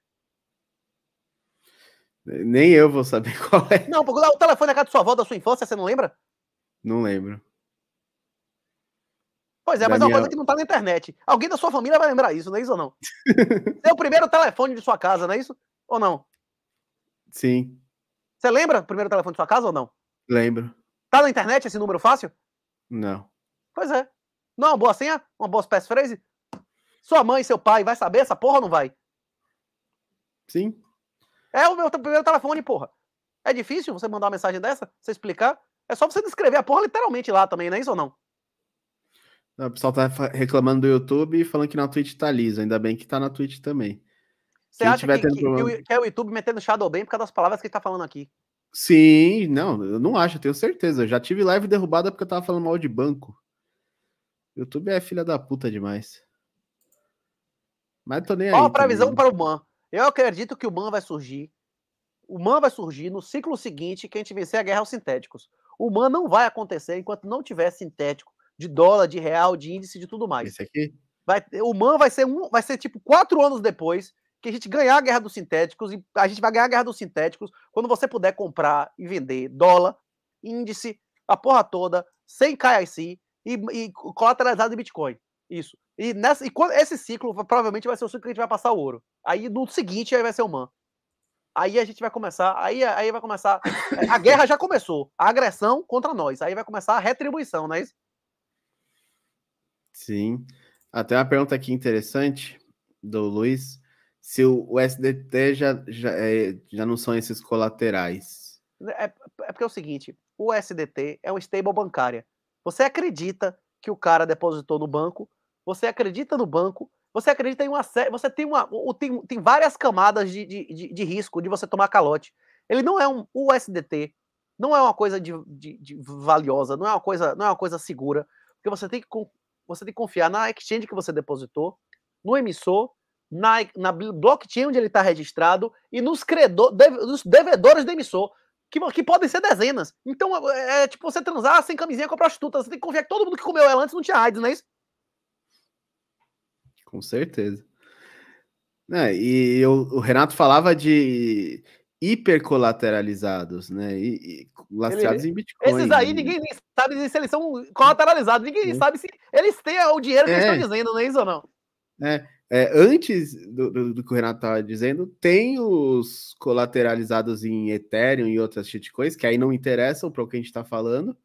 Nem eu vou saber qual é.
Não, porque o telefone da casa de sua avó da sua infância, você não lembra? Não lembro. Pois é, mas é uma coisa que não tá na internet. Alguém da sua família vai lembrar isso, não é isso ou não? é o primeiro telefone de sua casa, não é isso? Ou não? Sim. Você lembra o primeiro telefone de sua casa ou não? Lembro. Tá na internet esse número fácil? Não. Pois é. Não é uma boa senha? Uma boa passphrase? Sua mãe e seu pai vai saber essa porra ou não vai? Sim. É o meu primeiro telefone, porra. É difícil você mandar uma mensagem dessa? Você explicar? É só você descrever a porra literalmente lá também, não é isso ou não?
o pessoal tá reclamando do YouTube e falando que na Twitch tá liso. Ainda bem que tá na Twitch também.
Você acha que, que, problema... que, é o YouTube metendo shadow bem por causa das palavras que ele tá falando aqui?
Sim, não, eu não acho, eu tenho certeza. Eu já tive live derrubada porque eu tava falando mal de banco. YouTube é filha da puta demais. Mas tô nem Qual aí. Qual a previsão também. Né?
para o Man? Eu acredito que o Man vai surgir. O Man vai surgir no ciclo seguinte que a gente vencer a guerra aos sintéticos. O Man não vai acontecer enquanto não tiver sintético de dólar, de real, de índice, de tudo mais. Esse aqui? Vai, o Man vai ser um, vai ser tipo quatro anos depois que a gente ganhar a guerra dos sintéticos e a gente vai ganhar a guerra dos sintéticos quando você puder comprar e vender dólar, índice, a porra toda, sem KIC e, e colateralizado em Bitcoin. Isso. E, nessa, e quando, esse ciclo provavelmente vai ser o ciclo que a gente vai passar o ouro. Aí no seguinte aí vai ser o Man. Aí a gente vai começar, aí, aí vai começar. É, a guerra já começou. A agressão contra nós. Aí vai começar a retribuição, não é isso?
Sim. Até uma pergunta aqui interessante do Luiz. Se o, o SDT já, já, é, já não são esses colaterais.
Né, é, é porque é o seguinte: o SDT é um stable bancária. Você acredita que o cara depositou no banco, você acredita no banco, você acredita em uma série, você tem uma, tem, tem várias camadas de, de, de, risco de você tomar calote. Ele não é um USDT, não é uma coisa de, de, de valiosa, não é uma coisa, não é uma coisa segura, porque você tem que você tem que confiar na exchange que você depositou, no emissor, na, na blockchain onde ele está registrado e nos, credor, nos devedores do emissor, que, que podem ser dezenas. Então, é, é, é tipo você transar sem camisinha com a prostituta. Você tem que confiar que todo mundo que comeu ela antes não tinha AIDS, não é isso?
com certeza. É, e eu, o Renato falava de hipercolateralizados, né? E, e ele, em Bitcoin. Esses aí né? ninguém
sabe se eles são colateralizados, ninguém é. sabe se eles têm o dinheiro que é. eles estão dizendo, não é isso ou não?
É, é antes do, do, do, que o Renato estava dizendo, tem os colateralizados em Ethereum e outras shitcoins, que aí não interessam para o que a gente está falando.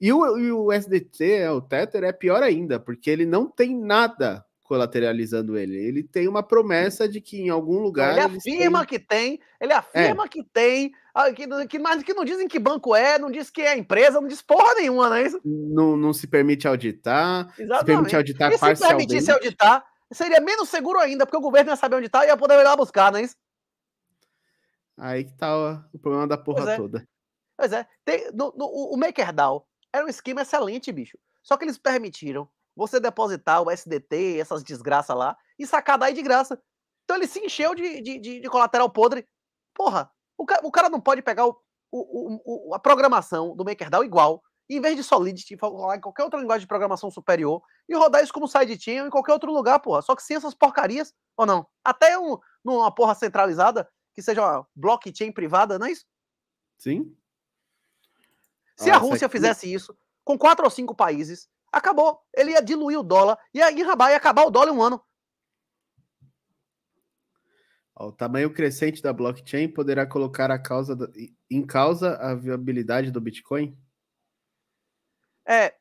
E o, e o SDT, é, o Tether, é pior ainda, porque ele não tem nada colateralizando ele. Ele tem uma
promessa de que em algum lugar. Ele, afirma tem... que tem, ele afirma é. que tem, ah, que, que, mas que não dizem que banco é, não diz que é empresa, não diz porra nenhuma, não é isso? Não, não se permite auditar, Exatamente. se permite auditar e parcialmente. Se permitisse auditar, seria menos seguro ainda, porque o governo ia saber onde está e ia poder ir lá buscar, não é isso?
Aí que tá ó, o problema da porra pois é. toda.
Pois é, tem, no, no, o MakerDAO era um esquema excelente, bicho. Só que eles permitiram você depositar o SDT, essas desgraças lá, e sacar daí de graça. Então ele se encheu de, de, de, de colateral podre. Porra, o cara, o cara não pode pegar o, o, o, a programação do MakerDAO igual, em vez de Solidity, falar em qualquer outra linguagem de programação superior, e rodar isso como sidechain em qualquer outro lugar, porra. Só que sem essas porcarias, ou não? Até um, numa porra centralizada, que seja uma blockchain privada, não é isso? Sim. Se a ah, Rússia aqui... fizesse isso, com quatro ou cinco países, Acabou. Ele ia diluir o dólar. Ia enrabar, ia acabar o dólar em um ano.
O tamanho crescente da blockchain poderá colocar a causa da, em causa a viabilidade do Bitcoin?
É,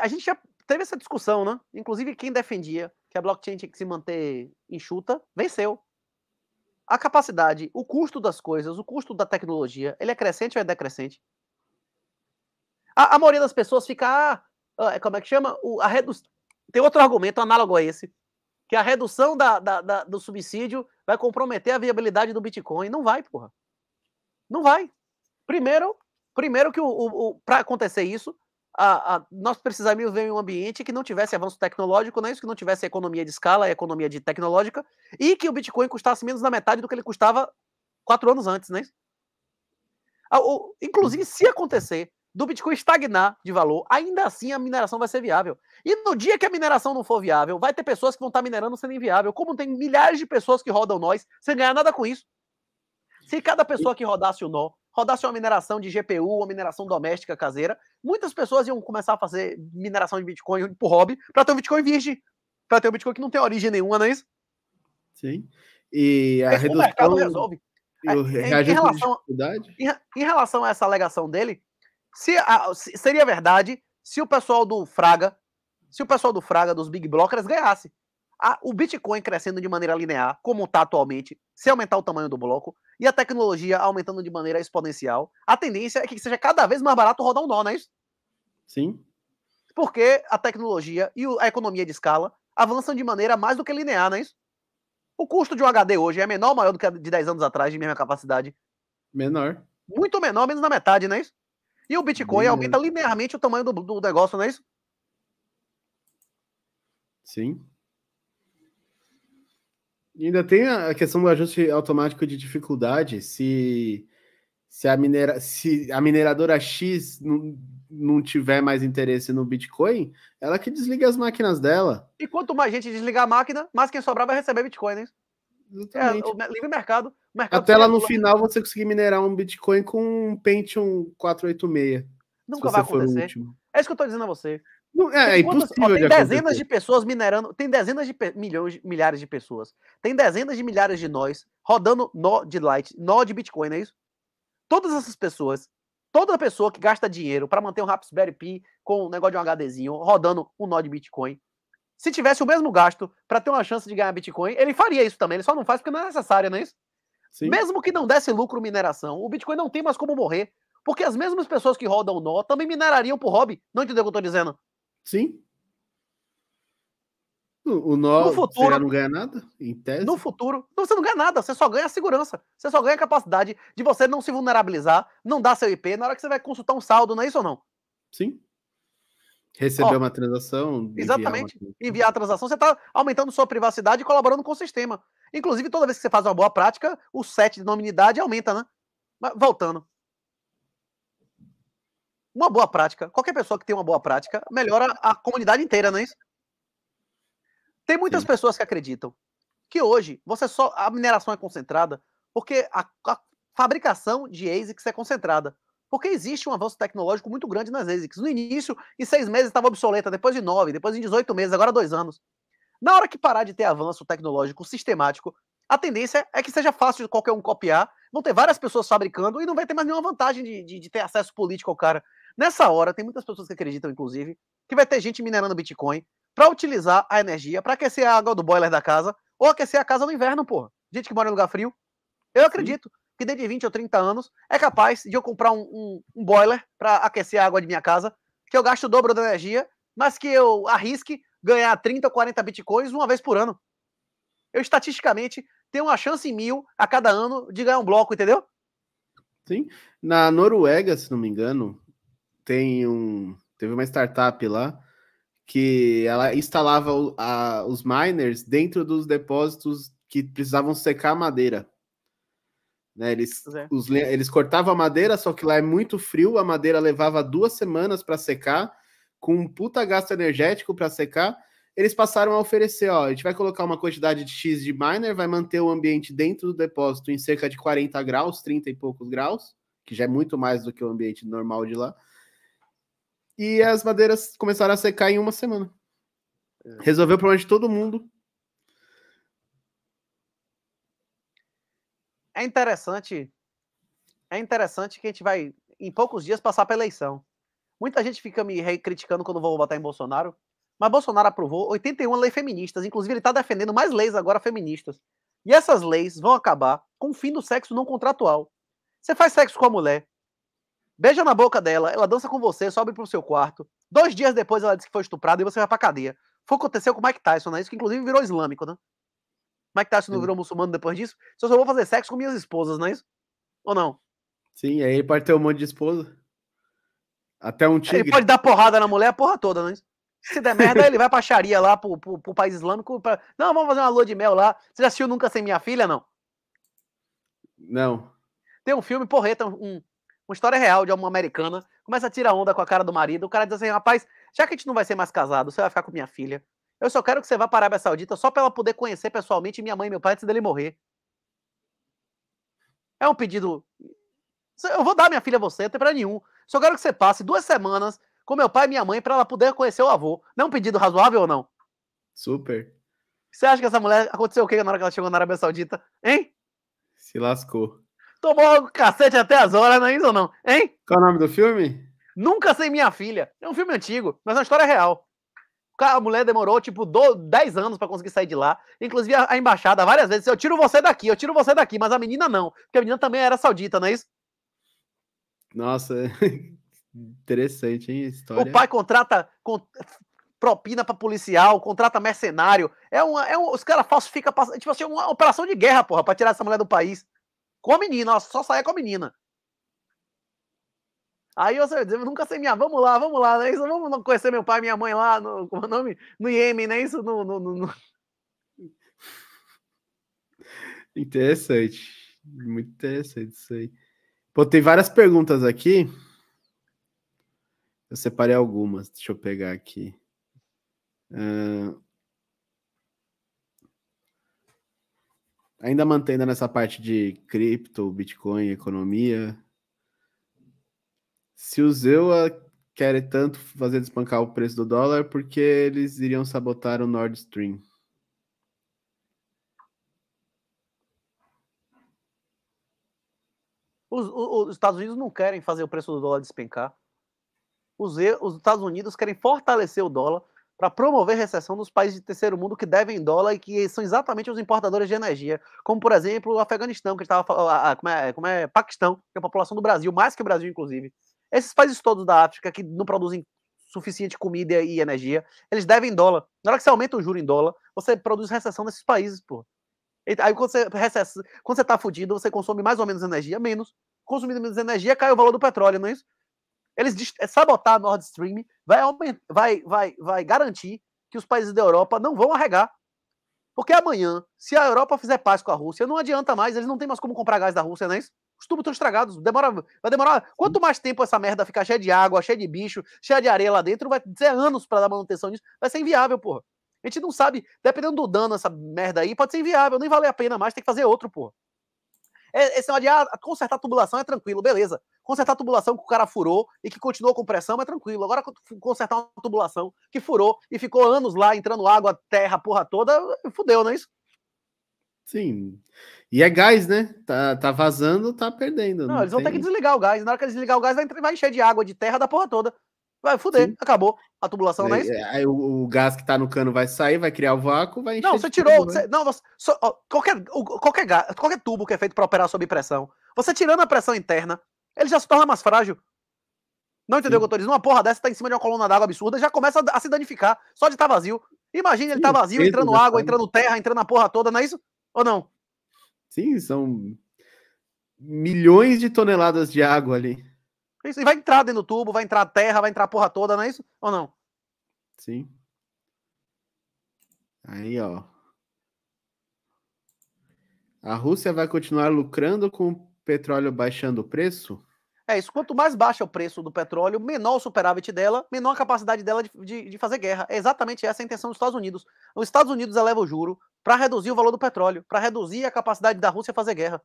a gente já teve essa discussão, né? Inclusive, quem defendia que a blockchain tinha que se manter enxuta, venceu. A capacidade, o custo das coisas, o custo da tecnologia, ele é crescente ou é decrescente? A, a maioria das pessoas fica, ah, ah, é, como é que chama? O, a redu... Tem outro argumento análogo a esse, que a redução da, da, da, do subsídio vai comprometer a viabilidade do Bitcoin. Não vai, porra. Não vai. Primeiro, primeiro que o, o, o para acontecer isso, a, a, nós precisaríamos ver um ambiente que não tivesse avanço tecnológico, não é isso que não tivesse economia de escala, economia de tecnológica, e que o Bitcoin custasse menos da metade do que ele custava quatro anos antes, né? Inclusive, se acontecer do Bitcoin estagnar de valor, ainda assim a mineração vai ser viável. E no dia que a mineração não for viável, vai ter pessoas que vão estar tá minerando sendo inviável, como tem milhares de pessoas que rodam nós sem ganhar nada com isso. Se cada pessoa que rodasse o nó, rodasse uma mineração de GPU, uma mineração doméstica caseira, muitas pessoas iam começar a fazer mineração de Bitcoin por hobby para ter um Bitcoin virgem, para ter um Bitcoin que não tem origem nenhuma, não é isso?
Sim. E a redução... O mercado resolve.
Eu... em, relação, em, em relação a essa alegação dele, se, a, se, seria verdade se o pessoal do Fraga, se o pessoal do Fraga, dos Big Blockers, ganhasse. A, o Bitcoin crescendo de maneira linear, como está atualmente, se aumentar o tamanho do bloco, e a tecnologia aumentando de maneira exponencial, a tendência é que seja cada vez mais barato rodar um nó, não é isso? Sim. Porque a tecnologia e a economia de escala avançam de maneira mais do que linear, não é isso? O custo de um HD hoje é menor ou maior do que de 10 anos atrás, de mesma capacidade? Menor. Muito menor, menos na metade, não é isso? E o Bitcoin Sim. aumenta linearmente o tamanho do, do negócio, não é isso?
Sim. E ainda tem a questão do ajuste automático de dificuldade. Se, se, a, minera, se a mineradora X não, não tiver mais interesse no Bitcoin, ela que desliga as máquinas dela.
E quanto mais gente desligar a máquina, mais quem sobrar vai receber Bitcoin, né? É, Exatamente. É, o livre mercado. Até lá no final
você conseguir minerar um Bitcoin
com um Pentium
486.
Nunca vai acontecer. É isso que eu tô dizendo a você. Não, é, é impossível. Ó, tem de dezenas acontecer. de pessoas minerando, tem dezenas de milhões, milhares de pessoas, tem dezenas de milhares de nós rodando nó de Light, nó de Bitcoin, não é isso? Todas essas pessoas, toda pessoa que gasta dinheiro para manter um Raspberry Pi com um negócio de um HDzinho rodando um nó de Bitcoin, se tivesse o mesmo gasto para ter uma chance de ganhar Bitcoin, ele faria isso também. Ele só não faz porque não é necessário, não é isso? Sim. Mesmo que não desse lucro mineração, o Bitcoin não tem mais como morrer. Porque as mesmas pessoas que rodam o nó também minerariam por hobby. Não entendeu o que eu tô dizendo? Sim. O, nó no futuro, você não ganha nada, em tese? No futuro, você não ganha nada, você só ganha a segurança. Você só ganha a capacidade de você não se vulnerabilizar, não dar seu IP na hora que você vai consultar um saldo, não é isso ou não? Sim.
Receber Ó, uma transação. Exatamente. Enviar,
uma... enviar a transação, você está aumentando sua privacidade e colaborando com o sistema. Inclusive, toda vez que você faz uma boa prática, o set de nominidade aumenta, né? Mas, voltando. Uma boa prática. Qualquer pessoa que tem uma boa prática melhora a comunidade inteira, não é isso? Tem muitas Sim. pessoas que acreditam que hoje você só a mineração é concentrada porque a, a fabricação de ASICs é concentrada. Porque existe um avanço tecnológico muito grande nas ASICs. No início, em seis meses estava obsoleta, depois de nove, depois em 18 meses, agora dois anos. Na hora que parar de ter avanço tecnológico sistemático, a tendência é que seja fácil de qualquer um copiar, vão ter várias pessoas fabricando e não vai ter mais nenhuma vantagem de, de, de ter acesso político ao cara. Nessa hora, tem muitas pessoas que acreditam, inclusive, que vai ter gente minerando Bitcoin para utilizar a energia para aquecer a água do boiler da casa ou aquecer a casa no inverno, porra. Gente que mora em lugar frio. Eu acredito. Sim que dentro de 20 ou 30 anos é capaz de eu comprar um, um, um boiler para aquecer a água de minha casa, que eu gasto o dobro da energia, mas que eu arrisque ganhar 30 ou 40 bitcoins uma vez por ano. Eu, estatisticamente, tenho uma chance em mil a cada ano de ganhar um bloco, entendeu? Sim.
Na Noruega, se não me engano, tem um. Teve uma startup lá que ela instalava a, os miners dentro dos depósitos que precisavam secar madeira. Né? Eles, é. os, eles cortavam a madeira, só que lá é muito frio, a madeira levava duas semanas para secar, com um puta gasto energético para secar. Eles passaram a oferecer, ó, a gente vai colocar uma quantidade de X de miner, vai manter o ambiente dentro do depósito em cerca de 40 graus, 30 e poucos graus, que já é muito mais do que o ambiente normal de lá. E as madeiras começaram a secar em uma semana. É. Resolveu o problema de todo mundo,
é interessante, é interessante que a gente vai, em poucos dias, passar para eleição. Muita gente fica me criticando quando vou votar em Bolsonaro, mas Bolsonaro aprovou 81 leis feministas, inclusive ele está defendendo mais leis agora feministas. E essas leis vão acabar com o fim do sexo não contratual. Você faz sexo com a mulher, beija na boca dela, ela dança com você, sobe pro seu quarto. Dois dias depois ela diz que foi estuprada e você vai pra cadeia. Foi o que aconteceu com o Mike Tyson, né? Isso que inclusive virou islâmico, né? tá é Tyson não virou muçulmano depois disso? Se eu só vou fazer sexo com minhas esposas, não é isso? Ou não? Sim, aí
ele pode ter um monte de esposa. Até um tigre. Ele pode
dar porrada na mulher a porra toda, não é isso? Se der merda, ele vai pra Sharia lá, pro, pro, pro, país islâmico. Pra... Não, vamos fazer uma lua de mel lá. Você já assistiu Nunca Sem Minha Filha, não? Não. Tem um filme, porreta, um, uma história real de uma americana. Começa a tirar onda com a cara do marido. O cara diz assim, rapaz, já que a gente não vai ser mais casado, você vai ficar com minha filha. Eu só quero que você vá para a Arábia Saudita só para ela poder conhecer pessoalmente minha mãe e meu pai antes dele morrer. É um pedido. Eu vou dar minha filha a você, não tem problema nenhum. Só quero que você passe duas semanas com meu pai e minha mãe para ela poder conhecer o avô. Não é um pedido razoável ou não? Super. Você acha que essa mulher aconteceu o quê na hora que ela chegou na Arábia Saudita? Hein?
Se lascou.
Tomou o cacete até as horas, não é isso ou não? Hein?
Qual é o nome do filme?
Nunca Sem Minha Filha. É um filme antigo, mas é uma história real. A mulher demorou, tipo, 10 anos para conseguir sair de lá. Inclusive, a, embaixada, várias vezes, eu tiro você daqui, eu tiro você daqui, mas a menina não, porque a menina também era saudita, não é isso? Nossa,
interessante, hein? História. O pai
contrata con... propina para policial, contrata mercenário. É uma, é um, os caras falsificam, tipo assim, uma operação de guerra, porra, pra tirar essa mulher do país. Com a menina, ela só saia com a menina. Aí eu, eu nunca sei minha, vamos lá, vamos lá, né? Isso, vamos conhecer meu pai e minha mãe lá no, como é nome? no Iêmen, né? Isso no, no, no...
Interessante. Muito interessante isso aí. Pô, tem várias perguntas aqui. Eu separei algumas, deixa eu pegar aqui. Uh... Ainda mantendo nessa parte de cripto, Bitcoin, economia, se o Zewa quer tanto fazer despancar o preço do dólar, porque eles iriam sabotar o Nord Stream.
Os, os, os Estados Unidos não querem fazer o preço do dólar despencar. Os, os Estados Unidos querem fortalecer o dólar para promover recessão nos países de terceiro mundo que devem dólar e que são exatamente os importadores de energia, como por exemplo o Afeganistão, que estava como é, como é Paquistão, que é a população do Brasil, mais que o Brasil inclusive. Esses países todos da África que não produzem suficiente comida e energia, eles devem dólar. Na hora que você aumenta o juro em dólar, você produz recessão nesses países, pô. Aí quando você, recessa, quando você tá fudido, você consome mais ou menos energia, menos. Consumindo menos energia, cai o valor do petróleo, não é isso? Eles é sabotar a Nord Stream vai, aumentar, vai, vai, vai garantir que os países da Europa não vão arregar. Porque amanhã, se a Europa fizer paz com a Rússia, não adianta mais, eles não têm mais como comprar gás da Rússia, não é isso? os tubos estão estragados. Demora, vai demorar. Quanto mais tempo essa merda ficar cheia de água, cheia de bicho, cheia de areia lá dentro, vai ser anos para dar manutenção nisso. Vai ser inviável, porra. A gente não sabe, dependendo do dano, essa merda aí pode ser inviável, nem vale a pena mais, tem que fazer outro, porra. Esse é, um é de ah, consertar a tubulação é tranquilo, beleza. Consertar a tubulação que o cara furou e que continuou com pressão é tranquilo. Agora, consertar uma tubulação que furou e ficou anos lá entrando água, terra, porra toda, fudeu, não é isso?
Sim. E é gás, né? Tá, tá vazando, tá perdendo. Não, não eles tem... vão ter que
desligar o gás. Na hora que eles desligar o gás, vai encher de água, de terra, da porra toda. Vai fuder, Sim. acabou a tubulação, não é isso?
Aí o, o, gás que tá no cano vai sair, vai criar o vácuo, vai encher. Não, você tirou. Tubo, né?
você, não, você, só, ó, qualquer, qualquer, gás, qualquer tubo que é feito para operar sob pressão, você tirando a pressão interna, ele já se torna mais frágil. Não entendeu o que eu tô dizendo? Uma porra dessa tá em cima de uma coluna d'água absurda, já começa a, se danificar só de estar tá vazio. Imagina ele tá vazio, entrando água, entrando terra, entrando a porra toda, não é isso? Ou não?
Sim, são milhões de toneladas de água ali.
É isso, e vai entrar dentro do tubo, vai entrar terra, vai entrar a porra toda, não é isso? Ou não?
Sim. Aí, ó. A Rússia vai continuar lucrando com o petróleo baixando o preço?
É isso. Quanto mais baixa é o preço do petróleo, menor o superávit dela, menor a capacidade dela de, de, de fazer guerra. É exatamente essa a intenção dos Estados Unidos. Os Estados Unidos eleva o juro para reduzir o valor do petróleo, para reduzir a capacidade da Rússia fazer guerra.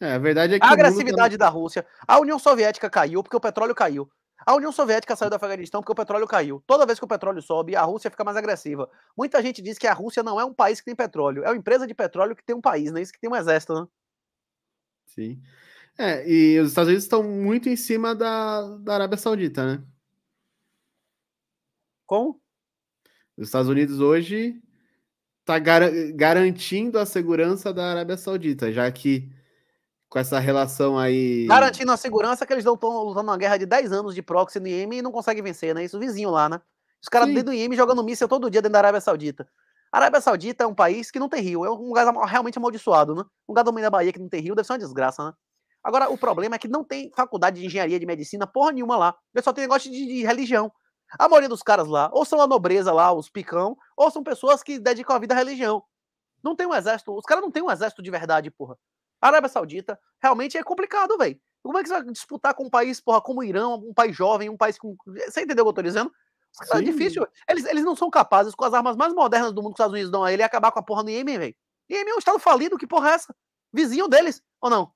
É, a verdade é que. A tá agressividade
tá... da Rússia. A União Soviética caiu porque o petróleo caiu. A União Soviética saiu do Afeganistão porque o petróleo caiu. Toda vez que o petróleo sobe, a Rússia fica mais agressiva. Muita gente diz que a Rússia não é um país que tem petróleo, é uma empresa de petróleo que tem um país, né? Isso que tem um exército, né?
Sim. É, e os Estados Unidos estão muito em cima da, da Arábia Saudita, né? Como? Os Estados Unidos hoje está gar garantindo a segurança da Arábia Saudita, já que com essa relação aí. Garantindo
a segurança que eles estão lutando uma guerra de 10 anos de proxy no Iêmen e não conseguem vencer, né? Isso vizinho lá, né? Os caras dentro do Iêmen jogando míssil todo dia dentro da Arábia Saudita. A Arábia Saudita é um país que não tem rio, é um lugar realmente amaldiçoado, né? Um lugar do meio da Bahia que não tem rio deve ser uma desgraça, né? Agora, o problema é que não tem faculdade de engenharia de medicina porra nenhuma lá. Eu é só tem negócio de, de, religião. A maioria dos caras lá, ou são a nobreza lá, os picão, ou são pessoas que dedicam a vida à religião. Não tem um exército, os caras não tem um exército de verdade, porra. A Arábia Saudita realmente é complicado, velho. Como é que você vai disputar com um país, porra, como o Irã, um país jovem, um país com. Você entendeu o que eu tô dizendo? É difícil. Eles, eles não são capazes, com as armas mais modernas do mundo que os Estados Unidos dão a ele, é acabar com a porra do Iêmen, velho. Iêmen é um estado falido, que porra é essa? Vizinho deles, ou não?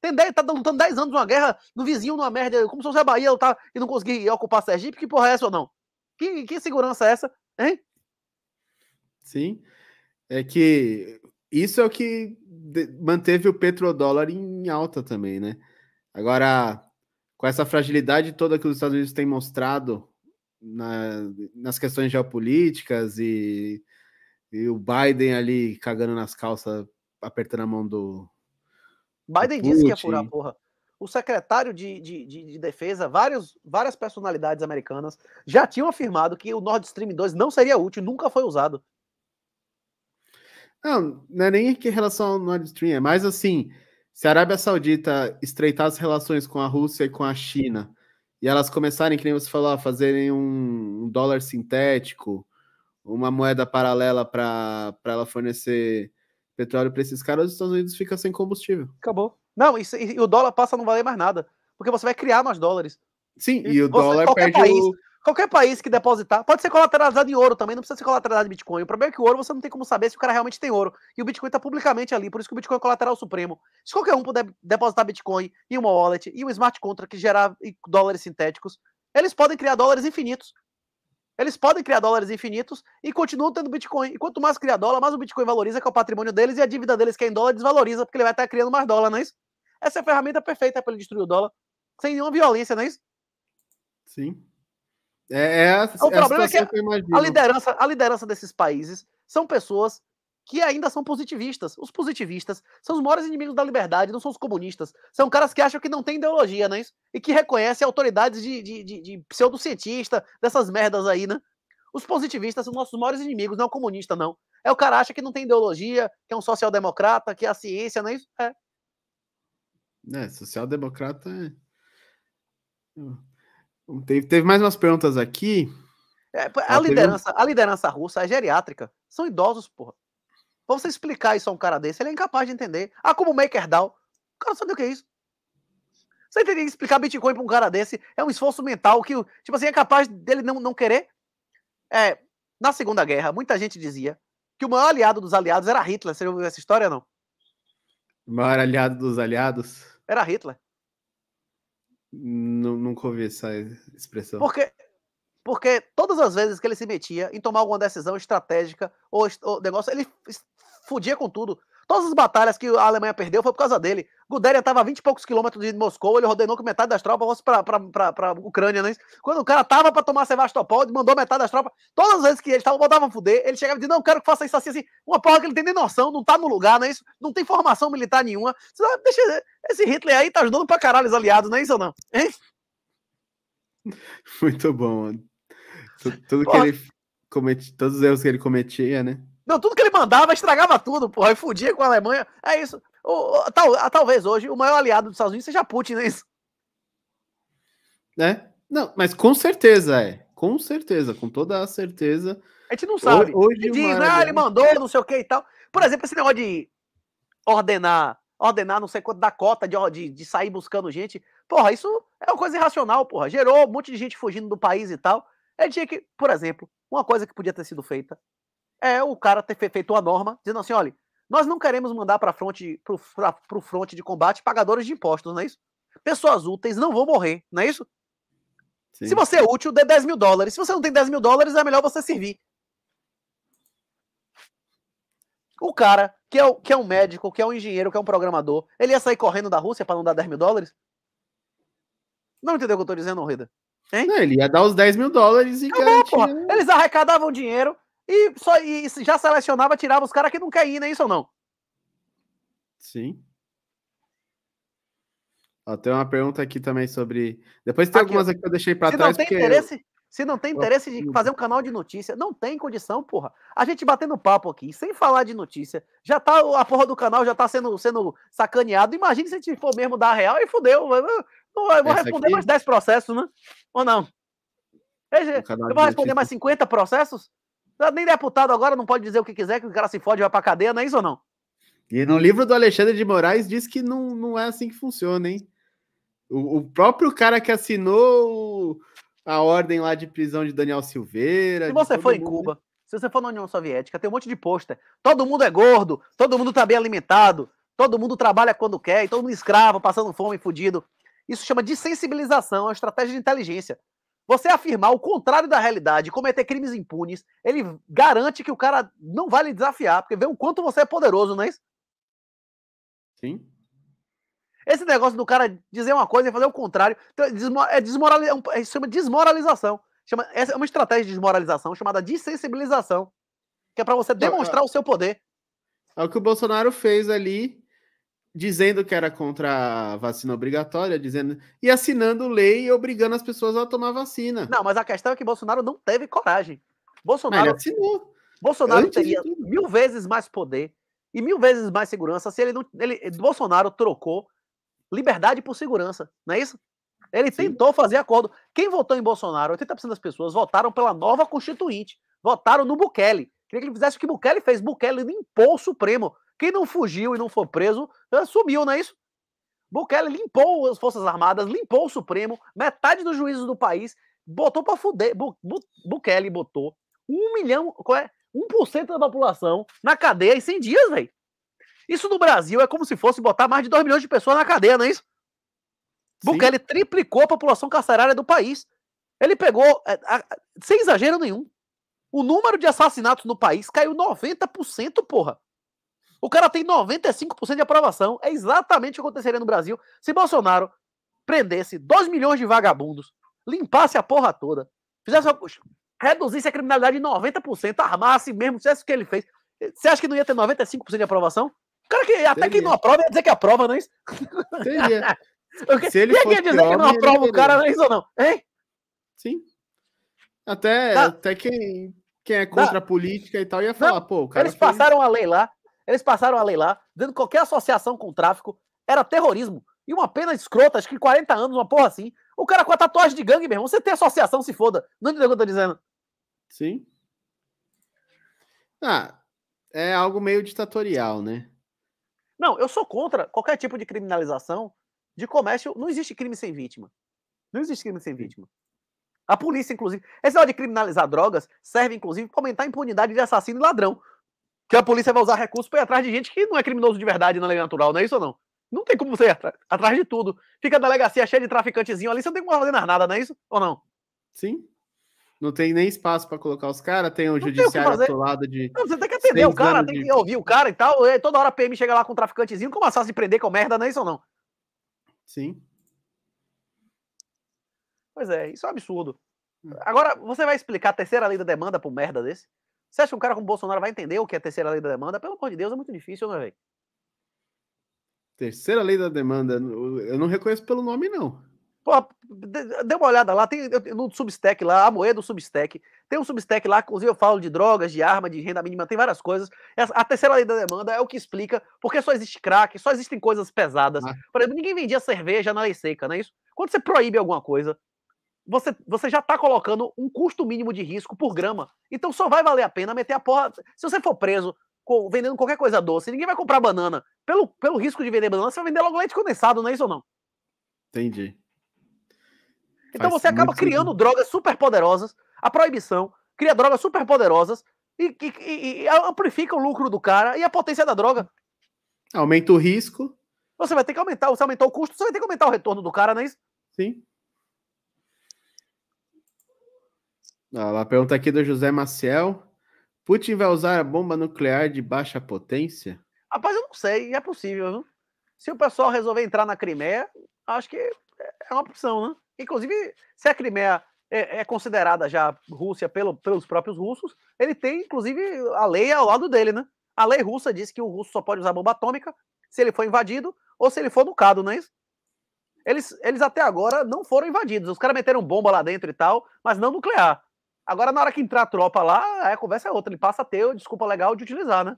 Tem 10, tá lutando 10 anos uma guerra no vizinho, numa merda, como se fosse a Bahia lutar tá, e não conseguir ocupar Sergipe, que porra é essa ou não? Que, que segurança é essa, hein?
Sim. É que isso é o que manteve o petrodólar em alta também, né? Agora, com essa fragilidade toda que os Estados Unidos têm mostrado na, nas questões geopolíticas e, e o Biden ali cagando nas calças, apertando a mão do.
Biden disse que ia furar a porra. O secretário de, de, de, de defesa, vários, várias personalidades americanas já tinham afirmado que o Nord Stream 2 não seria útil, nunca foi usado.
Não, não é nem em relação ao Nord Stream, é mais assim: se a Arábia Saudita estreitar as relações com a Rússia e com a China e elas começarem, que nem você falou, a fazerem um dólar sintético, uma moeda paralela para ela fornecer petróleo para esses caras, os Estados Unidos fica sem combustível. Acabou. Não, e,
e, o dólar passa a não valer mais nada, porque você vai criar mais dólares. Sim, e, e o você, dólar perde país, o... Qualquer país que depositar, pode ser colateralizado em ouro também, não precisa ser colateralizado em Bitcoin. O problema é que o ouro você não tem como saber se o cara realmente tem ouro. E o Bitcoin está publicamente ali, por isso que o Bitcoin é colateral supremo. Se qualquer um puder depositar Bitcoin em uma wallet e um smart contract que gerar dólares sintéticos, eles podem criar dólares infinitos. Eles podem criar dólares infinitos e continuam tendo Bitcoin. E quanto mais cria dólar, mais o Bitcoin valoriza, que é o patrimônio deles, e a dívida deles, que é em dólar, desvaloriza, porque ele vai estar criando mais dólar, não é isso? Essa é a ferramenta perfeita para ele destruir o dólar, sem nenhuma violência, não é isso?
Sim. É, é a, o é problema é que, que a liderança,
a liderança desses países são pessoas que ainda são positivistas. Os positivistas são os maiores inimigos da liberdade, não são os comunistas. São caras que acham que não tem ideologia, né? E que reconhecem autoridades de, de, de, de pseudocientista, dessas merdas aí, né? Os positivistas são nossos maiores inimigos, não é o comunista, não. É o cara acha que não tem ideologia, que é um social-democrata, que é a ciência, não é isso? É.
É, social-democrata é. Teve, teve mais umas perguntas aqui.
É, a, liderança, um... a liderança russa é geriátrica. São idosos, porra. Pra você explicar isso a um cara desse, ele é incapaz de entender. Ah, como MakerDAO. O cara sabe o que é isso. Você teria que explicar Bitcoin pra um cara desse. É um esforço mental que, tipo assim, é capaz dele não, não querer. É, na Segunda Guerra, muita gente dizia que o maior aliado dos aliados era Hitler. Você já ouviu essa história, não?
O maior aliado dos aliados? Era Hitler. N nunca ouvi essa expressão. Porque,
porque todas as vezes que ele se metia em tomar alguma decisão estratégica ou, ou negócio, ele fudia com tudo. Todas as batalhas que a Alemanha perdeu foi por causa dele. Guderian estava a 20 e poucos quilômetros de Moscou, ele ordenou que metade das tropas fosse para a Ucrânia, né? Quando o cara tava para tomar Sevastopol, ele mandou metade das tropas. Todas as vezes que eles estavam, a fuder, ele chegava e dizia: Não, quero que faça isso assim, assim. Uma porra que ele tem nem noção, não tá no lugar, né? Isso, não tem formação militar nenhuma. Deixa, esse Hitler aí tá ajudando para caralho os aliados, não é isso ou não? Hein?
Muito bom. Tudo que ele comete, todos os erros que ele cometia, né?
não tudo que ele mandava, estragava tudo, porra, e fudia com a Alemanha. É isso. O, o, tal, a, talvez hoje o maior aliado dos Estados Unidos seja Putin, não é isso?
É. Não, mas com certeza é. Com certeza, com toda a certeza.
A gente não sabe. Hoje, ele diz, ah, ele mandou, não sei o que e tal. Por exemplo, esse negócio de ordenar, ordenar não sei quanto da cota de, de, de sair buscando gente. Porra, isso é uma coisa irracional, porra. Gerou um monte de gente fugindo do país e tal. Ele é tinha que, por exemplo, uma coisa que podia ter sido feita é o cara ter feito a norma dizendo assim, olha, nós não queremos mandar para fronte para o fronte de combate pagadores de impostos, não é isso? Pessoas úteis não vão morrer, não é isso? Sim. Se você é útil, dê 10 mil dólares. Se você não tem 10 mil dólares, é melhor você servir. O cara, que é, o, que é um médico, que é um engenheiro, que é um programador, ele ia sair correndo da Rússia para não dar 10 mil dólares? Não entendeu o que eu tô dizendo, Rida? Hein? Não, ele ia dar os 10 mil dólares e Acabou, garantia... Né? Eles arrecadavam dinheiro, e, só, e já selecionava, tirava os caras que não querem ir, não é isso ou não?
Sim. até tem uma pergunta aqui também sobre. Depois tem aqui, algumas aqui que eu deixei para trás. Não tem interesse, eu...
Se não tem interesse de fazer um canal de notícia, não tem condição, porra. A gente batendo papo aqui, sem falar de notícia, já tá a porra do canal já tá sendo, sendo sacaneado. Imagina se a gente for mesmo dar a real e fudeu. Eu, eu vou responder aqui... mais 10 processos, né? Ou não? Eu, eu vou responder mais 50 processos? Tá nem deputado agora não pode dizer o que quiser, que o cara se fode vai pra cadeia, não é isso ou não? E no livro do Alexandre de Moraes diz que não, não é assim que
funciona, hein? O, o próprio cara que assinou a ordem lá
de prisão de Daniel Silveira. Se você for mundo, em Cuba, né? se você for na União Soviética, tem um monte de pôster. Todo mundo é gordo, todo mundo tá bem alimentado, todo mundo trabalha quando quer, e todo mundo escravo, passando fome, fudido. Isso chama de sensibilização, é uma estratégia de inteligência. Você afirmar o contrário da realidade, cometer crimes impunes, ele garante que o cara não vai lhe desafiar, porque vê o quanto você é poderoso, não é isso? Sim. Esse negócio do cara dizer uma coisa e fazer o contrário então, é, é, desmoral, é, é chama desmoralização. Chama, essa é uma estratégia de desmoralização chamada dessensibilização, que é para você demonstrar é o seu poder. É o que o Bolsonaro fez ali dizendo que era contra
a vacina obrigatória, dizendo e assinando lei e obrigando as pessoas a tomar vacina. Não, mas a
questão é que Bolsonaro não teve coragem. Bolsonaro ele assinou. Bolsonaro Antes teria mil vezes mais poder e mil vezes mais segurança se ele não. Ele, Bolsonaro trocou liberdade por segurança, não é isso? Ele Sim. tentou fazer acordo. Quem votou em Bolsonaro, 80% das pessoas votaram pela nova Constituinte, votaram no Bukele. Queria que ele fizesse o que Bukele fez. Bukele limpou o Supremo. Quem não fugiu e não foi preso, eh, sumiu, não é isso? Bukele limpou as Forças Armadas, limpou o Supremo, metade dos juízes do país, botou para fuder. Bu, Bu, Bukele botou um milhão, qual é? 1% da população na cadeia em 100 dias, velho. Isso no Brasil é como se fosse botar mais de 2 milhões de pessoas na cadeia, não é isso? Sim. Bukele triplicou a população carcerária do país. Ele pegou, eh, sem exagero nenhum, o número de assassinatos no país caiu 90%, porra. O cara tem 95% de aprovação. É exatamente o que aconteceria no Brasil se Bolsonaro prendesse 2 milhões de vagabundos, limpasse a porra toda, fizesse uma... reduzisse a criminalidade em 90%, armasse mesmo, fizesse o que ele fez. Você acha que não ia ter 95% de aprovação? O cara que até quem não aprova ia dizer que aprova, não é isso? Seria. se ele é ia dizer que não aprova o cara, não é isso ou não? Hein? Sim. Até, tá. até quem, quem é contra tá. a política e tal ia falar, não, pô, o cara. Eles fez... passaram a lei lá eles passaram a lei dizendo que qualquer associação com o tráfico era terrorismo. E uma pena escrota, acho que 40 anos, uma porra assim. O cara com a tatuagem de gangue, meu irmão. Você tem associação, se foda. Não entendeu o que eu tô dizendo? Sim. Ah, é algo meio ditatorial, né? Não, eu sou contra qualquer tipo de criminalização de comércio. Não existe crime sem vítima. Não existe crime sem vítima. A polícia, inclusive. Esse negócio de criminalizar drogas serve, inclusive, para aumentar a impunidade de assassino e ladrão que a polícia vai usar recursos para ir atrás de gente que não é criminoso de verdade na lei natural, não é isso ou não? Não tem como você ir atrás, atrás de tudo. Fica a delegacia cheia de traficantezinho ali, você não tem como fazer nada, não é isso ou não? Sim.
Não tem nem espaço para colocar os caras, tem um não judiciário atolado de. Não,
você tem que atender o cara, tem que ouvir o cara e tal. E toda hora a PM chega lá com um traficantezinho, como assassino de prender com merda, não é isso ou não? Sim. Pois é, isso é um absurdo. Hum. Agora, você vai explicar a terceira lei da demanda por merda desse? Você acha que um cara como Bolsonaro vai entender o que é a terceira lei da demanda? Pelo amor de Deus, é muito difícil, né, velho?
Terceira lei da demanda, eu
não reconheço pelo nome, não. Pô, dê uma olhada lá, tem no Substack lá, a moeda do Substack. Tem um Substack lá, inclusive eu falo de drogas, de arma, de renda mínima, tem várias coisas. A terceira lei da demanda é o que explica porque só existe crack, só existem coisas pesadas. Ah. Por exemplo, ninguém vendia cerveja na lei seca, não é isso? Quando você proíbe alguma coisa, você, você já está colocando um custo mínimo de risco por grama. Então só vai valer a pena meter a porra. Se você for preso vendendo qualquer coisa doce, ninguém vai comprar banana. Pelo, pelo risco de vender banana, você vai vender logo leite condensado, não é isso ou não? Entendi. Então Faz você acaba criando sentido. drogas super poderosas, a proibição cria drogas super poderosas e, e, e amplifica o lucro do cara e a potência da droga. Aumenta o risco. Você vai ter que aumentar, você aumentou o custo, você vai ter que aumentar o retorno do cara, não é isso? Sim.
a pergunta aqui do José Maciel. Putin vai usar a bomba nuclear de baixa potência?
Rapaz, eu não sei, é possível, viu? Se o pessoal resolver entrar na Crimeia, acho que é uma opção, né? Inclusive, se a Crimeia é, é, considerada já Rússia pelo, pelos próprios russos, ele tem, inclusive, a lei ao lado dele, né? A lei russa diz que o russo só pode usar bomba atômica se ele for invadido ou se ele for nucado, não é isso? Eles, eles até agora não foram invadidos. Os caras meteram bomba lá dentro e tal, mas não nuclear. Agora, na hora que entrar a tropa lá, é, a conversa é outra. Ele passa a ter desculpa legal de utilizar, né?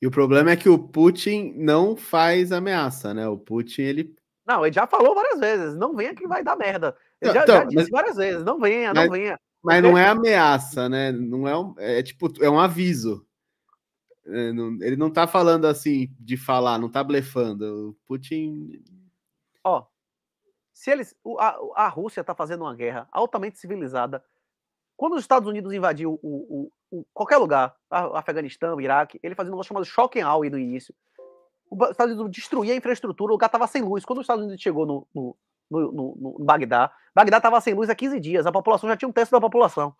E o problema é que o Putin não faz ameaça, né? O Putin, ele.
Não, ele já falou várias vezes. Não venha que vai dar merda. Ele já, então, já disse mas... várias vezes. Não venha, não venha. Mas não é
ameaça, né? Não é, um, é, é tipo, é um aviso. É, não, ele não tá falando assim de falar, não tá blefando. O Putin.
Ó, se eles. A, a Rússia tá fazendo uma guerra altamente civilizada quando os Estados Unidos invadiu o, o, o qualquer lugar, Afeganistão, Iraque, ele fazia um negócio chamado shock and awe no início. Os Estados Unidos destruía a infraestrutura, o lugar estava sem luz. Quando os Estados Unidos chegou no, no, no, no, no Bagdá, Bagdá estava sem luz há 15 dias, a população já tinha um terço da população.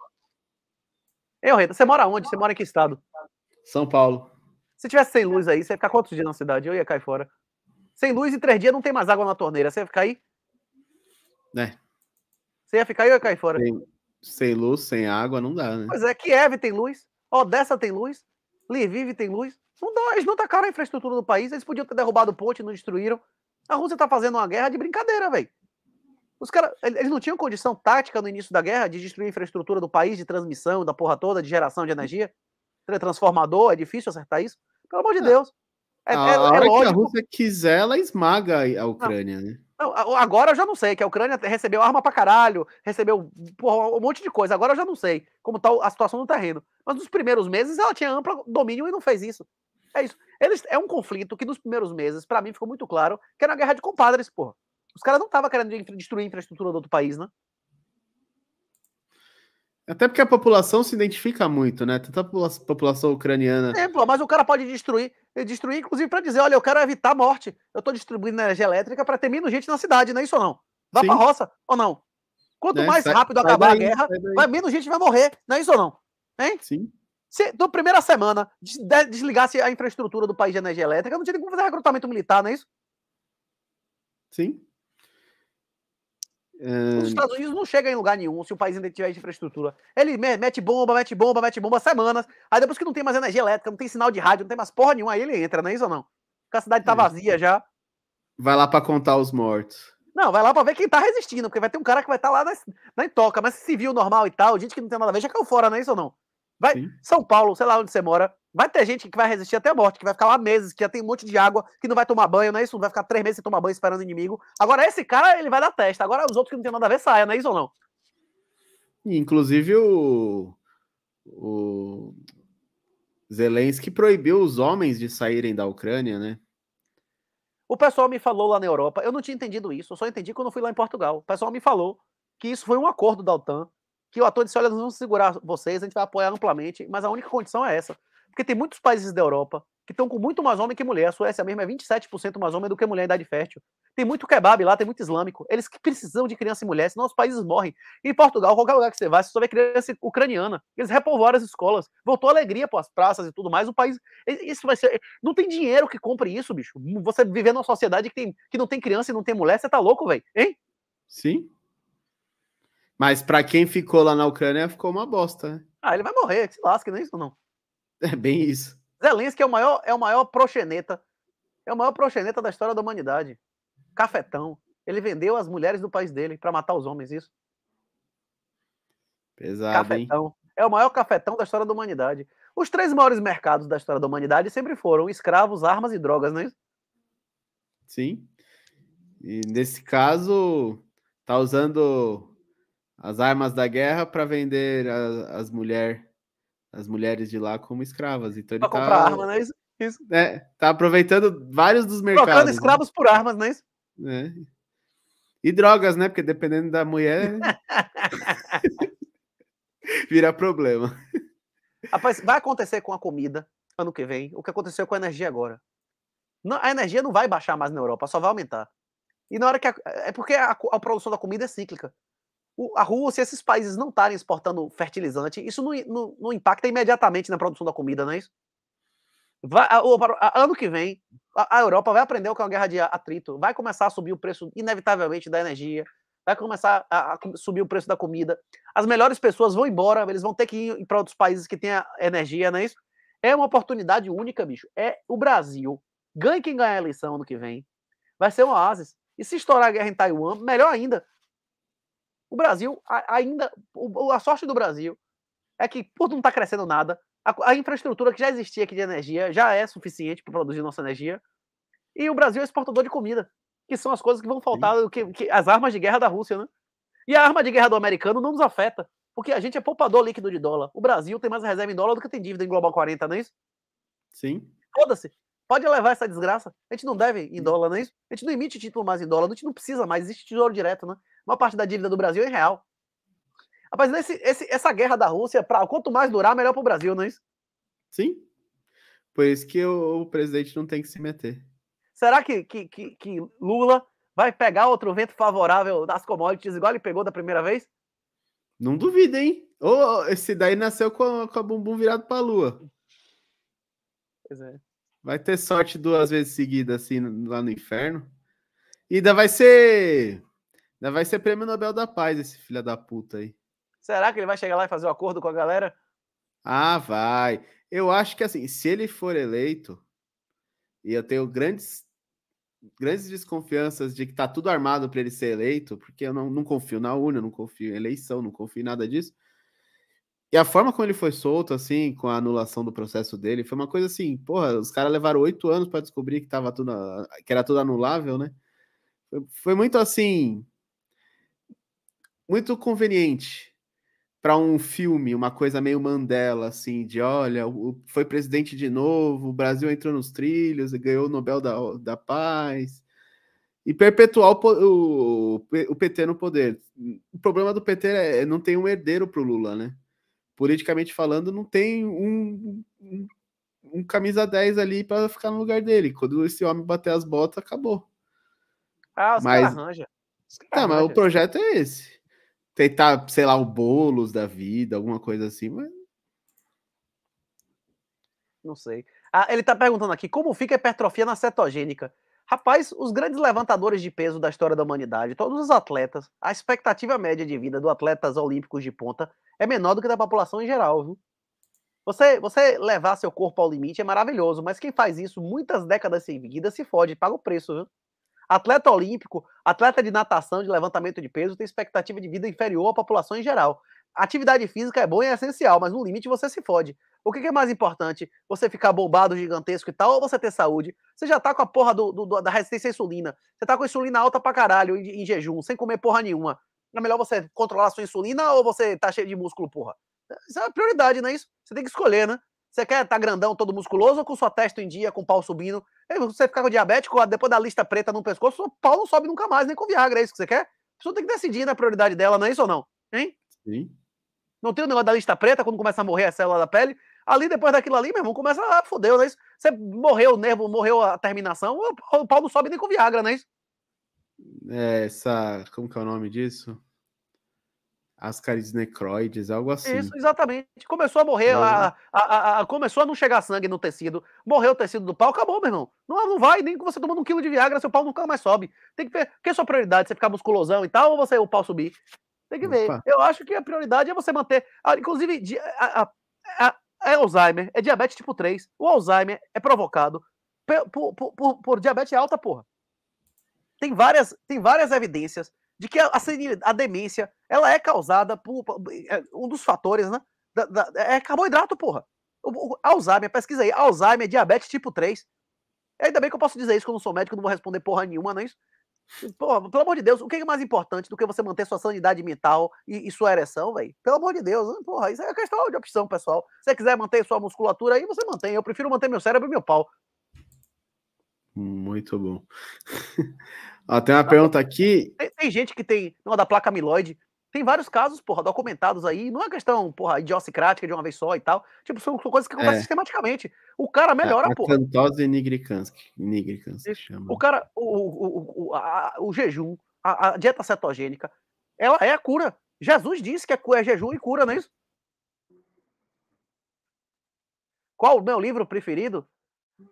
Ei, Rita, você mora onde? Você mora em que estado? São Paulo. Se tivesse sem luz aí, você ia ficar quantos dias na cidade? Eu ia cair fora. Sem luz e três dias não tem mais água na torneira. Você ia ficar aí? Né? Você ia ficar aí ou ia cair fora? Sim.
Sem luz, sem água, não dá, né? Pois
é, Kiev tem luz, Odessa tem luz, Lviv tem luz. Não dá, eles não atacaram a infraestrutura do país, eles podiam ter derrubado o ponte, não destruíram. A Rússia tá fazendo uma guerra de brincadeira, velho. Os caras, eles não tinham condição tática no início da guerra de destruir a infraestrutura do país, de transmissão, da porra toda, de geração de energia. Transformador, é difícil acertar isso. Pelo amor de Deus. É, a, é, é hora é que a Rússia
quiser, ela esmaga a Ucrânia, não. né?
Agora eu já não sei, que a Ucrânia recebeu arma pra caralho, recebeu porra, um monte de coisa. Agora eu já não sei como tá a situação no terreno. Mas nos primeiros meses ela tinha amplo domínio e não fez isso. É isso. Eles, é um conflito que nos primeiros meses, para mim, ficou muito claro que era uma guerra de compadres, porra. Os caras não estavam querendo destruir a infraestrutura do outro país, né?
Até porque a população se identifica muito, né? Tanta população ucraniana. Exemplo,
é, mas o cara pode destruir, destruir, inclusive para dizer, olha, eu quero evitar a morte. Eu estou distribuindo energia elétrica para ter menos gente na cidade, não é isso ou não? Vá para roça ou não? Quanto né, mais sai, rápido sai acabar daí, a guerra, vai menos gente vai morrer, não é isso ou não? Hein? Sim. Se na primeira semana desligasse a infraestrutura do país de energia elétrica, não tinha como fazer recrutamento militar, não é isso?
Sim. Os Estados
Unidos não chega em lugar nenhum se o país ainda tiver infraestrutura. Ele mete bomba, mete bomba, mete bomba semanas. Aí depois que não tem mais energia elétrica, não tem sinal de rádio, não tem mais porra nenhuma, aí ele entra, não é isso ou não? Porque a cidade tá é. vazia já.
Vai lá para contar os mortos.
Não, vai lá pra ver quem tá resistindo, porque vai ter um cara que vai estar tá lá na, na intoca, mas civil normal e tal, gente que não tem nada a ver, já caiu fora, não é isso ou não? Vai, Sim. São Paulo, sei lá onde você mora, Vai ter gente que vai resistir até a morte, que vai ficar lá meses, que já tem um monte de água, que não vai tomar banho, não é isso? Vai ficar três meses sem tomar banho esperando o inimigo. Agora, esse cara, ele vai dar testa. Agora, os outros que não tem nada a ver, saia, não é isso ou não?
Inclusive, o, o Zelensky proibiu os homens de saírem da Ucrânia, né?
O pessoal me falou lá na Europa, eu não tinha entendido isso, eu só entendi quando eu fui lá em Portugal. O pessoal me falou que isso foi um acordo da OTAN, que o ator disse: olha, nós vamos segurar vocês, a gente vai apoiar amplamente, mas a única condição é essa. Porque tem muitos países da Europa que estão com muito mais homem que mulher. A Suécia mesmo é 27% mais homem do que mulher em idade fértil. Tem muito kebab lá, tem muito islâmico. Eles que precisam de criança e mulher, senão os países morrem. em Portugal, qualquer lugar que você vai, você só vê criança ucraniana. Eles repovoaram as escolas. Voltou alegria para as praças e tudo mais. O país. Isso vai ser. Não tem dinheiro que compre isso, bicho. Você viver numa sociedade que, tem... que não tem criança e não tem mulher, você tá louco, velho? Hein?
Sim. Mas para quem ficou lá na
Ucrânia, ficou uma bosta, né? Ah, ele vai morrer, que se lasque, não é isso não. É bem isso. Zelensky é o maior, é o maior proxeneta. É o maior proxeneta da história da humanidade. Cafetão. Ele vendeu as mulheres do país dele para matar os homens, isso. Pesado, cafetão. Hein? É o maior cafetão da história da humanidade. Os três maiores mercados da história da humanidade sempre foram escravos, armas e drogas, não é isso?
Sim. E nesse caso, tá usando as armas da guerra para vender as mulheres as mulheres de lá como escravas. Então pra ele comprar tá, arma,
né? Isso, isso.
É, tá aproveitando vários dos mercados. Trocando né? escravos
né? por armas, né?
É. E drogas, né? Porque dependendo da mulher.
vira
problema.
Rapaz, vai acontecer com a comida ano que vem o que aconteceu com a energia agora. Não, a energia não vai baixar mais na Europa, só vai aumentar. E na hora que. A, é porque a, a produção da comida é cíclica a Rússia, esses países não estarem exportando fertilizante, isso não, não, não, impacta imediatamente na produção da comida, não é isso? Vai, ano que vem, a, Europa vai aprender o que é uma guerra de atrito, vai começar a subir o preço, inevitavelmente, da energia, vai começar a, subir o preço da comida. As melhores pessoas vão embora, eles vão ter que ir para outros países que têm energia, não é isso? É uma oportunidade única, bicho. É o Brasil. Ganhe quem ganhar a eleição ano que vem. Vai ser um oásis. E se estourar a guerra em Taiwan, melhor ainda. O Brasil ainda. A sorte do Brasil é que, por não estar tá crescendo nada, a, a, infraestrutura que já existia aqui de energia já é suficiente para produzir nossa energia. E o Brasil é exportador de comida, que são as coisas que vão faltar, que, que, as armas de guerra da Rússia, né? E a arma de guerra do americano não nos afeta, porque a gente é poupador líquido de dólar. O Brasil tem mais reserva em dólar do que tem dívida em Global 40, não é isso? Sim. Foda-se. Pode levar essa desgraça. A gente não deve em dólar, não é isso? A gente não emite título mais em dólar, a gente não precisa mais, existe tesouro direto, né? uma parte da dívida do Brasil é em real. Rapaz, esse, esse, essa guerra da Rússia, pra, quanto mais durar, melhor para o Brasil, não é isso? Sim.
Por isso que o, o, presidente não tem que se meter.
Será que, que, que, que Lula vai pegar outro vento favorável das commodities, igual ele pegou da primeira vez? Não duvida,
hein? Oh, esse daí nasceu com, com a bumbum virado para a lua. Pois é. Vai ter sorte duas vezes seguidas, assim, lá no inferno. E ainda vai ser Ainda vai ser prêmio Nobel da Paz esse filho da puta aí.
Será que ele vai chegar lá e fazer o um acordo com a galera?
Ah, vai. Eu acho que assim, se ele for eleito, e eu tenho grandes grandes desconfianças de que tá tudo armado para ele ser eleito, porque eu não, não confio na urna, não confio em eleição, não confio em nada disso. E a forma como ele foi solto, assim, com a anulação do processo dele, foi uma coisa assim, porra, os caras levaram oito anos para descobrir que tava tudo, que era tudo anulável, né? Foi, foi muito assim, muito conveniente para um filme, uma coisa meio Mandela, assim, de olha, foi presidente de novo, o Brasil entrou nos trilhos e ganhou o Nobel da, da Paz, e perpetuar o, o, o, PT no poder. O problema do PT é, é não tem um herdeiro para o Lula, né? Politicamente falando, não tem um, um, um camisa 10 ali para ficar no lugar dele. Quando esse homem bater as botas, acabou. Ah, os mas... caras arranjam.
Tá, mas o projeto
é esse tentar, sei lá, o bolos da vida, alguma coisa assim, mas.
Não sei. Ah, ele está perguntando aqui como fica a hipertrofia na cetogênica. Rapaz, os grandes levantadores de peso da história da humanidade, todos os atletas, a expectativa média de vida do atletas olímpicos de ponta é menor do que da população em geral, viu? Você, você levar seu corpo ao limite é maravilhoso, mas quem faz isso muitas décadas seguidas se fode, paga o preço, viu? atleta olímpico, atleta de natação, de levantamento de peso, tem expectativa de vida inferior à população em geral. Atividade física é boa e é essencial, mas no limite você se fode. O que, é mais importante? Você ficar bombado, gigantesco e tal, ou você ter saúde? Você já tá com a porra do, do, da resistência à insulina. Você tá com a insulina alta pra caralho, em, em jejum, sem comer porra nenhuma. É melhor você controlar a sua insulina ou você tá cheio de músculo, porra? Isso é uma prioridade, não é isso? Você tem que escolher, né? Você quer estar tá grandão, todo musculoso, ou com sua testa em dia, com o pau subindo? Você ficar com diabético, depois da lista preta no pescoço, o pau não sobe nunca mais, nem com Viagra, é isso que você quer? A pessoa tem que decidir na né, prioridade dela, não é isso ou não? Hein? Sim. Não tem o negócio da lista preta, quando começa a morrer a célula da pele, ali depois daquilo ali, meu irmão, começa a ah, foder, não é isso? Você morreu o nervo, morreu a terminação, o pau não sobe nem com Viagra, não é isso?
É, essa. Como que é o nome disso? ascaris necroides, algo assim. Isso,
exatamente. Começou a morrer, a, a, a, começou a não chegar sangue no tecido, morreu o tecido do pau, acabou, meu irmão. Não, não vai, nem que você tomando um quilo de Viagra, seu pau nunca mais sobe. Tem que ver, que é sua prioridade? Você ficar musculosão e tal, ou você o pau subir? Tem que Opa. ver. Eu acho que a prioridade é você manter. Ah, inclusive, a, é Alzheimer, é diabetes tipo 3. O Alzheimer é provocado por, por, por, por diabetes é alta, porra. Tem várias, tem várias evidências de que a, senilidade, a demência, ela é causada por eh, eh, um dos fatores, né? Da, da, é carboidrato, porra. O, o, Alzheimer, pesquisa aí, Alzheimer, diabetes tipo 3. Ainda bem que eu posso dizer isso, que eu não sou médico, não vou responder porra nenhuma, não é isso? Porra, pelo amor de Deus, o que é mais importante do que você manter sua sanidade mental e, e sua ereção, velho? Pelo amor de Deus, né, porra, isso é questão de opção, pessoal. Se você quiser manter sua musculatura aí, você mantém. Eu prefiro manter meu cérebro e meu pau.
Muito bom. Ah, tem uma ah, pergunta aqui.
Tem, tem, gente que tem uma da placa amiloide. Tem vários casos, porra, documentados aí. Não é questão, porra, idiosincrática de uma vez só e tal. Tipo, são coisas que acontecem é. sistematicamente. O cara é, melhora, é, porra.
Acantose nigrikansky. Nigrikansky
chama. O cara, o, o, o, a, o jejum, a, a, dieta cetogênica, ela é a cura. Jesus disse que é, é jejum e cura, não é isso? Qual o meu livro preferido?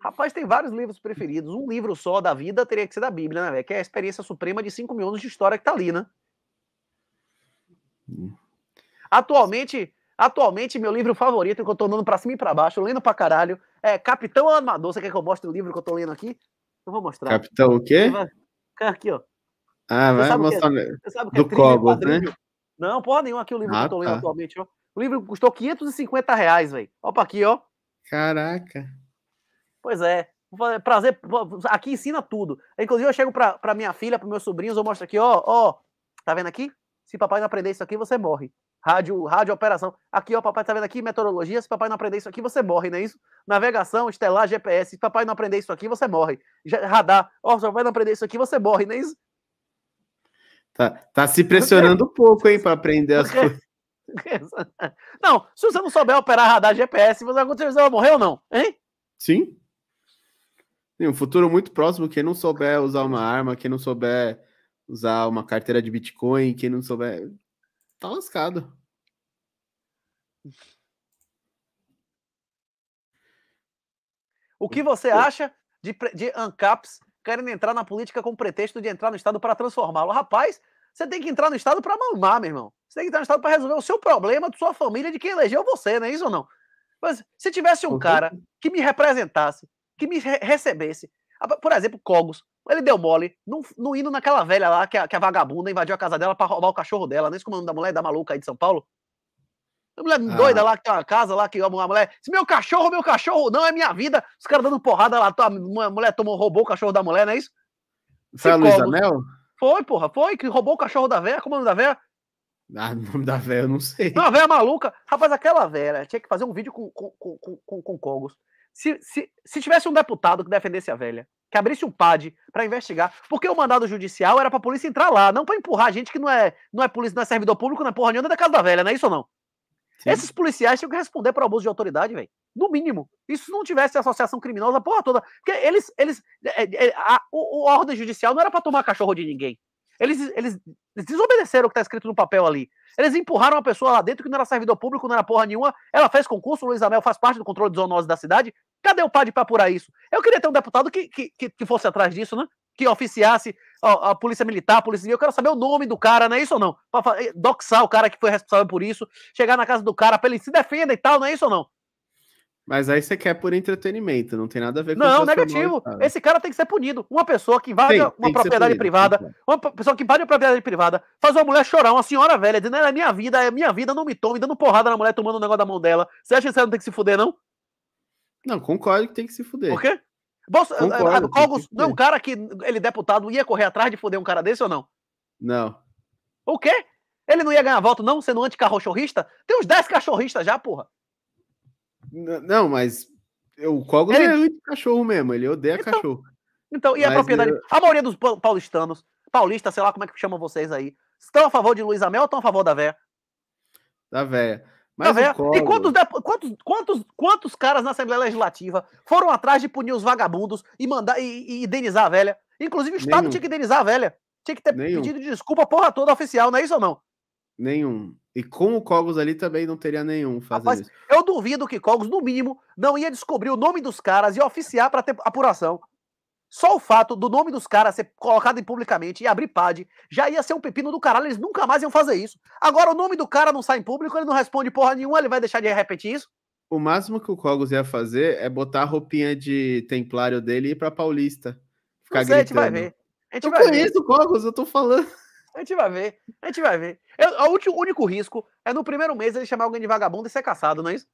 Rapaz, tem vários livros preferidos. Um livro só da vida teria que ser da Bíblia, né, velho? Que é a experiência suprema de 5 mil anos de história que tá ali, né? Hum. Atualmente, atualmente, meu livro favorito, que eu tô andando pra cima e pra baixo, lendo pra caralho, é Capitão Amador. Você quer que eu mostre o livro que eu tô lendo aqui? Eu vou mostrar. Capitão o quê? Aqui, ó.
Ah, Você vai é? mostrar. É? Do é né?
Não, porra nenhuma aqui o livro ah, que eu ah, tô lendo tá. atualmente, ó. O livro custou 550 reais, velho. Opa, aqui, ó. Caraca. Pois é. Prazer, aqui ensina tudo. Inclusive, eu chego pra, pra minha filha, pros meus sobrinhos, eu mostro aqui, ó, ó, tá vendo aqui? Se papai não aprender isso aqui, você morre. Rádio, rádio operação. Aqui, ó, papai tá vendo aqui, meteorologia. Se papai não aprender isso aqui, você morre, não é isso? Navegação, estelar, GPS. Se papai não aprender isso aqui, você morre. Radar, ó, se papai não aprender isso aqui, você morre, não é isso?
Tá, tá se pressionando um pouco, hein, para aprender as coisas.
É. Não, se você não souber operar radar GPS, você vai morrer ou não, hein?
Sim. Tem um futuro muito próximo, quem não souber usar uma arma, quem não souber usar uma carteira de Bitcoin, quem não souber. Tá lascado.
O que você acha de, de ANCAPs querendo entrar na política com pretexto de entrar no Estado para transformá-lo? Rapaz, você tem que entrar no Estado para mamar, meu irmão. Você tem que entrar no Estado para resolver o seu problema, de sua família, de quem elegeu você, não é isso ou não? Mas se tivesse um cara que me representasse, que me re recebesse. Por exemplo, Cogos. Ele deu mole, não, indo naquela velha lá que a, que a vagabunda invadiu a casa dela para roubar o cachorro dela. Não né? é isso como o nome da mulher da maluca aí de São Paulo? A mulher ah. doida lá que tem uma casa lá que uma mulher. Se meu cachorro, meu cachorro, não, é minha vida. Os caras dando porrada lá, tá, a mulher tomou, roubou o cachorro da mulher, não é isso?
Foi a Luiz Anel?
Foi, porra, foi, que roubou o cachorro da velha. Como é o nome da velha?
Ah, o nome da velha eu não
sei. Não, a maluca. Rapaz, aquela velha né, tinha que fazer um vídeo com, com, com, com, com Cogos. Se, se, se tivesse um deputado que defendesse a velha, que abrisse um PAD para investigar, porque o mandado judicial era para a polícia entrar lá, não para empurrar gente que não é, não é polícia, não é servidor público, não é porra nenhuma da casa da velha, não é isso ou não? Sim. Esses policiais tinham que responder por abuso de autoridade, velho. No mínimo. Isso não tivesse associação criminosa, porra toda. Porque eles. eles é, é, a, a, ordem judicial não era para tomar cachorro de ninguém. Eles, eles, eles desobedeceram o que está escrito no papel ali. Eles empurraram uma pessoa lá dentro que não era servidor público, não era porra nenhuma. Ela fez concurso, o Luiz Amel faz parte do controle de zoonose da cidade. Cadê o PAD para apurar isso? Eu queria ter um deputado que, que, que, fosse atrás disso, né? Que oficiasse a, a polícia militar, a polícia civil. Eu quero saber o nome do cara, não é isso ou não? Para eh, doxar o cara que foi responsável por isso, chegar na casa do cara para ele se defender e tal, não é isso ou não?
Mas aí você quer por entretenimento, não tem nada a ver com Não, negativo. Esse
cara tem que ser punido. Uma pessoa que invade tem, uma tem propriedade punido, privada, uma pessoa que invade uma propriedade privada, faz uma mulher chorar, uma senhora velha, dizendo: é minha vida, é minha vida, não me tome, dando porrada na mulher, tomando o um negócio da mão dela. Você acha que cara não tem que se fuder, não? Não, concordo que tem que se fuder. Por quê? Bolsa, eh, concordo, Cogos, ah, não é um cara que ele, é deputado, ia correr atrás de fuder um cara desse ou não? Não. O quê? Ele não ia ganhar voto, não, sendo anticarrochorrista? Tem uns 10 cachorristas já, porra.
Não, mas o Cogos ele... é o é
cachorro mesmo, ele odeia então, cachorro. Então, e mas a propriedade? Eu... A maioria dos paulistanos, paulista, sei lá como é que chamam vocês aí, estão a favor de Luiz Amel ou estão a favor da véia?
Da véia. Mas Cogos... E quantos,
quantos, quantos, quantos caras na Assembleia Legislativa foram atrás de punir os vagabundos e mandar e, e indenizar a velha? Inclusive o Estado Nenhum. tinha que indenizar a velha. Tinha que ter Nenhum. pedido de desculpa porra toda oficial, não é isso ou não? Nenhum. E com o Cogos ali também não teria nenhum fazer Rapaz, isso. Eu duvido que Cogos, no mínimo, não ia descobrir o nome dos caras e oficiar para ter apuração. Só o fato do nome dos caras ser colocado publicamente e abrir pad já ia ser um pepino do caralho, eles nunca mais iam fazer isso. Agora o nome do cara não sai em público, ele não responde porra nenhuma, ele vai deixar de repetir isso?
O máximo que o Cogos ia fazer é botar a roupinha de templário dele e ir pra Paulista. Ficar não sei, gritando. a gente vai ver.
A gente eu conheço ver. o Cogos, eu tô falando. A gente vai ver. A gente vai ver. Eu, o último, único risco é no primeiro mês ele chamar alguém de vagabundo e ser caçado, não é isso?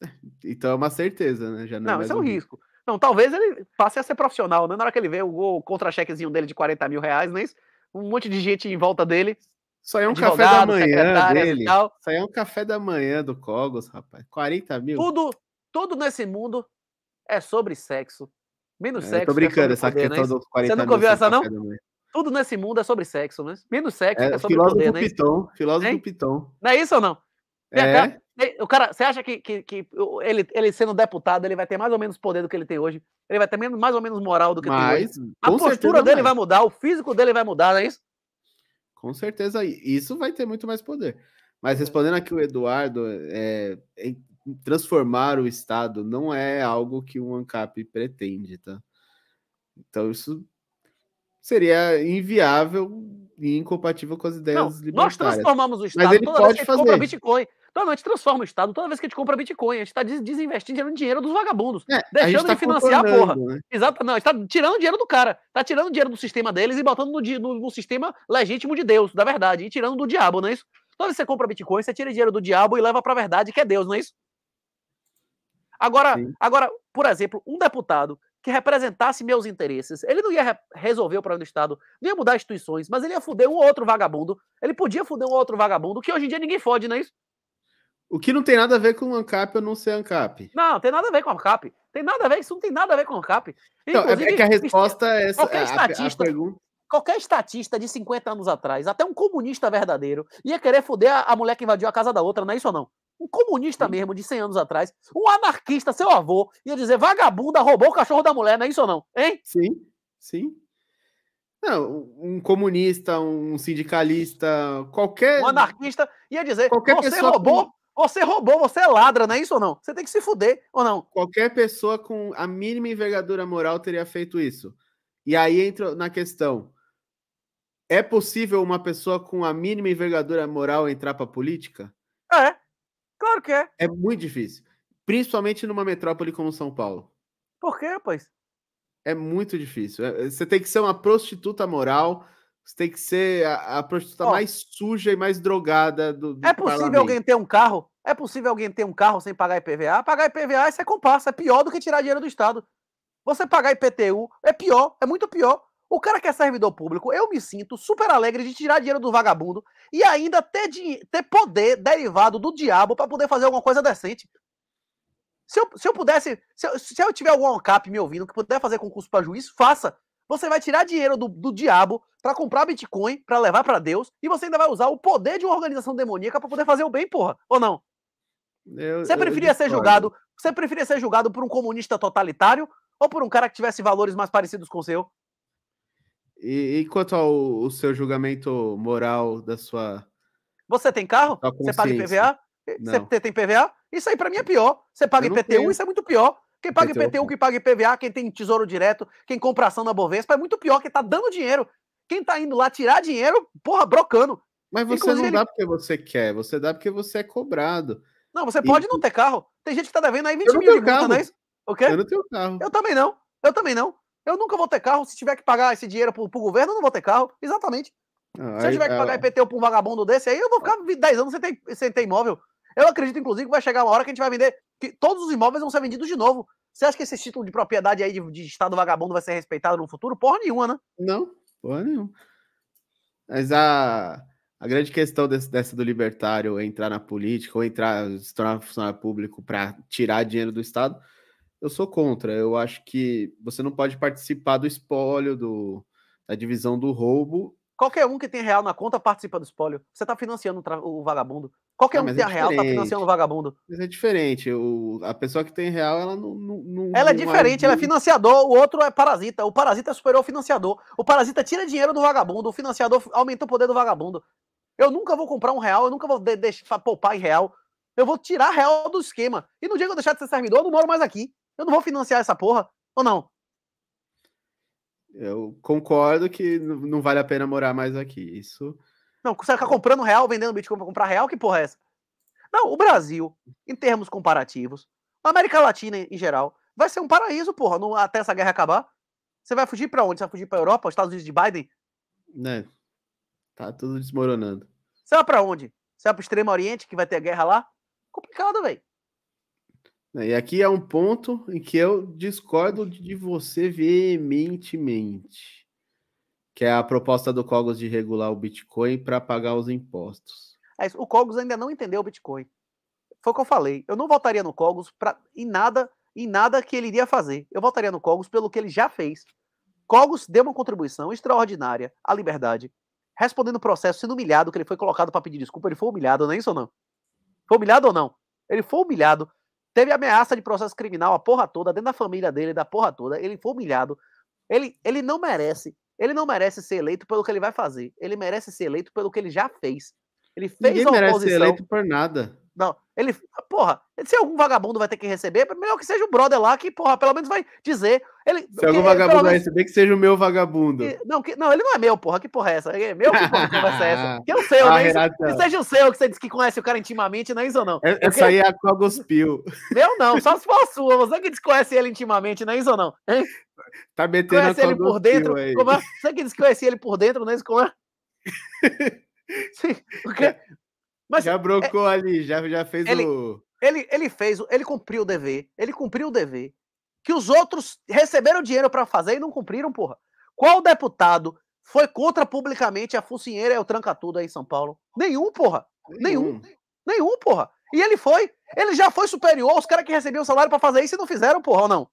Então é uma certeza, né? Já não, é não é isso é um
risco. risco. Não, talvez ele passe a ser profissional, né? Na hora que ele vê o, contra-chequezinho dele de 40 mil reais, não é isso Um monte de gente em volta dele. só é um café da manhã dele. só
é um café da manhã do Cogos, rapaz. 40 mil. Tudo,
tudo nesse mundo é sobre sexo. Menos é, sexo. Tô é brincando, é essa poder, é questão né? dos 40 Você nunca ouviu essa, não? tudo nesse mundo é sobre sexo, né? Menos sexo é, é sobre filósofo poder, né?
Piton, filósofo hein? Piton.
Não é isso ou não? É. O cara, você acha que, que, que, ele, ele sendo deputado, ele vai ter mais ou menos poder do que ele tem hoje? Ele vai ter menos, mais ou menos moral do que Mas, tem hoje? A postura dele mais. vai mudar, o físico dele vai mudar, não é isso?
Com certeza, isso vai ter muito mais poder. Mas é. respondendo aqui o Eduardo, é, transformar o Estado não é algo que o ANCAP pretende, tá? Então isso seria inviável e incompatível com as ideias não, libertárias. Nós transformamos o Estado Mas ele toda pode vez que a gente compra
Bitcoin. Então, a gente transforma o Estado toda vez que a gente compra Bitcoin. A gente está desinvestindo dinheiro dos vagabundos. É, deixando tá de financiar a porra. Né? Exato, não, a está tirando dinheiro do cara. Está tirando dinheiro do sistema deles e botando no, no, no, sistema legítimo de Deus, da verdade. E tirando do diabo, não é isso? Toda vez que você compra Bitcoin, você tira dinheiro do diabo e leva para a verdade, que é Deus, não é isso? Agora, agora, por exemplo, um deputado que representasse meus interesses. Ele não ia re resolver o problema do Estado, não ia mudar instituições, mas ele ia fuder um outro vagabundo. Ele podia fuder um outro vagabundo, que hoje em dia ninguém fode, não é isso? O que não tem nada a ver com o ANCAP ou não ser ANCAP. Não, tem nada a ver com o ANCAP. Tem nada a ver, isso não tem nada a ver com o ANCAP. Então, é que a resposta é essa. Qualquer, é, estatista, a, a qualquer estatista de 50 anos atrás, até um comunista verdadeiro, ia querer foder a, a mulher que invadiu a casa da outra, não é isso ou não? um comunista mesmo, de 100 anos atrás, um anarquista, seu avô, ia dizer, vagabunda, roubou o cachorro da mulher, não é isso ou não? Hein? Sim, sim. Não,
um comunista, um sindicalista, qualquer... Um anarquista ia dizer, qualquer você roubou... Com... Você roubou, você é ladra, não é isso ou não? Você tem que se fuder ou não? Qualquer pessoa com a mínima envergadura moral teria feito isso. E aí entra na questão: é possível uma pessoa com a mínima envergadura moral entrar para política? É. Claro que é. É muito difícil. Principalmente numa metrópole como São Paulo. Por quê, rapaz? É muito difícil. É, você tem que ser uma prostituta moral.
Você tem que ser a, a prostituta oh. mais suja e mais drogada do, do É possível parlamento. alguém ter um carro? É possível alguém ter um carro sem pagar IPVA? Pagar IPVA é ser comparsa. É pior do que tirar dinheiro do Estado. Você pagar IPTU é pior, é muito pior. O cara que é servidor público, eu me sinto super alegre de tirar dinheiro do vagabundo e ainda ter, ter poder derivado do diabo para poder fazer alguma coisa decente. Se eu, se eu pudesse, se eu, se eu tiver algum ANCAP me ouvindo que puder fazer concurso para juiz, faça. Você vai tirar dinheiro do, do diabo para comprar Bitcoin, para levar para Deus, e você ainda vai usar o poder de uma organização demoníaca para poder fazer o bem, porra, ou não?
Eu, você preferia ser julgado?
Você preferia ser julgado por um comunista totalitário ou por um cara que tivesse valores mais parecidos com o seu?
E, e quanto ao, seu julgamento moral da sua.
Você tem carro? Você paga IPVA? Não. Você tem PVA? Isso aí para mim é pior. Você paga IPTU, tenho. isso é muito pior. Quem paga IPTU, IPTU quem paga IPVA, quem tem tesouro direto, quem compra ação na Bovespa, é muito pior, quem tá dando dinheiro. Quem tá indo lá tirar dinheiro, porra, brocando. Mas você Inclusive, não dá ele... porque você quer, você dá porque você é cobrado. Não, você e... pode não ter carro. Tem gente que tá devendo aí 20 mil de multa, não é isso? O quê? Eu não tenho carro. Eu também não. Eu também não. Eu nunca vou ter carro. Se tiver que pagar esse dinheiro pro, pro governo, eu não vou ter carro. Exatamente.
Ah, se eu tiver que é pagar
IPTU pra um vagabundo desse, aí eu vou ficar 10 anos sem ter, sem ter imóvel. Eu acredito, inclusive, que vai chegar uma hora que a gente vai vender. que Todos os imóveis vão ser vendidos de novo. Você acha que esse título de propriedade aí de, de Estado vagabundo vai ser respeitado no futuro? Porra nenhuma, né? Não, porra nenhuma.
Mas a, a grande questão desse, dessa do libertário entrar na política ou entrar, se tornar funcionário público para tirar dinheiro do Estado eu sou contra. Eu acho que você não pode participar do espólio, do, da divisão do roubo.
Qualquer um que tem real na conta participa do espólio. Você está financiando o vagabundo. Qualquer ah, um que é tem real está financiando
o vagabundo. Mas é diferente. O, a pessoa que tem real, ela não. não, não ela é diferente, ela é
financiador, o outro é parasita. O parasita é superou o financiador. O parasita tira dinheiro do vagabundo, o financiador aumentou o poder do vagabundo. Eu nunca vou comprar um real, eu nunca vou de, deixar, poupar em real. Eu vou tirar real do esquema. E no dia que eu deixar de ser servidor, eu não moro mais aqui. Eu não vou financiar essa porra, ou não?
Eu concordo que não
vale a pena morar mais aqui. Isso. Não, você ficar comprando real, vendendo Bitcoin pra comprar real, que porra é essa? Não, o Brasil, em termos comparativos, a América Latina em geral, vai ser um paraíso, porra, não, até essa guerra acabar. Você vai fugir para onde? Você vai fugir pra Europa, Estados Unidos de Biden? Né. Tá tudo desmoronando. Você vai pra onde? Você vai pro Extremo Oriente, que vai ter guerra lá? Complicado, velho.
Né, e aqui é um ponto em que eu discordo de você veementemente, que é a proposta do Cogos de regular o Bitcoin para pagar os impostos.
É o Cogos ainda não entendeu o Bitcoin. Foi o que eu falei. Eu não votaria no Cogos pra, em nada em nada que ele iria fazer. Eu votaria no Cogos pelo que ele já fez. Cogos deu uma contribuição extraordinária à liberdade, respondendo o processo, sendo humilhado, que ele foi colocado para pedir desculpa. Ele foi humilhado, não é isso ou não? Foi humilhado ou não? Ele foi humilhado Teve ameaça de processo criminal a porra toda, dentro da família dele, da porra toda. Ele foi humilhado. Ele, ele não merece. Ele não merece ser eleito pelo que ele vai fazer. Ele merece ser eleito pelo que ele já fez. Ele fez Ninguém a oposição. merece ser eleito
por nada.
Não, ele, porra, se algum vagabundo vai ter que receber, melhor que seja o brother lá, que, porra, pelo menos vai dizer. Ele, se algum ele, vagabundo menos, vai
receber, que seja o meu vagabundo. Que,
não, que, não, ele não é meu, porra, que porra é essa? É meu, que porra conversa é essa? Que é o seu, né? Que seja o seu, que você disse que conhece o cara intimamente, não é isso ou não? É, essa aí é a
Cogospil.
Meu não, só se for a sua, você que desconhece ele intimamente, não é isso ou não? Hein?
Tá metendo conhece a ele por dentro, aí. como é?
Você que desconhece ele por dentro, não é isso? Como é? Sim, porque... É, mas já brocou é, ali, já, já fez ele, o. Ele, ele fez, ele cumpriu o dever. Ele cumpriu o dever. Que os outros receberam dinheiro para fazer e não cumpriram, porra. Qual deputado foi contra publicamente a focinheira e o tranca-tudo aí em São Paulo? Nenhum, porra. Nenhum. Nenhum, Nenhum porra. E ele foi. Ele já foi superior aos caras que recebiam salário para fazer isso e não fizeram, porra, ou não?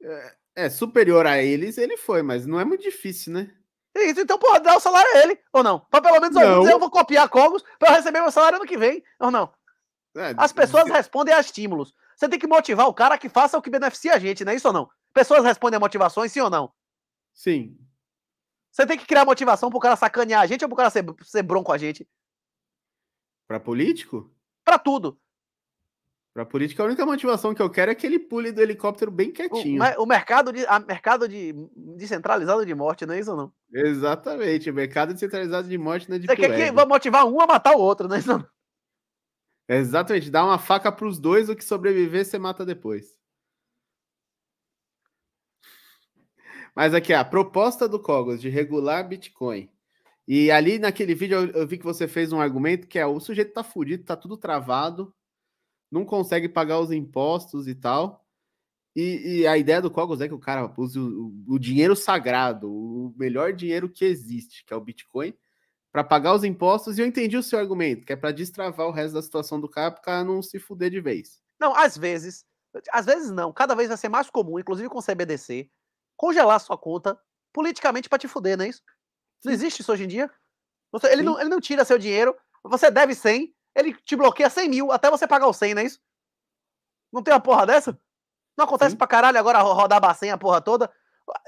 É,
é, superior a eles ele foi, mas não é muito difícil,
né? É isso, então, porra, dá o salário a ele, ou não? Pra pelo menos não. eu vou copiar Cogos pra eu receber meu salário ano que vem, ou não?
É, As pessoas
de... respondem a estímulos. Você tem que motivar o cara que faça o que beneficia a gente, não é isso ou não? Pessoas respondem a motivações, sim ou não? Sim. Você tem que criar motivação pro cara sacanear a gente ou pro cara ser, ser bronco a gente? Pra político? Pra tudo. Para política, a única motivação que eu quero é que ele
pule do helicóptero bem quietinho. O, o mercado, de, a mercado de, descentralizado de morte, não é isso ou não? Exatamente, o mercado descentralizado de morte é de Você quer que vai motivar um a matar o outro, não é isso não? Exatamente, dá uma faca para os dois, o que sobreviver você mata depois. Mas aqui, a proposta do Cogos de regular Bitcoin. E ali naquele vídeo eu, eu vi que você fez um argumento que é o sujeito tá fudido, tá tudo travado, não consegue pagar os impostos e tal. E, e a ideia do Cogos é que o cara use o, o dinheiro sagrado, o melhor dinheiro que existe, que é o Bitcoin, para pagar os impostos. E eu entendi o seu argumento, que é
para destravar o resto da situação do cara, para o cara não se fuder de vez. Não, às vezes. Às vezes não. Cada vez vai ser mais comum, inclusive com o CBDC, congelar sua conta politicamente para te fuder, não é isso? Não existe isso hoje em dia? Você, ele, não, ele não tira seu dinheiro, você deve 100, ele te bloqueia 100 mil até você pagar o 100, não é isso? Não tem uma porra dessa? Não acontece Sim. pra caralho agora rodar a a porra toda?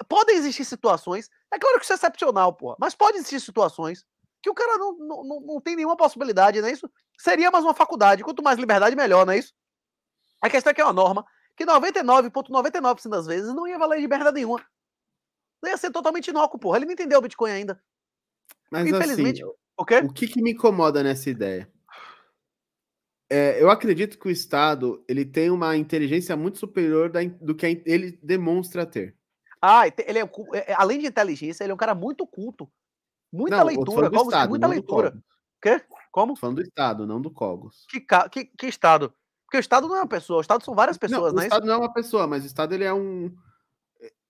Podem existir situações, é claro que isso é excepcional, porra, mas pode existir situações que o cara não, não, não, tem nenhuma possibilidade, não é isso? Seria mais uma faculdade, quanto mais liberdade, melhor, não é isso? A questão é que é uma norma que 99,99% das vezes não ia valer de merda nenhuma. Não ia ser totalmente inócuo, porra. Ele não entendeu o Bitcoin ainda.
Mas assim, Infelizmente, assim, o, o que, que me incomoda nessa ideia? É, eu acredito que o Estado ele tem uma inteligência muito superior da, do que ele demonstra ter. Ah, ele é, é, é, além de inteligência, ele é
um cara muito culto. Muita não, leitura, estado, muita leitura. Quê? Como? Fã falando do Estado, não do Cogos. Que, que, que, Estado? Porque o Estado não é uma pessoa, o Estado são várias pessoas, não, né? O Estado
não é uma pessoa, mas o Estado ele é um,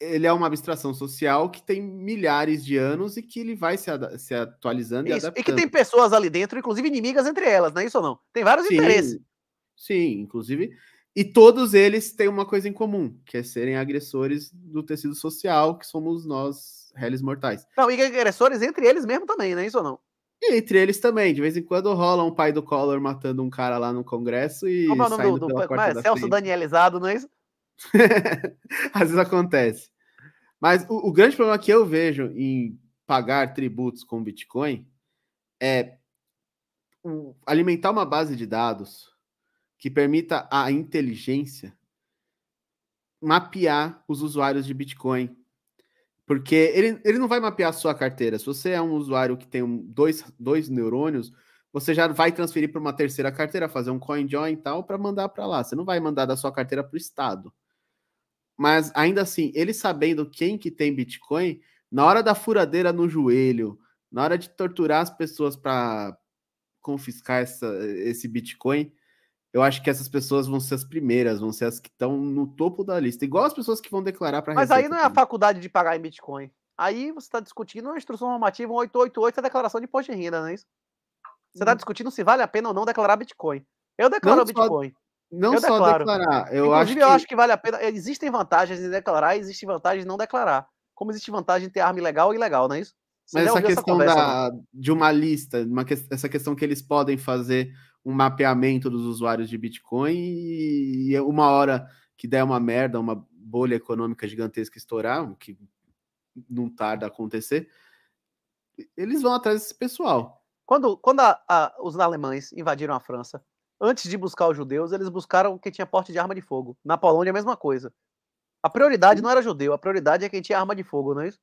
ele é uma abstração social que tem milhares de anos e que ele vai se, se atualizando isso. e adaptando. E que tem pessoas ali dentro, inclusive inimigas entre elas, não é isso ou não? Tem vários sim, interesses. Sim, inclusive. E todos eles têm uma coisa em comum, que é serem agressores do tecido social, que somos nós, réis mortais.
Não, e agressores entre eles mesmo também, não é isso ou não?
E entre eles também, de vez em quando rola um pai do Collor matando um cara lá no Congresso e. Como é o nome do, do, do mas, é? Celso
Danielizado, não é isso?
Às vezes acontece. Mas o, o, grande problema que eu vejo em pagar tributos com Bitcoin é alimentar uma base de dados que permita a inteligência mapear os usuários de Bitcoin. Porque ele, ele não vai mapear a sua carteira. Se você é um usuário que tem um, dois, dois neurônios, você já vai transferir para uma terceira carteira, fazer um coin join e tal, para mandar para lá. Você não vai mandar da sua carteira para o Estado mas ainda assim, ele sabendo quem que tem Bitcoin, na hora da furadeira no joelho, na hora de torturar as pessoas para confiscar essa, esse Bitcoin, eu acho que essas pessoas vão ser as primeiras, vão ser as que estão no topo da lista. Igual as pessoas que vão declarar para Mas aí não é a
faculdade de pagar em Bitcoin. Aí você está discutindo uma instrução normativa 1888, a é declaração de imposto de renda, não é isso? Você está hum. discutindo se vale a pena ou não declarar Bitcoin. Eu declaro não Bitcoin. Só, não eu só declaro. declarar. Eu Inclusive, acho que... eu acho que vale a pena. Existem vantagens em declarar e existem vantagens em não declarar. Como existe vantagem em ter arma ilegal e ilegal, não é isso? Você Mas é essa questão essa conversa, da...
Né? de uma lista, uma que... essa questão que eles podem fazer um mapeamento dos usuários de Bitcoin e uma hora que der uma merda, uma bolha econômica gigantesca estourar, o que não tarda a acontecer,
eles vão atrás desse pessoal. Quando, quando a, a, os alemães invadiram a França, antes de buscar os judeus, eles buscaram quem tinha porte de arma de fogo. Na Polônia, a mesma coisa. A prioridade não era judeu, a prioridade é quem tinha arma de fogo, não é isso?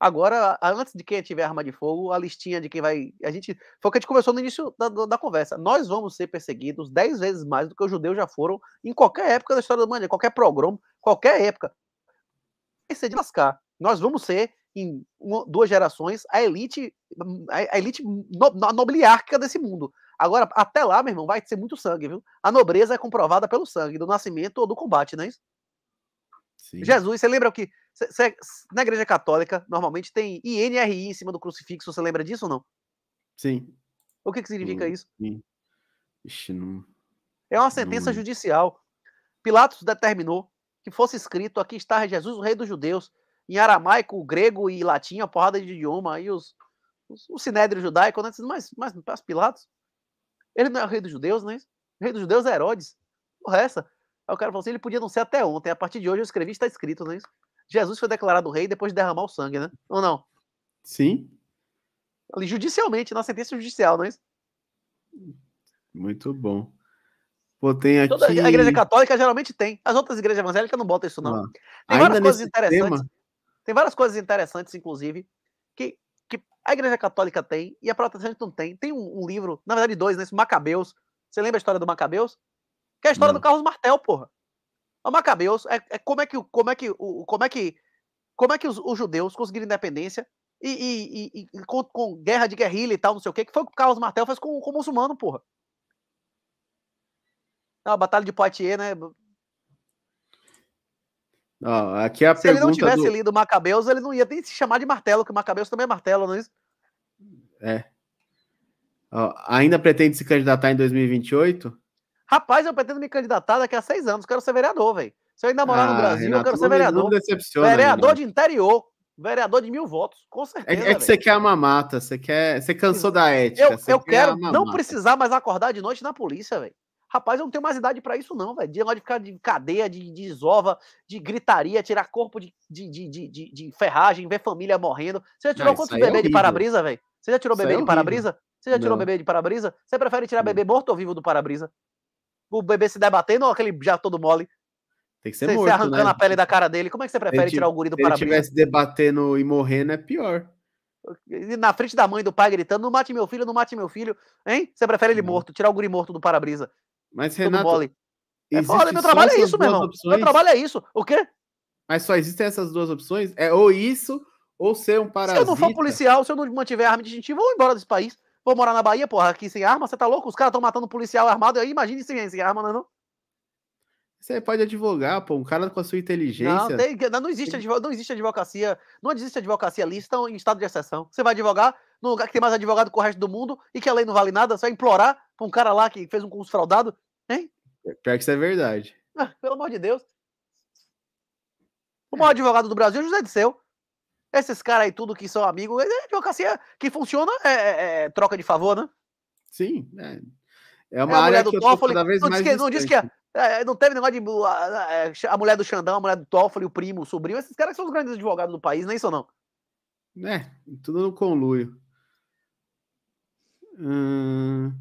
Agora, antes de quem tiver arma de fogo, a listinha de quem vai. A gente. Foi o que a gente conversou no início da, da conversa. Nós vamos ser perseguidos dez vezes mais do que os judeus já foram em qualquer época da história da humanidade, qualquer programa, qualquer época. Esse é de lascar. Nós vamos ser, em uma, duas gerações, a elite, a, elite no, nobiliárquica desse mundo. Agora, até lá, meu irmão, vai ser muito sangue, viu? A nobreza é comprovada pelo sangue, do nascimento ou do combate, não é isso? Sim. Jesus, você lembra o que? Cê, cê, na igreja católica, normalmente tem INRI em cima do crucifixo, você lembra disso ou não? Sim. O que, que significa sim, isso? Sim. Ixi, não... É uma sentença não... judicial. Pilatos determinou que fosse escrito: aqui está Jesus, o rei dos judeus, em aramaico, grego e latim, a porrada de idioma, aí os, os, o sinédrio judaico, né? mas, mas, mas Pilatos, ele não é o rei dos judeus, né? O rei dos judeus é Herodes. Porra, é essa. Aí o cara falou assim: ele podia não ser até ontem. A partir de hoje eu escrevi, está escrito, né? Jesus foi declarado rei depois de derramar o sangue, né? Ou não? Sim. Ali, judicialmente, na sentença judicial, não é isso?
Muito bom. Pô, tem aqui... Toda a igreja
católica geralmente tem. As outras igrejas evangélicas não botam isso, não. Ah, tem várias coisas interessantes. Tema... Tem várias coisas interessantes, inclusive, que a Igreja Católica tem e a Protestante não tem. Tem um, um livro, na verdade dois, né? Macabeus. Você lembra a história do Macabeus? Que é a história não. do Carlos Martel, porra. O Macabeus é, é, como é que como é que o como é que como é que os, os judeus conseguiram independência e, e, e, e com, com, guerra de guerrilha e tal, não sei o quê, que foi o que o Carlos Martel fez com, com o muçulmano, porra. É a Batalha de Poitiers, né?
aqui é a se ele não tivesse do... lido
Macabeus, ele não ia nem se chamar de martelo, que Macabeus também é martelo, não é isso?
É. ainda pretende se candidatar em 2028?
Rapaz, eu pretendo me candidatar daqui a seis anos, quero ser vereador, velho. Se eu ainda morar ah, no Brasil, Renato, eu quero ser vereador. vereador de interior, vereador de mil votos, com certeza. É, é que é você quer
a mamata, você quer. Você cansou da ética. Eu, eu quero não precisar
mais acordar de noite na polícia, velho. Rapaz, eu não tenho mais idade para isso, não, velho. De lá de ficar de cadeia, de, de desova, de gritaria, tirar corpo de, de, de, de, de ferragem, ver família morrendo. Você já tirou não, ah, quantos é bebês é de para-brisa, velho? Você já tirou isso bebê é de para-brisa? Você já tirou não. bebê de para-brisa? Você prefere tirar bebê morto ou vivo do para-brisa? O bebê se debatendo ou aquele já todo mole? Tem que ser você, morto, Se arrancando né? a pele da cara dele. Como é que você prefere tirar o guri do para-brisa? Se ele estivesse
debatendo e morrendo, é
pior na frente da mãe do pai gritando: Não mate meu filho, não mate meu filho. Hein? Você prefere ele morto, tirar o guri morto do para-brisa. Mas, Renato. Vôlei. É vôlei, meu trabalho é isso, meu irmão. Opções? Meu trabalho é isso. O quê? Mas só existem essas duas opções? É ou isso, ou ser um parasita. Se eu não for policial, se eu não mantiver arma de gente, vou embora desse país. Vou morar na Bahia, porra, aqui sem arma, você tá louco? Os caras estão matando policial armado aí, imagine sem, sem arma, não, é não
Você pode advogar, pô, um cara com a sua inteligência. Não, tem,
não, existe, advo, não existe advocacia, não existe advocacia estão em estado de exceção. Você vai advogar num lugar que tem mais advogado que o resto do mundo e que a lei não vale nada, só implorar pra um cara lá que fez um curso fraudado Hein?
Pior que isso é verdade.
Ah, pelo amor de Deus. O maior advogado do Brasil é José de Seu. Esses caras aí, tudo que são amigos, é advocacia que funciona é, é, é, é troca de favor, né? Sim. É,
é uma é área do que Toffoli, não, diz, não que é,
é, não teve negócio de a, ah, ah, a, mulher do Xandão, a mulher do Toffoli, o primo, o sobrinho. Esses caras são os grandes advogados do país, não é isso não? É,
tudo no conluio. Hum...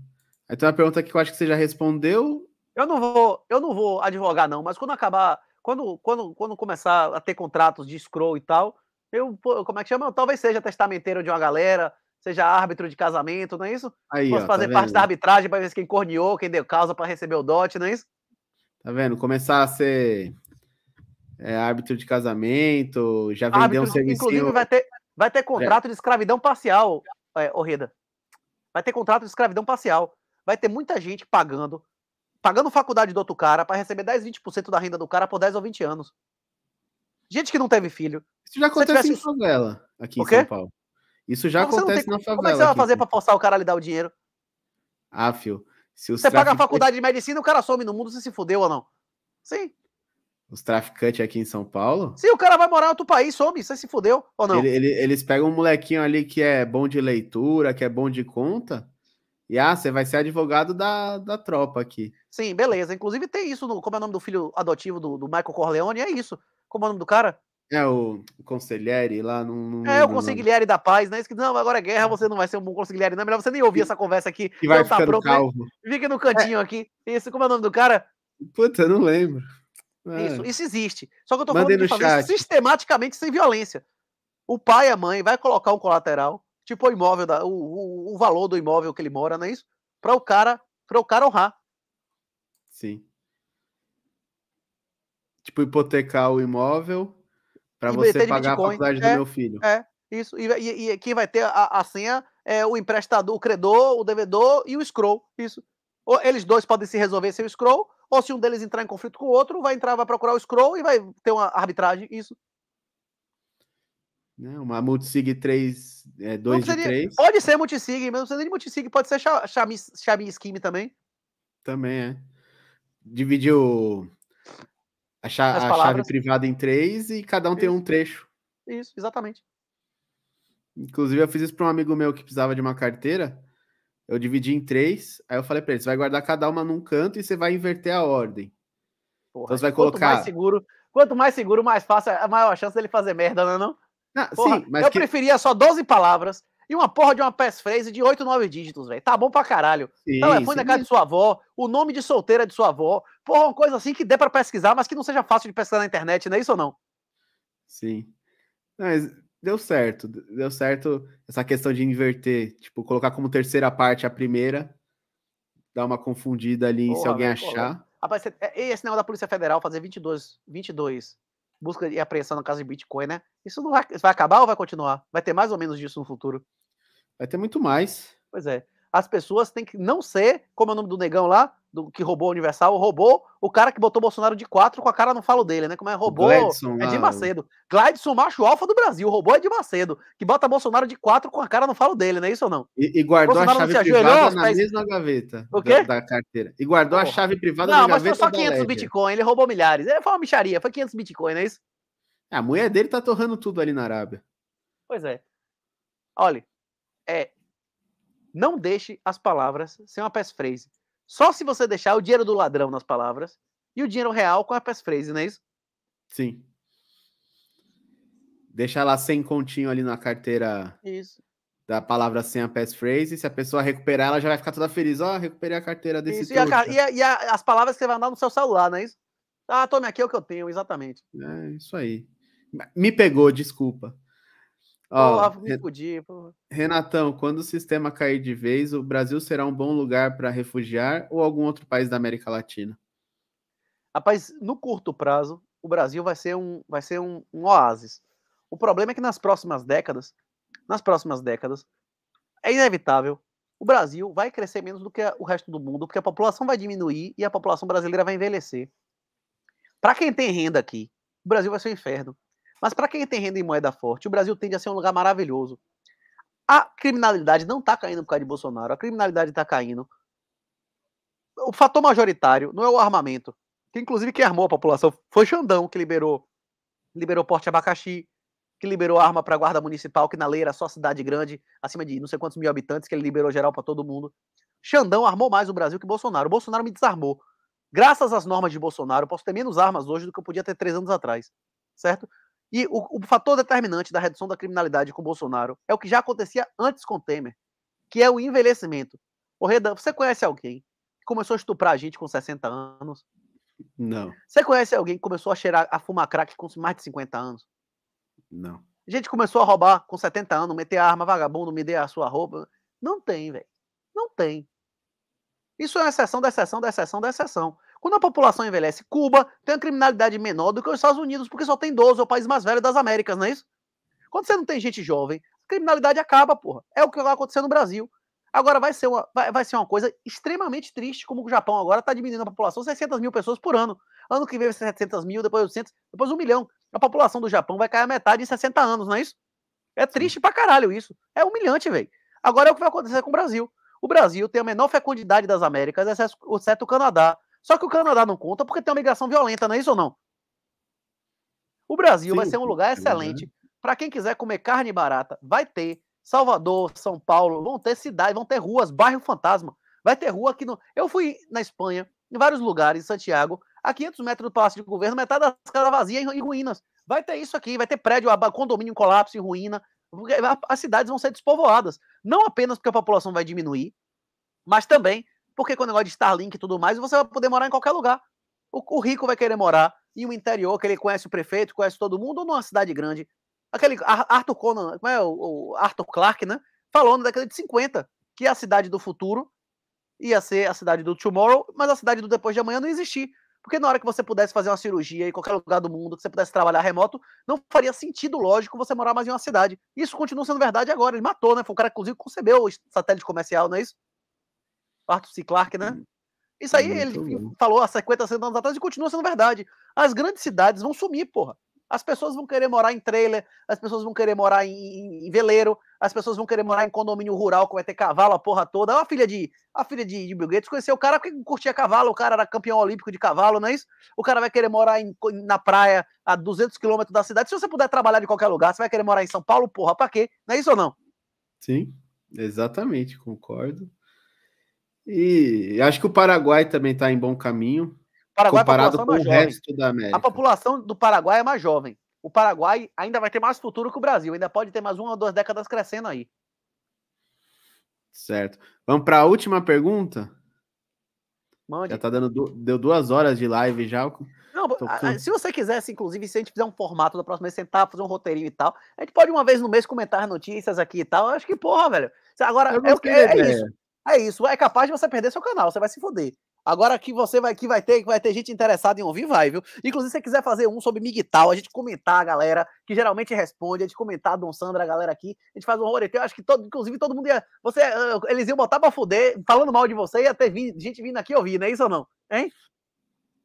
Aí tem uma pergunta que eu acho que você já respondeu.
Eu não vou, eu não vou advogar, não, mas quando acabar, quando, quando, quando começar a ter contratos de scroll e tal, eu, como é que chama? Eu, talvez seja testamenteiro de uma galera, seja árbitro de casamento, não é isso? Aí, Posso ó, fazer tá parte da arbitragem para ver quem corneou, quem deu causa para receber o dote, não é isso?
Tá vendo? Começar a ser é, árbitro de casamento, já vendeu um serviço. Inclusive, vai
ter, vai ter é. contrato é. de escravidão parcial, é, Orreda. Vai ter contrato de escravidão parcial vai ter muita gente pagando, pagando faculdade do outro cara para receber 10, 20% da renda do cara por 10 ou 20 anos. Gente que não teve filho. Isso já acontece tivesse... em
favela, aqui em São Paulo. Isso já então, acontece tem... na favela. Como é que você vai fazer para
forçar o cara a lhe dar o dinheiro?
Ah, fio. Se você paga a faculdade de
medicina, o cara some no mundo, você se fudeu ou não? Sim.
Os traficantes aqui em São Paulo?
Sim, o cara vai morar em outro país, some, você se fudeu ou não? Ele, ele,
eles pegam um molequinho ali que é bom de leitura, que é bom de conta, e ah, você vai ser advogado
da, da tropa aqui. Sim, beleza. Inclusive tem isso no. Como é o nome do filho adotivo do, do Michael Corleone? É isso. Como é o nome do cara? É o, conselheiro lá no. é, o conselheiro da paz, né? Isso que, não, agora é guerra, você não vai ser um bom conselheiro, não. É melhor você nem ouvir essa conversa aqui. Que vai tá pronto, calvo. Né? Fica no cantinho é. aqui. Isso, como é o nome do cara? Puta, não lembro. É. Isso, isso existe. Só que eu tô Mandei falando de fazer chat. sistematicamente sem violência. O pai e a mãe vai colocar um colateral tipo o imóvel, da, o, o, o valor do imóvel que ele mora, não é isso? Para o cara, para o cara honrar.
Sim. Tipo, hipotecar o imóvel para você pagar Bitcoin, a faculdade é, do meu filho.
É, isso. E, e, e quem vai ter a, a, senha é o emprestador, o credor, o devedor e o scroll. Isso. Ou eles dois podem se resolver sem o scroll, ou se um deles entrar em conflito com o outro, vai entrar, vai procurar o scroll e vai ter uma arbitragem. Isso.
Né? Uma Multisig 3, é, 2 de 3.
Pode ser Multisig, mas não precisa nem Multisig, pode ser chave Xiaomi Scheme também.
Também, é. Dividiu a, cha a chave privada em três e cada um isso. tem um trecho.
Isso, exatamente.
Inclusive, eu fiz isso para um amigo meu que precisava de uma carteira. Eu dividi em três. Aí eu falei para ele: você vai guardar cada uma num canto e você vai inverter a ordem. Porra, então você vai quanto colocar. Mais
seguro, quanto mais seguro, mais fácil, a maior chance dele fazer merda, não é? Não? porra, sim, mas eu que... preferia só 12 palavras e uma porra de uma passphrase de 8, 9 dígitos, velho. Tá bom pra caralho. É sim, Telefone da casa de sua avó, o nome de solteira de sua avó. Porra, uma coisa assim que dê para pesquisar, mas que não seja fácil de pesquisar na internet, não é isso ou não?
Sim. Mas deu certo. Deu certo essa questão de inverter. Tipo, colocar como terceira parte a primeira. Dar uma confundida ali porra, se alguém véio, achar. Porra.
Rapaz, é, esse negócio da Polícia Federal fazer 22, 22 busca e apreensão no caso de Bitcoin, né? Isso não vai, isso vai acabar ou vai continuar? Vai ter mais ou menos disso no futuro? Vai ter muito mais. Pois é as pessoas têm que não ser, como é o nome do negão lá, do que roubou o Universal, roubou o cara que botou Bolsonaro de quatro com a cara no falo dele, né? Como é roubou Gladson, é de ah. Macedo. Gladson, macho alfa do Brasil, roubou é de Macedo, que bota Bolsonaro de quatro com a cara no falo dele, não é isso ou não?
E, e guardou Bolsonaro a chave privada na mesma gaveta o quê? Da, da carteira. E guardou Porra. a chave privada não, na gaveta. Não, mas foi só 500 bitcoin,
ele roubou milhares. é foi uma micharia, foi 500 bitcoin, não é isso? Ah, a mulher dele tá torrando tudo ali na Arábia. Pois é. Olha, é, não deixe as palavras sem uma passphrase. Só se você deixar o dinheiro do ladrão nas palavras e o dinheiro real com a passphrase, não é isso?
Sim. Deixar lá sem continho ali na carteira isso. da palavra sem a passphrase. Se a pessoa recuperar, ela já vai ficar toda feliz. Ó, oh, recuperei a carteira desse isso, E, a, e, a, e
a, as palavras que você vai andar no seu celular, não é isso? Ah, tome aqui é o que eu tenho, exatamente.
É, isso aí. Me pegou, desculpa. Ó, Re... podia, Renatão, quando o sistema cair de vez, o Brasil será um bom lugar para
refugiar ou algum outro país da América Latina? Rapaz, no curto prazo, o Brasil vai ser um, vai ser um, um oásis. O problema é que nas próximas décadas, nas próximas décadas, é inevitável o Brasil vai crescer menos do que o resto do mundo, porque a população vai diminuir e a população brasileira vai envelhecer. Para quem tem renda aqui, o Brasil vai ser um inferno. Mas para quem tem renda em moeda forte, o Brasil tende a ser um lugar maravilhoso. A criminalidade não está caindo por causa de Bolsonaro, a criminalidade está caindo. O fator majoritário não é o armamento, que inclusive quem armou a população foi Xandão, que liberou, liberou porte abacaxi, que liberou arma para a guarda municipal, que na lei era só cidade grande, acima de não sei quantos mil habitantes, que ele liberou geral para todo mundo. Xandão armou mais o Brasil que Bolsonaro. O Bolsonaro me desarmou. Graças às normas de Bolsonaro, eu posso ter menos armas hoje do que eu podia ter três anos atrás. Certo? E o, o fator determinante da redução da criminalidade com Bolsonaro é o que já acontecia antes com Temer, que é o envelhecimento. O Redan, você conhece alguém que começou a estuprar a gente com 60 anos? Não. Você conhece alguém que começou a cheirar, a fumar crack com mais de 50 anos? Não. A gente começou a roubar com 70 anos, meter a arma, vagabundo, me dê a sua roupa. Não tem, velho. Não tem. Isso é uma exceção da exceção da exceção da exceção. Quando a população envelhece, Cuba tem uma criminalidade menor do que os Estados Unidos, porque só tem 12, é o país mais velho das Américas, não é isso? Quando você não tem gente jovem, a criminalidade acaba, porra. É o que vai acontecer no Brasil. Agora vai ser uma, vai, vai ser uma coisa extremamente triste, como o Japão agora está diminuindo a população 600 mil pessoas por ano. Ano que vem vai ser 700 mil, depois 800, depois 1 milhão. A população do Japão vai cair a metade em 60 anos, não é isso? É triste pra caralho isso. É humilhante, velho. Agora é o que vai acontecer com o Brasil. O Brasil tem a menor fecundidade das Américas, exceto o Canadá. Só que o Canadá não conta porque tem uma migração violenta, não é isso ou não? O Brasil Sim, vai ser um lugar né? excelente. Né? Para quem quiser comer carne barata, vai ter. Salvador, São Paulo, vão ter cidades, vão ter ruas, bairro fantasma. Vai ter rua que não. Eu fui na Espanha, em vários lugares, em Santiago, a 500 metros do Palácio de Governo, metade das casas vazias e ruínas. Vai ter isso aqui, vai ter prédio, condomínio em colapso, em ruína. As cidades vão ser despovoadas. Não apenas porque a população vai diminuir, mas também porque com o negócio de Starlink e tudo mais, você vai poder morar em qualquer lugar. O, o rico vai querer morar em um interior que ele conhece o prefeito, conhece todo mundo, ou numa cidade grande. Aquele Arthur Conan, como é o, Arthur Clarke, né? Falou na década de 50 que a cidade do futuro ia ser a cidade do tomorrow, mas a cidade do depois de amanhã não existir, Porque na hora que você pudesse fazer uma cirurgia em qualquer lugar do mundo, que você pudesse trabalhar remoto, não faria sentido lógico você morar mais em uma cidade. Isso continua sendo verdade agora. Ele matou, né? Foi o cara que, inclusive, concebeu o satélite comercial, não é isso? Arthur C. Clarke, né? Isso aí é ele bom. falou há 50, 60 anos atrás e continua sendo verdade. As grandes cidades vão sumir, porra. As pessoas vão querer morar em trailer, as pessoas vão querer morar em, em veleiro, as pessoas vão querer morar em condomínio rural que vai ter cavalo a porra toda. É a filha de, é a filha de, de Bill Gates conheceu o cara que curtia cavalo, o cara era campeão olímpico de cavalo, não é isso? O cara vai querer morar em, na praia a 200 quilômetros da cidade. Se você puder trabalhar de qualquer lugar, você vai querer morar em São Paulo, porra, pra quê? Não é isso ou não?
Sim, exatamente, concordo. E acho que o Paraguai também está em bom caminho.
Paraguai, é comparado com o resto jovem. da América. A população do Paraguai é mais jovem. O Paraguai ainda vai ter mais futuro que o Brasil. Ainda pode ter mais uma ou duas décadas crescendo aí.
Certo. Vamos para a última pergunta? Mande. Já tá dando deu duas horas de live já.
Não, se você quisesse, inclusive, se a gente fizer um formato da próxima vez, sentar, fazer um roteirinho e tal, a gente pode uma vez no mês comentar notícias aqui e tal. Eu acho que, porra, velho. Agora, é, é, é, é isso. É isso, é capaz de você perder seu canal, você vai se foder. Agora que você vai que vai ter, que vai ter gente interessada em ouvir, vai, viu? Inclusive, se você quiser fazer um sobre Miguel, a gente comentar a galera que geralmente responde, a gente comentar a Dom Sandra, a galera aqui, a gente faz um roreteu, acho que todo, inclusive todo mundo ia, você, ah, eles iam botar para fuder, falando mal de você, ia ter gente vindo aqui ouvir, não é isso ou não? Hein?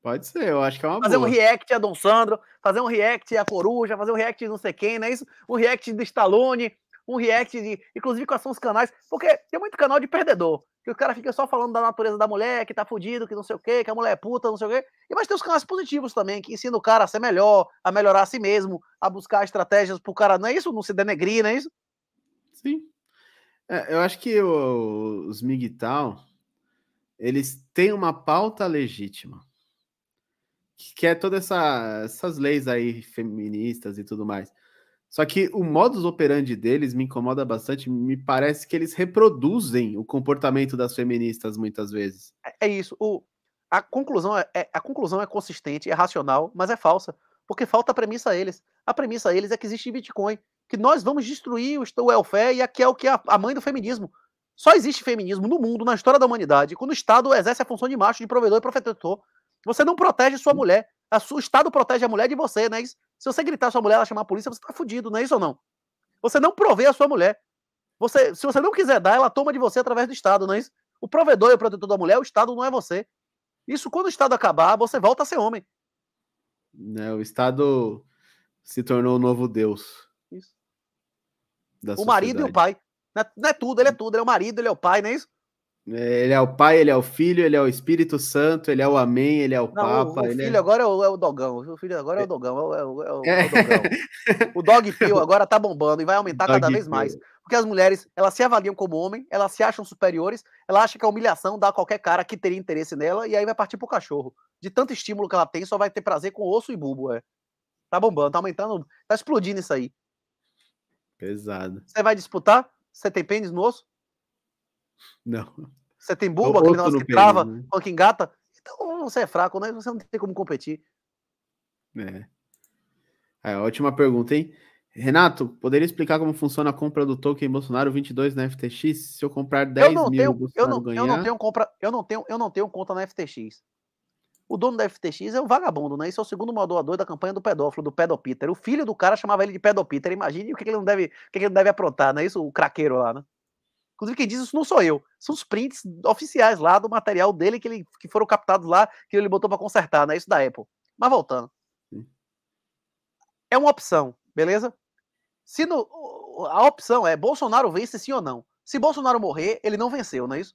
Pode ser, eu acho que é uma fazer boa. Fazer um
react a Dom Sandro, fazer um react a Coruja, fazer um react não sei quem, não é isso? Um react de Stallone, um react, de, inclusive com ação os canais, porque tem muito canal de perdedor, que o cara fica só falando da natureza da mulher, que tá fudido, que não sei o quê, que a mulher é puta, não sei o quê. E mas tem os canais positivos também, que ensinam o cara a ser melhor, a melhorar a si mesmo, a buscar estratégias pro cara, não é isso? Não se denegrir, não é isso? Sim.
É, eu acho que o, os migtal eles têm uma pauta legítima que é todas essa, essas leis aí feministas e tudo mais. Só que o modus operandi deles me incomoda bastante. Me parece que eles reproduzem o comportamento das feministas muitas vezes.
É, é isso. O, a, conclusão é, é, a conclusão é consistente, é racional, mas é falsa. Porque falta a premissa a eles. A premissa a eles é que existe Bitcoin, que nós vamos destruir o welfare e aqui é o que é a, a mãe do feminismo. Só existe feminismo no mundo, na história da humanidade, quando o Estado exerce a função de macho, de provedor e protetor. Você não protege sua hum. mulher. A, o Estado protege a mulher de você, né? Isso, se você gritar sua mulher, ela chamar a polícia, você tá fudido, não é isso ou não? Você não provê a sua mulher. Você, se você não quiser dar, ela toma de você através do Estado, não é isso? O provedor e o protetor da mulher, o Estado não é você. Isso, quando o Estado acabar, você volta a ser homem.
É, o Estado se tornou o novo Deus. Isso. o marido e o
pai. Não é, não é tudo, ele é tudo. Ele é o marido, ele é o pai, não é isso?
É, ele é o Pai, ele é o Filho, ele é o Espírito Santo, ele é o Amém, ele é o não, Papa. O, o é filho
agora é o, é o, Dogão. O filho agora é o é. Dogão. É o, é o, é Dogão. o Dog Pill agora tá bombando e vai aumentar Dog cada vez Pio. mais. Porque as mulheres, elas se avaliam como homem, elas se acham superiores, ela acha que a humilhação dá a qualquer cara que teria interesse nela e aí vai partir pro cachorro. De tanto estímulo que ela tem, só vai ter prazer com osso e bulbo, é. Tá bombando, tá aumentando, tá explodindo isso aí. Pesado. Você vai disputar? Você tem pênis no osso? Não. Você tem é Bulba, aquele negócio que peso, trava, né? que engata. Então você é fraco, né? Você não tem como competir.
É. é. Ótima pergunta, hein? Renato, poderia explicar como funciona a compra do token Bolsonaro 22 na FTX? Se eu comprar 10 eu não mil, tenho, eu não, ganhar... eu não tenho
compra, eu não tenho, eu não tenho conta na FTX. O dono da FTX é um vagabundo, né? Isso é o segundo modulador da campanha do pedófilo, do Pedopiter. O filho do cara chamava ele de Pedopiter. Imagine o que, ele não deve, o que, ele não deve aprontar, é Isso, o craqueiro lá, né? Inclusive, quem diz isso não sou eu. São os prints oficiais lá do material dele que, ele, que foram captados lá, que ele botou para consertar, né? Isso da Apple. Mas voltando. É uma opção, beleza? Se no, a opção é Bolsonaro vence sim ou não. Se Bolsonaro morrer, ele não venceu, não é isso?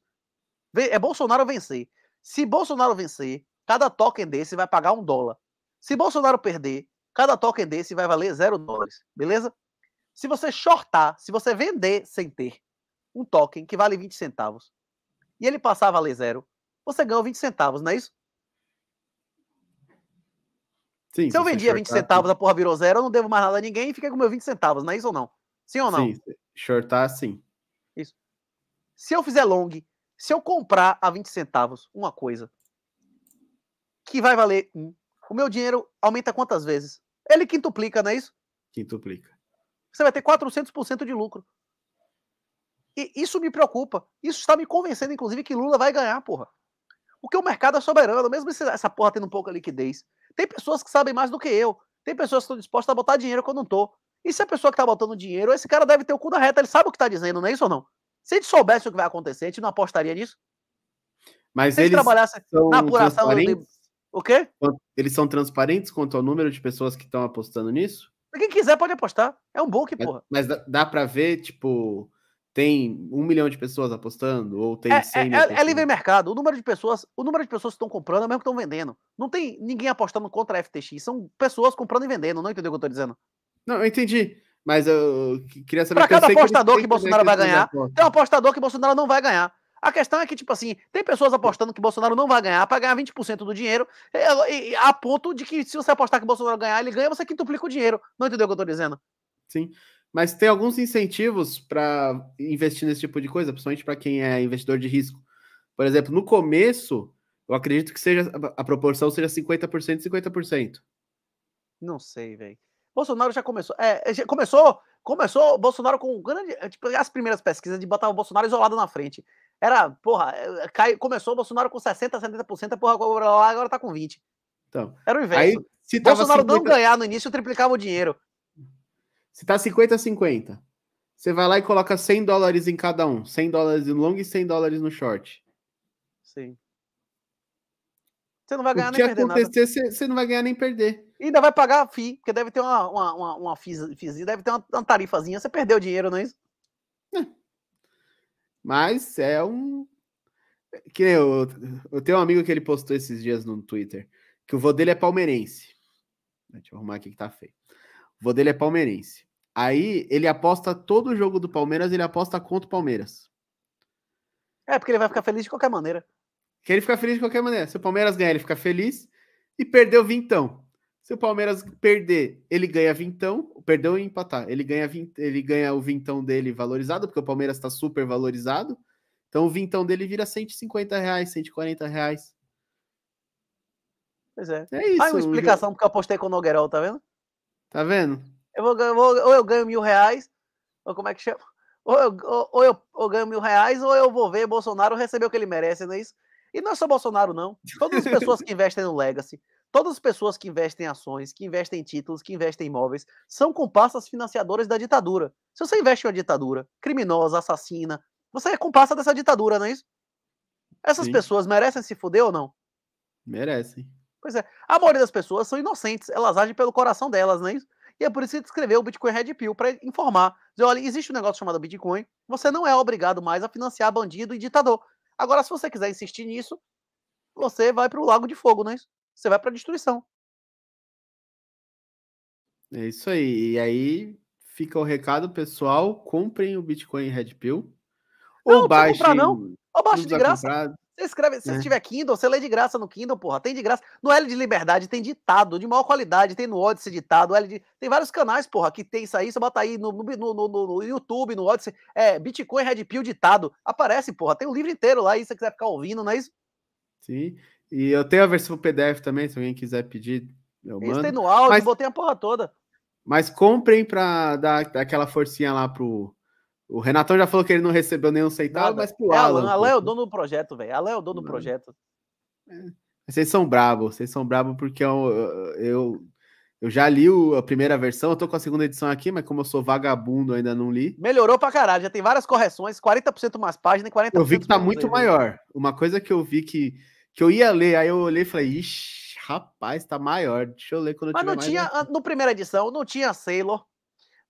É Bolsonaro vencer. Se Bolsonaro vencer, cada token desse vai pagar um dólar. Se Bolsonaro perder, cada token desse vai valer zero dólares, beleza? Se você shortar, se você vender sem ter um token que vale 20 centavos e ele passar a valer zero, você ganhou 20 centavos, não é isso? Sim, se eu vendia shortar, 20 centavos, a porra virou zero, eu não devo mais nada a ninguém e fiquei com meu 20 centavos, não é isso ou não? Sim ou não? Sim, shortar sim. Isso. Se eu fizer long, se eu comprar a 20 centavos uma coisa que vai valer um, o meu dinheiro aumenta quantas vezes? Ele quintuplica, não é isso? Quintuplica. Você vai ter 400% de lucro. E isso me preocupa. Isso está me convencendo, inclusive, que Lula vai ganhar, porra. Porque o mercado é soberano, mesmo essa porra tendo um pouca liquidez. Tem pessoas que sabem mais do que eu. Tem pessoas que estão dispostas a botar dinheiro quando não estou E se a pessoa que está botando dinheiro, esse cara deve ter o cu da reta, ele sabe o que está dizendo, não é isso ou não? Se a gente soubesse o que vai acontecer, a gente não apostaria nisso?
Mas se eles trabalhasse na apuração do... O quê? Eles são transparentes quanto ao número de pessoas que estão apostando nisso?
Quem quiser pode apostar.
É um book, porra. Mas, mas dá, dá pra ver, tipo, tem um milhão de pessoas apostando ou tem é, 100 é, é, mil é, é, é livre
mercado o número de pessoas o número de pessoas que estão comprando é o mesmo que estão vendendo não tem ninguém apostando contra a FTX são pessoas comprando e vendendo não entendeu o que eu estou dizendo não eu entendi mas eu queria saber para cada apostador que, que Bolsonaro vai ganhar tem um apostador que Bolsonaro não vai ganhar a questão é que, tipo assim, tem pessoas apostando que Bolsonaro não vai ganhar para ganhar 20% do dinheiro, a ponto de que se você apostar que Bolsonaro ganhar, ele ganha, você quintuplica o dinheiro. Não entendeu o que eu estou dizendo? Sim.
Mas tem alguns incentivos para investir nesse tipo de coisa, principalmente para quem é investidor de risco. Por exemplo, no começo, eu acredito que seja a proporção seja 50% 50%.
Não sei, velho. Bolsonaro já começou. É, é já começou, começou Bolsonaro com grande. É, tipo, as primeiras pesquisas de botar o Bolsonaro isolado na frente. Era, porra, é, cai, começou o Bolsonaro com 60%, 70%, porra, agora, agora tá com 20%. Então, Era o inverso. Aí, se Bolsonaro 50... não ganhar no início, triplicava o dinheiro. Se tá 50 a 50, você vai lá e
coloca 100 dólares em cada um, 100 dólares no long e 100 dólares no short.
Sim. Você não vai ganhar o que nem perder acontecer, você, não vai ganhar nem perder. E ainda vai pagar a FII, porque deve ter uma, uma, uma, uma deve ter uma, uma tarifazinha. Você perdeu dinheiro, não é isso? É.
Mas é um. Que eu, eu tenho um amigo que ele postou esses dias no Twitter que o vô dele é palmeirense. Deixa eu arrumar aqui que tá feio vô dele é palmeirense. Aí ele aposta todo o jogo do Palmeiras, ele aposta contra o Palmeiras. É, porque ele vai ficar feliz de qualquer maneira. Que ele fica feliz de qualquer maneira. Se o Palmeiras ganhar, ele fica feliz. E perdeu vintão. Se o Palmeiras perder, ele ganha vintão. Perdeu e empatar. Ele ganha, ele ganha o vintão dele valorizado, porque o Palmeiras está super valorizado. Então o vintão dele vira 150 reais, 140
reais. Pois é. É isso. Aí uma explicação um... porque eu apostei com o Nogueirol, tá vendo? Tá vendo? Eu vou, eu vou, ou eu ganho mil reais, ou como é que chama? Ou eu, ou, ou eu, ou ganho mil reais, ou eu vou ver Bolsonaro receber o que ele merece, não é isso? E não é só Bolsonaro, não. Todas as pessoas que investem no Legacy, todas as pessoas que investem em ações, que investem em títulos, que investem em imóveis, são comparsas financiadoras da ditadura. Se você investe em uma ditadura criminosa, assassina, você é comparsa dessa ditadura, não é isso? Essas Sim. pessoas merecem se fuder ou não?
Merecem.
Pois é, a maioria das pessoas são inocentes, elas agem pelo coração delas, não é isso? E é por isso que escreveu o Bitcoin Red Pill, para informar. Dizer, olha, existe um negócio chamado Bitcoin, você não é obrigado mais a financiar bandido e ditador. Agora, se você quiser insistir nisso, você vai para o lago de fogo, não é isso? Você vai para a destruição.
É isso aí. E aí fica o recado, pessoal. Comprem o Bitcoin Red Pill.
Ou não, baixem. não. Ou baixe de graça. Você escreve, se é. tiver Kindle, você lê de graça no Kindle, porra. Tem de graça. No L é de Liberdade tem ditado, de maior qualidade, tem no Odyssey ditado, L é de... Tem vários canais, porra, que tem isso aí. Você bota aí no, no, no, no YouTube, no Odyssey, é, Bitcoin Red Pill ditado. Aparece, porra. Tem um livro inteiro lá aí, se você quiser ficar ouvindo, não é isso?
Sim. E eu tenho a versão PDF também, se alguém quiser pedir. Eu mando. Isso tem no áudio, Mas...
botei a porra toda.
Mas comprem pra dar aquela forcinha lá pro o Renatão já falou que ele não recebeu nenhum centavo, mas
pro é, Alan. Alan, Alan é o dono do projeto, velho. Alan é o dono do projeto.
É. Vocês são bravos, vocês são bravos porque é eu, eu, eu já li o, a primeira versão, eu tô com a segunda edição aqui, mas como eu sou vagabundo, ainda não li.
Melhorou pra caralho, já tem várias correções, 40% mais páginas e 40% Eu vi que tá muito aí, maior. Né?
Uma coisa que eu vi que, que eu ia ler, aí eu olhei e falei, ixi, rapaz, tá maior, deixa eu ler quando eu Mas não tinha,
no primeira edição, não tinha Sailor,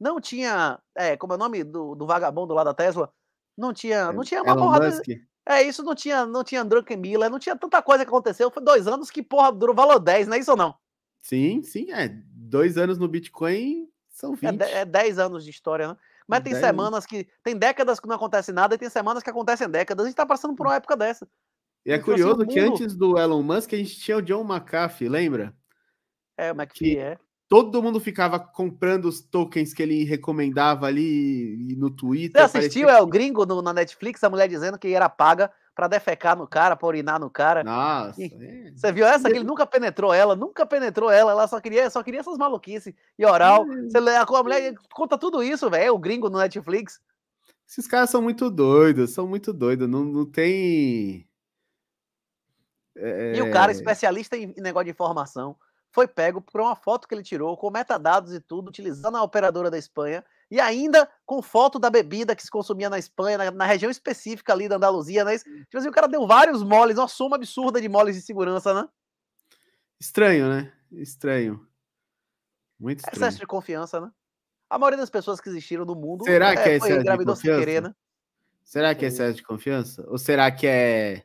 não tinha, é, como é o nome do, do vagabundo lá da Tesla? Não tinha, não é, tinha uma Elon porrada. Musk. É, isso não tinha, não tinha Drunk Miller, não tinha tanta coisa que aconteceu. Foi dois anos que, porra, durou valor 10, não é isso ou não? Sim, sim, é. Dois anos no Bitcoin são 20. É, é 10 anos de história, né? Mas tem dez. semanas que. Tem décadas que não acontece nada e tem semanas que acontecem décadas. A gente tá passando por uma época dessa. E é então, assim, curioso assim, mundo... que
antes do Elon Musk a gente tinha o John McAfee, lembra? É, o McAfee, que... é
todo mundo ficava comprando os tokens que ele recomendava ali no Twitter. Você assistiu, é o gringo no, na Netflix, a mulher dizendo que era paga para defecar no cara, para urinar no cara. Nossa. E, é. Você viu essa que ele nunca penetrou ela, nunca penetrou ela, ela só queria, só queria essas maluquices e oral. É. Você, a, a mulher conta tudo isso, velho, o gringo no Netflix.
Esses caras são muito doidos, são muito doidos, não, não tem...
É... E o é. cara especialista em negócio de informação foi pego por uma foto que ele tirou com metadados e tudo, utilizando a operadora da Espanha e ainda com foto da bebida que se consumia na Espanha, na, na região específica ali da Andaluzia, né? Tipo assim, o cara deu vários moles, uma soma absurda de moles de segurança, né?
Estranho, né? Estranho. Muito é estranho. Excesso
de confiança, né? A maioria das pessoas que existiram no mundo será é, que é, é de confiança? Querer, né?
Será que é excesso de confiança? Ou será que é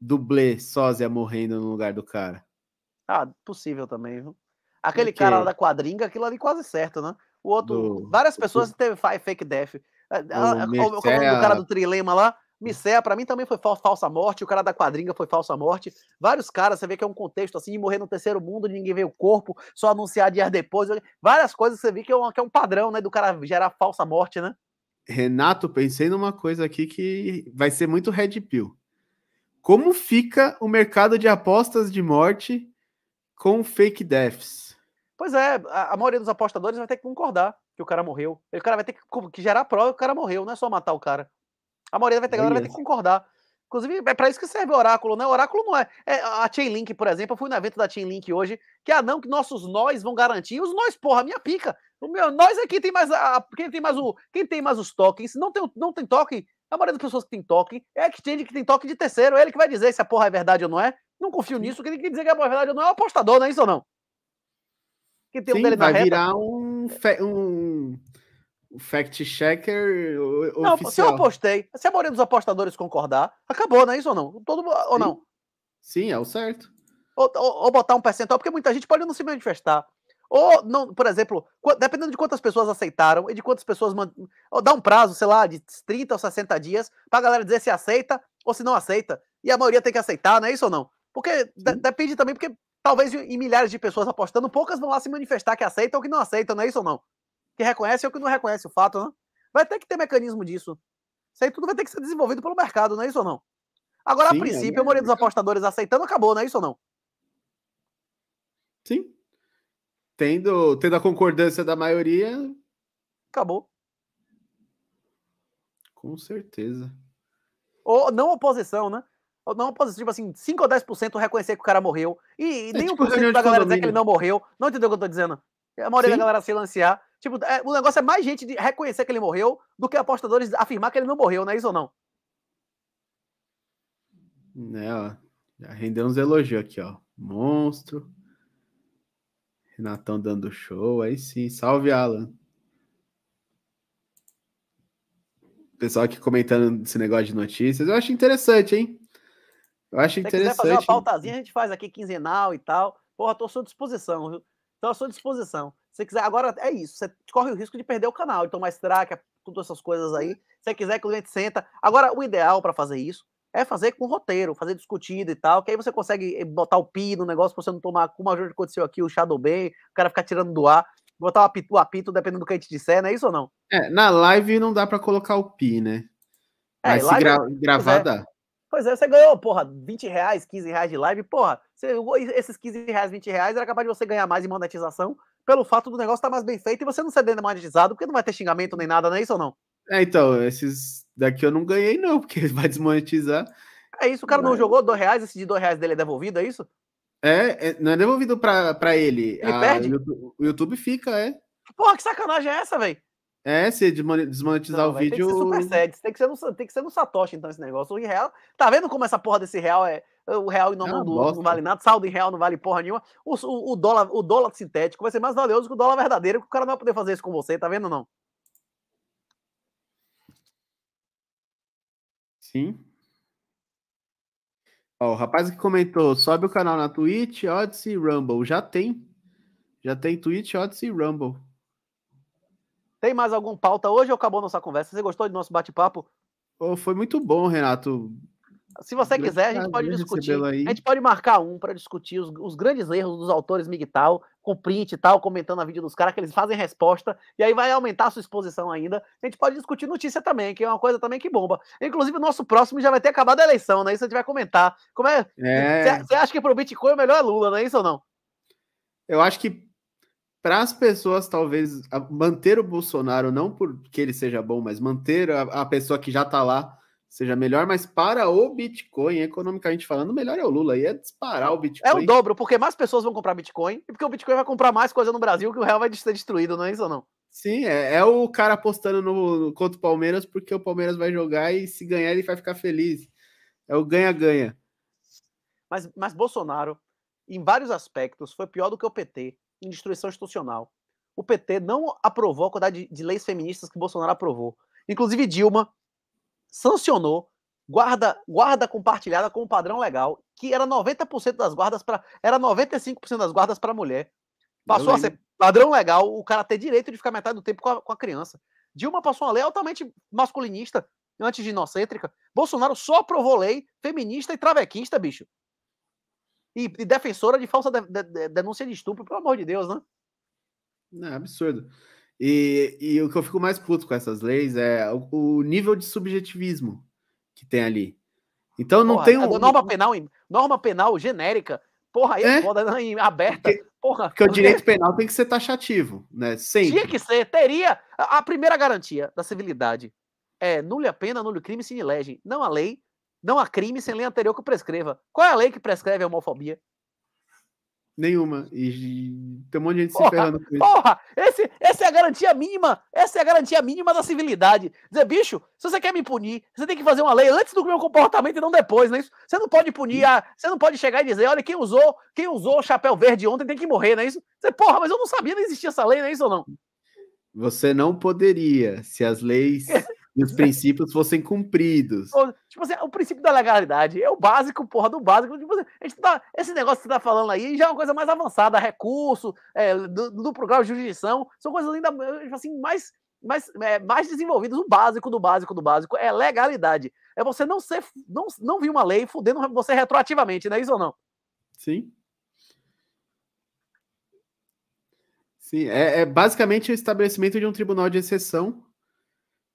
dublê sósia morrendo no lugar do cara?
Ah, possível também, viu? Aquele cara lá da quadringa, aquilo ali quase certo, né? O outro. Do... Várias pessoas teve fake death. É, é, o, é, o, o cara do trilema lá, Micea, para mim também foi falsa morte, o cara da quadringa foi falsa morte. Vários caras, você vê que é um contexto assim, de morrer no terceiro mundo, ninguém vê o corpo, só anunciar dias depois. Várias coisas você vê que é, um, que é um padrão, né, do cara gerar falsa morte, né?
Renato, pensei numa coisa aqui que vai ser muito red pill. Como fica o mercado de apostas de morte com fake deaths.
Pois é, a, maioria dos apostadores vai ter que concordar que o cara morreu. O cara vai ter que, gerar prova que o cara morreu, não é só matar o cara. A maioria vai ter, galera vai ter que concordar. Inclusive, é para isso que serve o oráculo, né? O oráculo não é. é a Chainlink, por exemplo, eu fui no evento da Chainlink hoje, que é a não, que nossos nós vão garantir. Os nós, porra, minha pica. O meu nós aqui é tem mais a, quem tem mais o quem tem mais os tokens. Não tem não tem token. A maioria das pessoas que tem token é a exchange que tem token de terceiro, é ele que vai dizer se a porra é verdade ou não é. Não confio nisso. Que ele quer dizer que a é boa verdade não é um apostador, não é isso ou não? Que tem Sim, um dele vai virar um, um fact checker não, oficial. Se eu apostei, se a maioria dos apostadores concordar, acabou, não é isso ou não? Todo, ou Sim. não? Sim, é o certo. Ou, ou, ou, botar um percentual, porque muita gente pode não se manifestar. Ou, não, por exemplo, dependendo de quantas pessoas aceitaram e de quantas pessoas. Man... Dá um prazo, sei lá, de 30 ou 60 dias pra galera dizer se aceita ou se não aceita. E a maioria tem que aceitar, não é isso ou não? Porque depende também, porque talvez em milhares de pessoas apostando, poucas vão lá se manifestar que aceitam ou que não aceitam, não é isso ou não? Que reconhece ou que não reconhece o fato, né? Vai ter que ter mecanismo disso. Isso aí tudo vai ter que ser desenvolvido pelo mercado, não é isso ou não? Agora, Sim, a princípio, é a maioria dos apostadores aceitando, acabou, não é isso ou não? Sim.
Tendo, tendo a concordância da maioria. Acabou.
Com certeza. Ou não oposição, né? não positivo, assim, 5 ou 10% reconhecer que o cara morreu. E, e é nem é, tipo, 1% da galera dizer que ele não morreu. Não entendeu o que eu tô dizendo? A maioria Sim. da galera se lancear. Tipo, é, o negócio é mais gente reconhecer que ele morreu do que apostadores afirmar que ele não morreu, não é isso ou não?
Né, ó. Já rendeu uns elogios aqui, ó. Monstro. Renatão dando show, aí sim. Salve, Alan. Pessoal aqui comentando esse negócio de notícias. Eu acho interessante, hein? Eu acho interessante. Se quiser fazer uma
pautazinha, a gente faz aqui quinzenal e tal. Porra, tô à sua disposição, viu? Estou à sua disposição. Se quiser, agora é isso. Você corre o risco de perder o canal, então mais traca, todas essas coisas aí. Se quiser, que o gente senta. Agora, o ideal para fazer isso é fazer com roteiro, fazer discutido e tal, que aí você consegue eh, botar o pi no negócio pra você não tomar, como a gente aconteceu aqui, o Shadow Bay, o cara ficar tirando do ar, botar o apito, o apito dependendo do que a gente disser, não é isso ou não?
É, na live não dá para colocar o pi, né?
É, Mas se gra gravar dá. Pois é, você ganhou, porra, 20 reais, 15 reais de live, porra, você, esses 15 reais, 20 reais era capaz de você ganhar mais em monetização pelo fato do negócio estar tá mais bem feito e você não ser demonetizado, porque não vai ter xingamento nem nada, não é isso ou não? É,
então, esses daqui eu não ganhei não, porque vai desmonetizar.
É isso, o cara não, não jogou 2 reais, esse de 2 reais dele é devolvido, é isso?
É, é não é devolvido pra, pra ele. Ele A, ah, perde? O YouTube
fica, é. Porra, que sacanagem é essa, velho?
É, se desmonetizar não, o véio, vídeo. Tem que ser super sad,
tem que ser, no, tem que ser no Satoshi, então, esse negócio. O real. Tá vendo como essa porra desse real é. O real em nome ah, do, não é vale nada, saldo em real não vale porra nenhuma. O, o, o, dólar, o dólar sintético vai ser mais valioso que o dólar verdadeiro, que o cara não vai poder fazer isso com você, tá vendo não?
Sim. Ó, o rapaz que comentou, sobe o canal na Twitch, Odyssey Rumble. Já tem. Já tem Twitch, Odyssey
Rumble. Tem mais algum pauta hoje ou acabou nossa conversa? Você gostou do nosso bate-papo?
Oh, foi muito bom,
Renato. Se você Grande quiser, a gente pode discutir. A gente pode marcar um para discutir os, os, grandes erros dos autores MGTOW, com print e tal, comentando a vídeo dos caras, que eles fazem resposta, e aí vai aumentar a sua exposição ainda. A gente pode discutir notícia também, que é uma coisa também que bomba. Inclusive, o nosso próximo já vai ter acabado a eleição, né? Isso a gente vai comentar. Como é. é. Você é... acha que pro Bitcoin é o melhor é Lula, não é isso ou não? Eu acho que para as
pessoas talvez manter o Bolsonaro não porque ele seja bom, mas manter a, a pessoa que já está lá seja melhor, mas para o Bitcoin, economicamente falando, melhor é o Lula,
e é disparar o é Bitcoin. É o dobro, porque mais pessoas vão comprar Bitcoin, e porque o Bitcoin vai comprar mais coisa no Brasil que o real vai ser destruído, não é isso ou não? Sim, é, é o cara apostando no, no, contra o Palmeiras porque o
Palmeiras vai jogar e se ganhar ele vai ficar feliz. É o ganha-ganha.
Mas, mas Bolsonaro, em vários aspectos, foi pior do que o PT em destruição institucional. O PT não aprovou a quantidade de, de leis feministas que Bolsonaro aprovou. Inclusive, Dilma sancionou guarda, guarda compartilhada o padrão legal, que era 90% das guardas para era 95% das guardas para mulher. Passou a ser padrão legal o cara ter direito de ficar metade do tempo com a, com a criança. Dilma passou uma lei altamente masculinista, anti inocêntrica. Bolsonaro só aprovou lei feminista e travequista, bicho e, e defensora de falsa de, de, denúncia de estupro, pelo amor de Deus, né?
É absurdo. E, e o que eu fico mais puto com essas leis é o, o nível de subjetivismo que tem ali. Então não porra, tem é um... norma
penal norma penal genérica. Porra, aí é, é foda, né? aberta. Porque, porra. Porque o direito
penal tem que ser taxativo, né? Sempre. Tinha
que ser, teria. A primeira garantia da civilidade é nula pena, nulo crime, sine lege. Não a lei, não há crime sem lei anterior que prescreva. Qual é a lei que prescreve a homofobia? Nenhuma. E tem um monte de gente porra, se ferrando com isso. Porra! Esse, essa é a garantia mínima. Essa é a garantia mínima da civilidade. Dizer, bicho, se você quer me punir, você tem que fazer uma lei antes do meu comportamento e não depois, né? Você não pode punir, a, você não pode chegar e dizer, olha, quem usou, quem usou o chapéu verde ontem tem que morrer, não é isso? Você, porra, mas eu não sabia que existia essa lei, não é isso ou não?
Você não poderia, se as leis E os princípios fossem cumpridos.
Tipo assim, o princípio da legalidade é o básico, porra, do básico. Tipo assim, a gente tá, esse negócio que você tá falando aí já é uma coisa mais avançada, recurso, é, do, do programa de jurisdição, são coisas ainda, eh, tipo assim, mais, mais, é, mais desenvolvidas. O básico do básico do básico é legalidade. É você não ser, não, não vir uma lei fudendo você retroativamente, não é isso ou não?
Sim. Sim, é, é basicamente o estabelecimento de um tribunal de exceção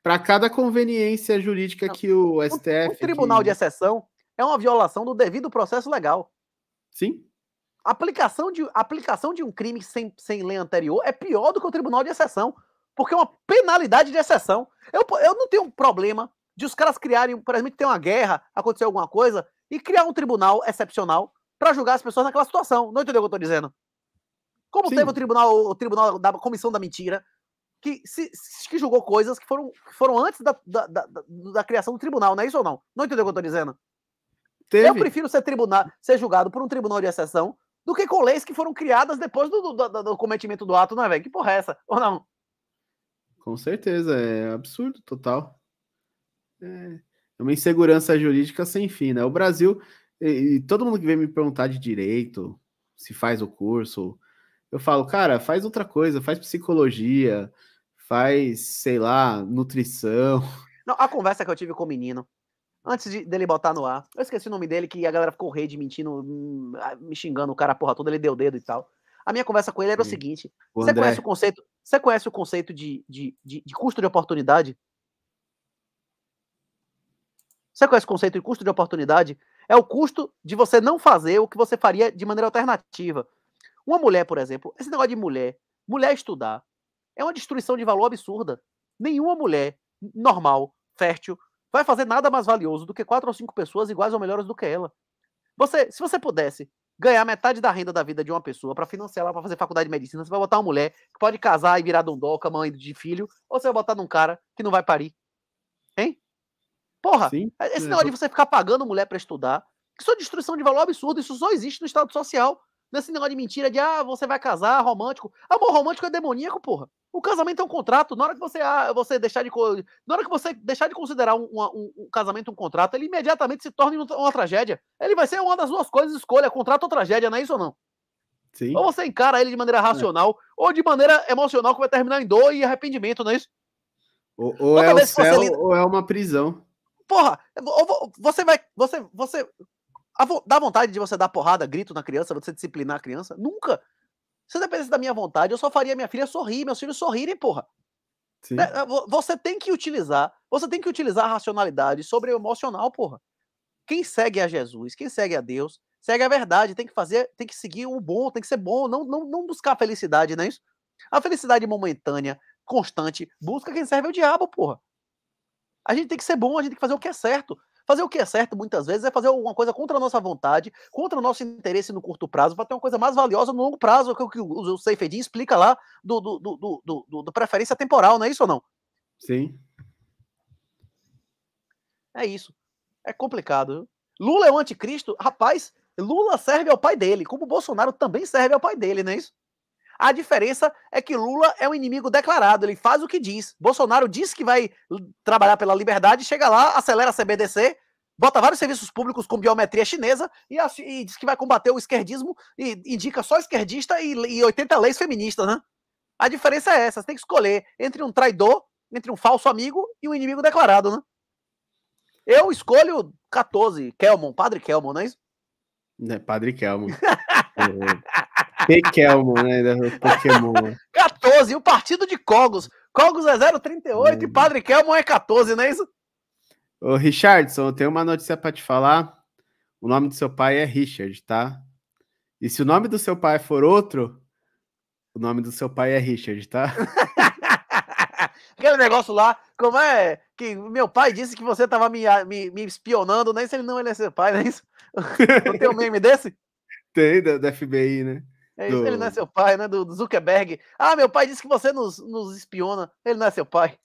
para cada conveniência
jurídica Não, que o, STF. O Tribunal que... de Exceção é uma violação do devido processo legal. Sim. Aplicação de, aplicação de um crime sem, sem lei anterior é pior do que o Tribunal de Exceção, porque é uma penalidade de exceção. Eu, eu não tenho um problema de os caras criarem, por exemplo, ter uma guerra, acontecer alguma coisa, e criar um tribunal excepcional para julgar as pessoas naquela situação. Não entendeu o que eu estou dizendo? Como Sim. teve o tribunal, o tribunal da Comissão da Mentira, que, se, se que julgou coisas que foram, que foram antes da, da, da, da, criação do tribunal, não é isso ou não? Não entendeu o que eu tô dizendo? Teve. Eu prefiro ser tribunal, ser julgado por um tribunal de exceção do que com leis que foram criadas depois do, do, do, do cometimento do ato, não é, velho? Que porra é essa? Ou não?
Com certeza, é absurdo total. É, é uma insegurança jurídica sem fim, né? O Brasil, e, e todo mundo que vem me perguntar de direito, se faz o curso, eu falo, cara, faz outra coisa, faz psicologia, faz, sei lá, nutrição.
Não, a conversa que eu tive com o menino, antes de, dele botar no ar, eu esqueci o nome dele, que a galera ficou rei de mentindo, hum, me xingando o cara porra toda, ele deu dedo e tal. A minha conversa com ele era o seguinte: o você conhece o conceito, você conhece o conceito de, de, de, de custo de oportunidade? Você conhece o conceito de custo de oportunidade? É o custo de você não fazer o que você faria de maneira alternativa. Uma mulher, por exemplo, esse negócio de mulher, mulher estudar, é uma destruição de valor absurda. Nenhuma mulher normal, fértil, vai fazer nada mais valioso do que quatro ou cinco pessoas iguais ou melhores do que ela. Você, se você pudesse ganhar metade da renda da vida de uma pessoa para financiar ela para fazer faculdade de medicina, você vai botar uma mulher que pode casar e virar dondoca, mãe de filho, ou você vai botar num cara que não vai parir. Hein? Porra, Sim, é, esse é, negócio de você ficar pagando mulher para estudar, isso é destruição de valor absurdo, isso só existe no estado social. Nesse é negócio de mentira de, ah, você vai casar, romântico. Amor romântico é demoníaco, porra. O casamento é um contrato. Na hora que você, ah, você deixar de na hora que você deixar de considerar um, um, um, casamento um contrato, ele imediatamente se torna uma tragédia. Ele vai ser uma das duas coisas, escolha, contrato ou tragédia, não é isso ou não? Sim. Ou você encara ele de maneira é. racional, é. ou de maneira emocional, que vai terminar em dor e arrependimento, não é isso?
Ou, ou é o céu, lida... ou é uma
prisão. Porra, você vai. Você, você, dá vontade de você dar porrada, grito na criança, você disciplinar a criança? Nunca. Se dependesse da minha vontade, eu só faria minha filha sorrir, meus filhos sorrirem, porra. Né? Você tem que utilizar, você tem que utilizar a racionalidade sobre o emocional, porra. Quem segue a Jesus, quem segue a Deus, segue a verdade, tem que fazer, tem que seguir o bom, tem que ser bom, não, não, não buscar a felicidade, não é isso? A felicidade momentânea, constante, busca quem serve o diabo, porra. A gente tem que ser bom, a gente tem que fazer o que é certo. Fazer o que é certo, muitas vezes, é fazer alguma coisa contra a nossa vontade, contra o nosso interesse no curto prazo, para ter uma coisa mais valiosa no longo prazo, que é o que o Seifedin explica lá do, do, do, do, do preferência temporal, não é isso ou não? Sim. É isso. É complicado. Lula é o anticristo? Rapaz, Lula serve ao pai dele, como Bolsonaro também serve ao pai dele, não é isso? A diferença é que Lula é um inimigo declarado, ele faz o que diz. Bolsonaro diz que vai trabalhar pela liberdade, chega lá, acelera a CBDC, bota vários serviços públicos com biometria chinesa e, e diz que vai combater o esquerdismo e indica só esquerdista e, e 80 leis feministas, né? A diferença é essa, você tem que escolher entre um traidor, entre um falso amigo e um inimigo declarado, né? Eu escolho 14, Kelmon, Padre Kelmon, não é isso?
É, padre Kelmon. É. Pekelmo, né? Pokémon.
14, o partido de Cogos. Cogos é 0,38 é. e uhum. Padre Kelmo é 14, não é isso?
Ô, Richardson, eu tenho uma notícia para te falar. O nome do seu pai é Richard, tá? E se o nome do seu pai for outro, o nome do seu pai é Richard, tá?
Aquele negócio lá, como é que meu pai disse que você tava me, me, me espionando, nem né? se ele não ele é seu pai, não é isso? Não tem um meme desse?
Tem, da, da FBI, né? É isso, do... Ele não é
seu pai, né? Do, do, Zuckerberg. Ah, meu pai disse que você nos, nos espiona. Ele não é seu pai.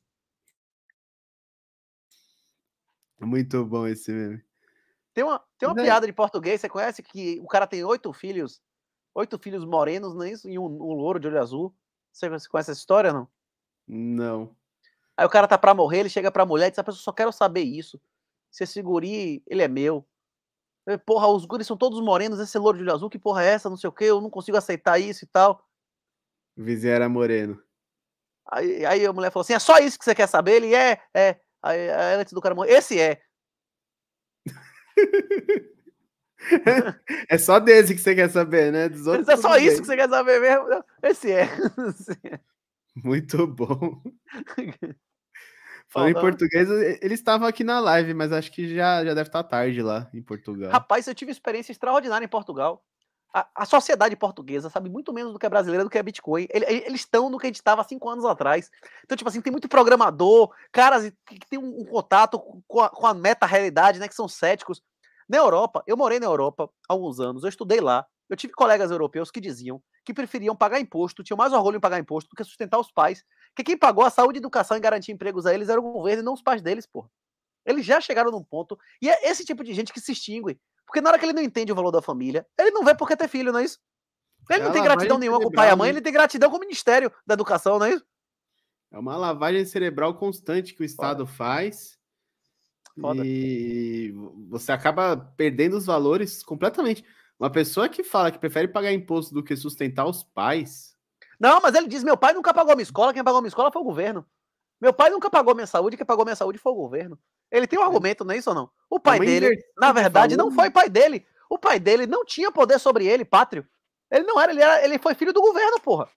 Muito
bom esse meme.
Tem uma, tem uma né? piada de português, você conhece? Que o cara tem oito filhos. Oito filhos morenos, não é isso? E um, um louro de olho azul. Você conhece essa história, não? Não. Aí o cara tá pra morrer, ele chega pra mulher e diz, a ah, pessoa, só quero saber isso. Se esse guri, ele é meu. É, porra, os guris são todos morenos, esse louro de olho azul, que porra é essa, não sei o que, eu não consigo aceitar isso e tal.
Vizera era moreno.
Aí, aí, a mulher falou assim: é só isso que você quer saber? Ele é, é. Aí, antes do cara morrer, esse é. é
só desse que você quer saber, né? Dos é outros, é só isso bem. que você
quer saber mesmo? Esse é. é.
Muito bom. Falando em português, eles estavam aqui na live, mas acho que já, já deve estar tá tarde lá em Portugal.
Rapaz, eu tive experiência extraordinária em Portugal. A, a, sociedade portuguesa sabe muito menos do que a brasileira, do que a Bitcoin. Eles estão no que a gente estava cinco anos atrás. Então, tipo assim, tem muito programador, caras que, que tem um, um contato com a, com a meta-realidade, né? Que são céticos. Na Europa, eu morei na Europa há alguns anos, eu estudei lá. Eu tive colegas europeus que diziam que preferiam pagar imposto, tinham mais orgulho em pagar imposto do que sustentar os pais, porque quem pagou a saúde, educação e garantia empregos a eles era o governo e não os pais deles, porra. Eles já chegaram num ponto. E é esse tipo de gente que se extingue. Porque na hora que ele não entende o valor da família, ele não vê por que ter filho, não é isso? Ele é não tem gratidão nenhuma com o pai e a mãe, né? ele tem gratidão com o Ministério da Educação, não é isso?
É uma lavagem cerebral constante que o Estado Foda. faz. Foda. E você acaba perdendo os valores completamente.
Uma pessoa que fala que prefere pagar imposto do que sustentar os pais não, mas ele diz: meu pai nunca pagou minha escola, quem pagou minha escola foi o governo. Meu pai nunca pagou minha saúde, quem pagou minha saúde foi o governo. Ele tem um é. argumento, não é isso ou não? O pai é dele, na verdade, não foi pai dele. O pai dele não tinha poder sobre ele, pátrio. Ele não era, ele, era, ele foi filho do governo, porra.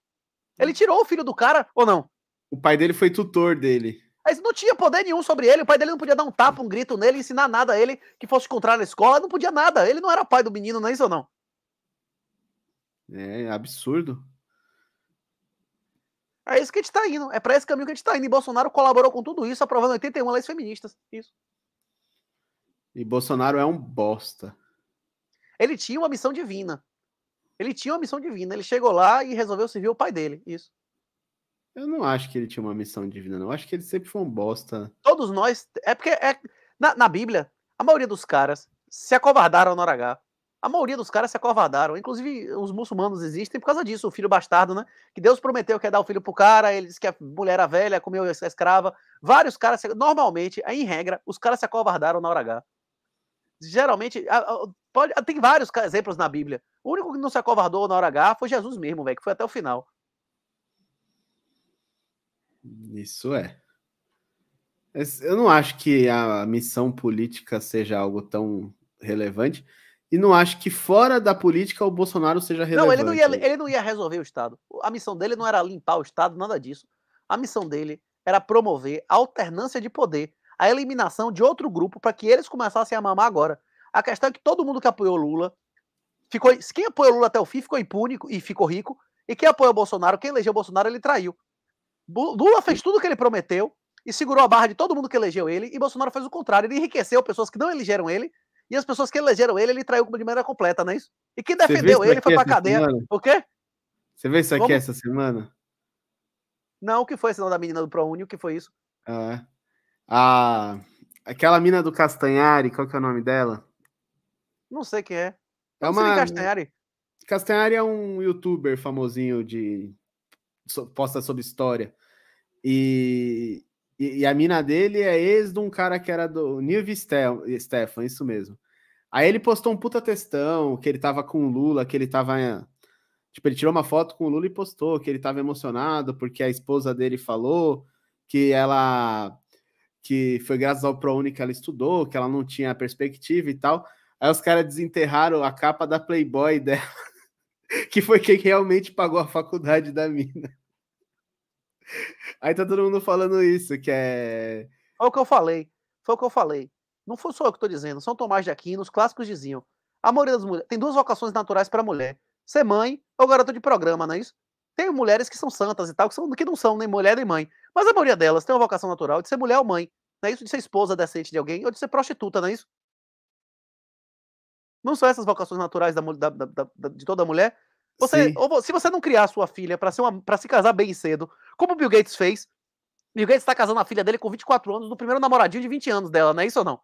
Ele tirou o filho do cara ou não? O pai dele foi tutor dele. Mas não tinha poder nenhum sobre ele. O pai dele não podia dar um tapa, um grito nele, ensinar nada a ele que fosse contrário à escola. Não podia nada. Ele não era pai do menino, não é isso ou não?
É absurdo.
É isso que a gente está indo. É para esse caminho que a gente está indo. E Bolsonaro colaborou com tudo isso, aprovando 81 leis feministas. Isso.
E Bolsonaro é um bosta.
Ele tinha uma missão divina. Ele tinha uma missão divina. Ele chegou lá e resolveu servir o pai dele. Isso. Eu não
acho que ele tinha uma missão divina, não. Eu acho que ele sempre foi um bosta.
Todos nós. É porque é, na, na Bíblia, a maioria dos caras se acovardaram na hora H. A maioria dos caras se acovardaram. Inclusive, os muçulmanos existem por causa disso, o filho bastardo, né? Que Deus prometeu que ia dar o filho pro cara, ele disse que a mulher era velha, comeu a escrava. Vários caras, se... normalmente, em regra, os caras se acovardaram na hora H. Geralmente, pode, tem vários exemplos na Bíblia. O único que não se acovardou na hora H foi Jesus mesmo, velho, que foi até o final.
Isso é. Eu não acho que a missão política seja algo tão relevante e não acho que fora da política o Bolsonaro seja relevante. Não, ele não ia,
ele não ia resolver o Estado. A missão dele não era limpar o Estado, nada disso. A missão dele era promover a alternância de poder, a eliminação de outro grupo para que eles começassem a mamar agora. A questão é que todo mundo que apoiou Lula ficou. Quem apoiou Lula até o fim ficou impune e ficou rico. E quem apoiou Bolsonaro, quem elegeu Bolsonaro, ele traiu. Lula fez tudo o que ele prometeu e segurou a barra de todo mundo que elegeu ele. E Bolsonaro fez o contrário. Ele enriqueceu pessoas que não elegeram ele e as pessoas que elegeram ele, ele traiu de maneira completa, não é isso? E quem defendeu ele foi pra cadeia. Semana? O quê?
Você vê isso aqui Como? essa semana?
Não, o que foi senão da menina do ProUni? O que foi isso?
Ah, ah, aquela mina do Castanhari, qual que é o nome dela?
Não sei quem é.
É uma... É Castanhari. Castanhari é um youtuber famosinho de posta sobre história. E e, e, a mina dele é ex de um cara que era do Nive Stefan, isso mesmo. Aí ele postou um puta textão que ele tava com o Lula, que ele tava. Tipo, ele tirou uma foto com o Lula e postou que ele tava emocionado porque a esposa dele falou que ela. que foi graças ao ProUni que ela estudou, que ela não tinha perspectiva e tal. Aí os caras desenterraram a capa da Playboy dela, que foi quem realmente pagou a faculdade da mina.
Aí tá todo mundo falando isso, que é. Foi o que eu falei. Foi o que eu falei. Não foi só eu que tô dizendo. São Tomás de Aquino, os clássicos diziam. A maioria das mulheres. Tem duas vocações naturais pra mulher: ser mãe ou garota de programa, não é isso? Tem mulheres que são santas e tal, que, são, que não são nem mulher nem mãe. Mas a maioria delas tem uma vocação natural de ser mulher ou mãe. Não é isso? De ser esposa decente de alguém ou de ser prostituta, não é isso? Não são essas vocações naturais da, da, da, de toda mulher? Você, ou, se você não criar sua filha para se casar bem cedo, como o Bill Gates fez, Bill Gates está casando a filha dele com 24 anos, no primeiro namoradinho de 20 anos dela, não é isso ou não?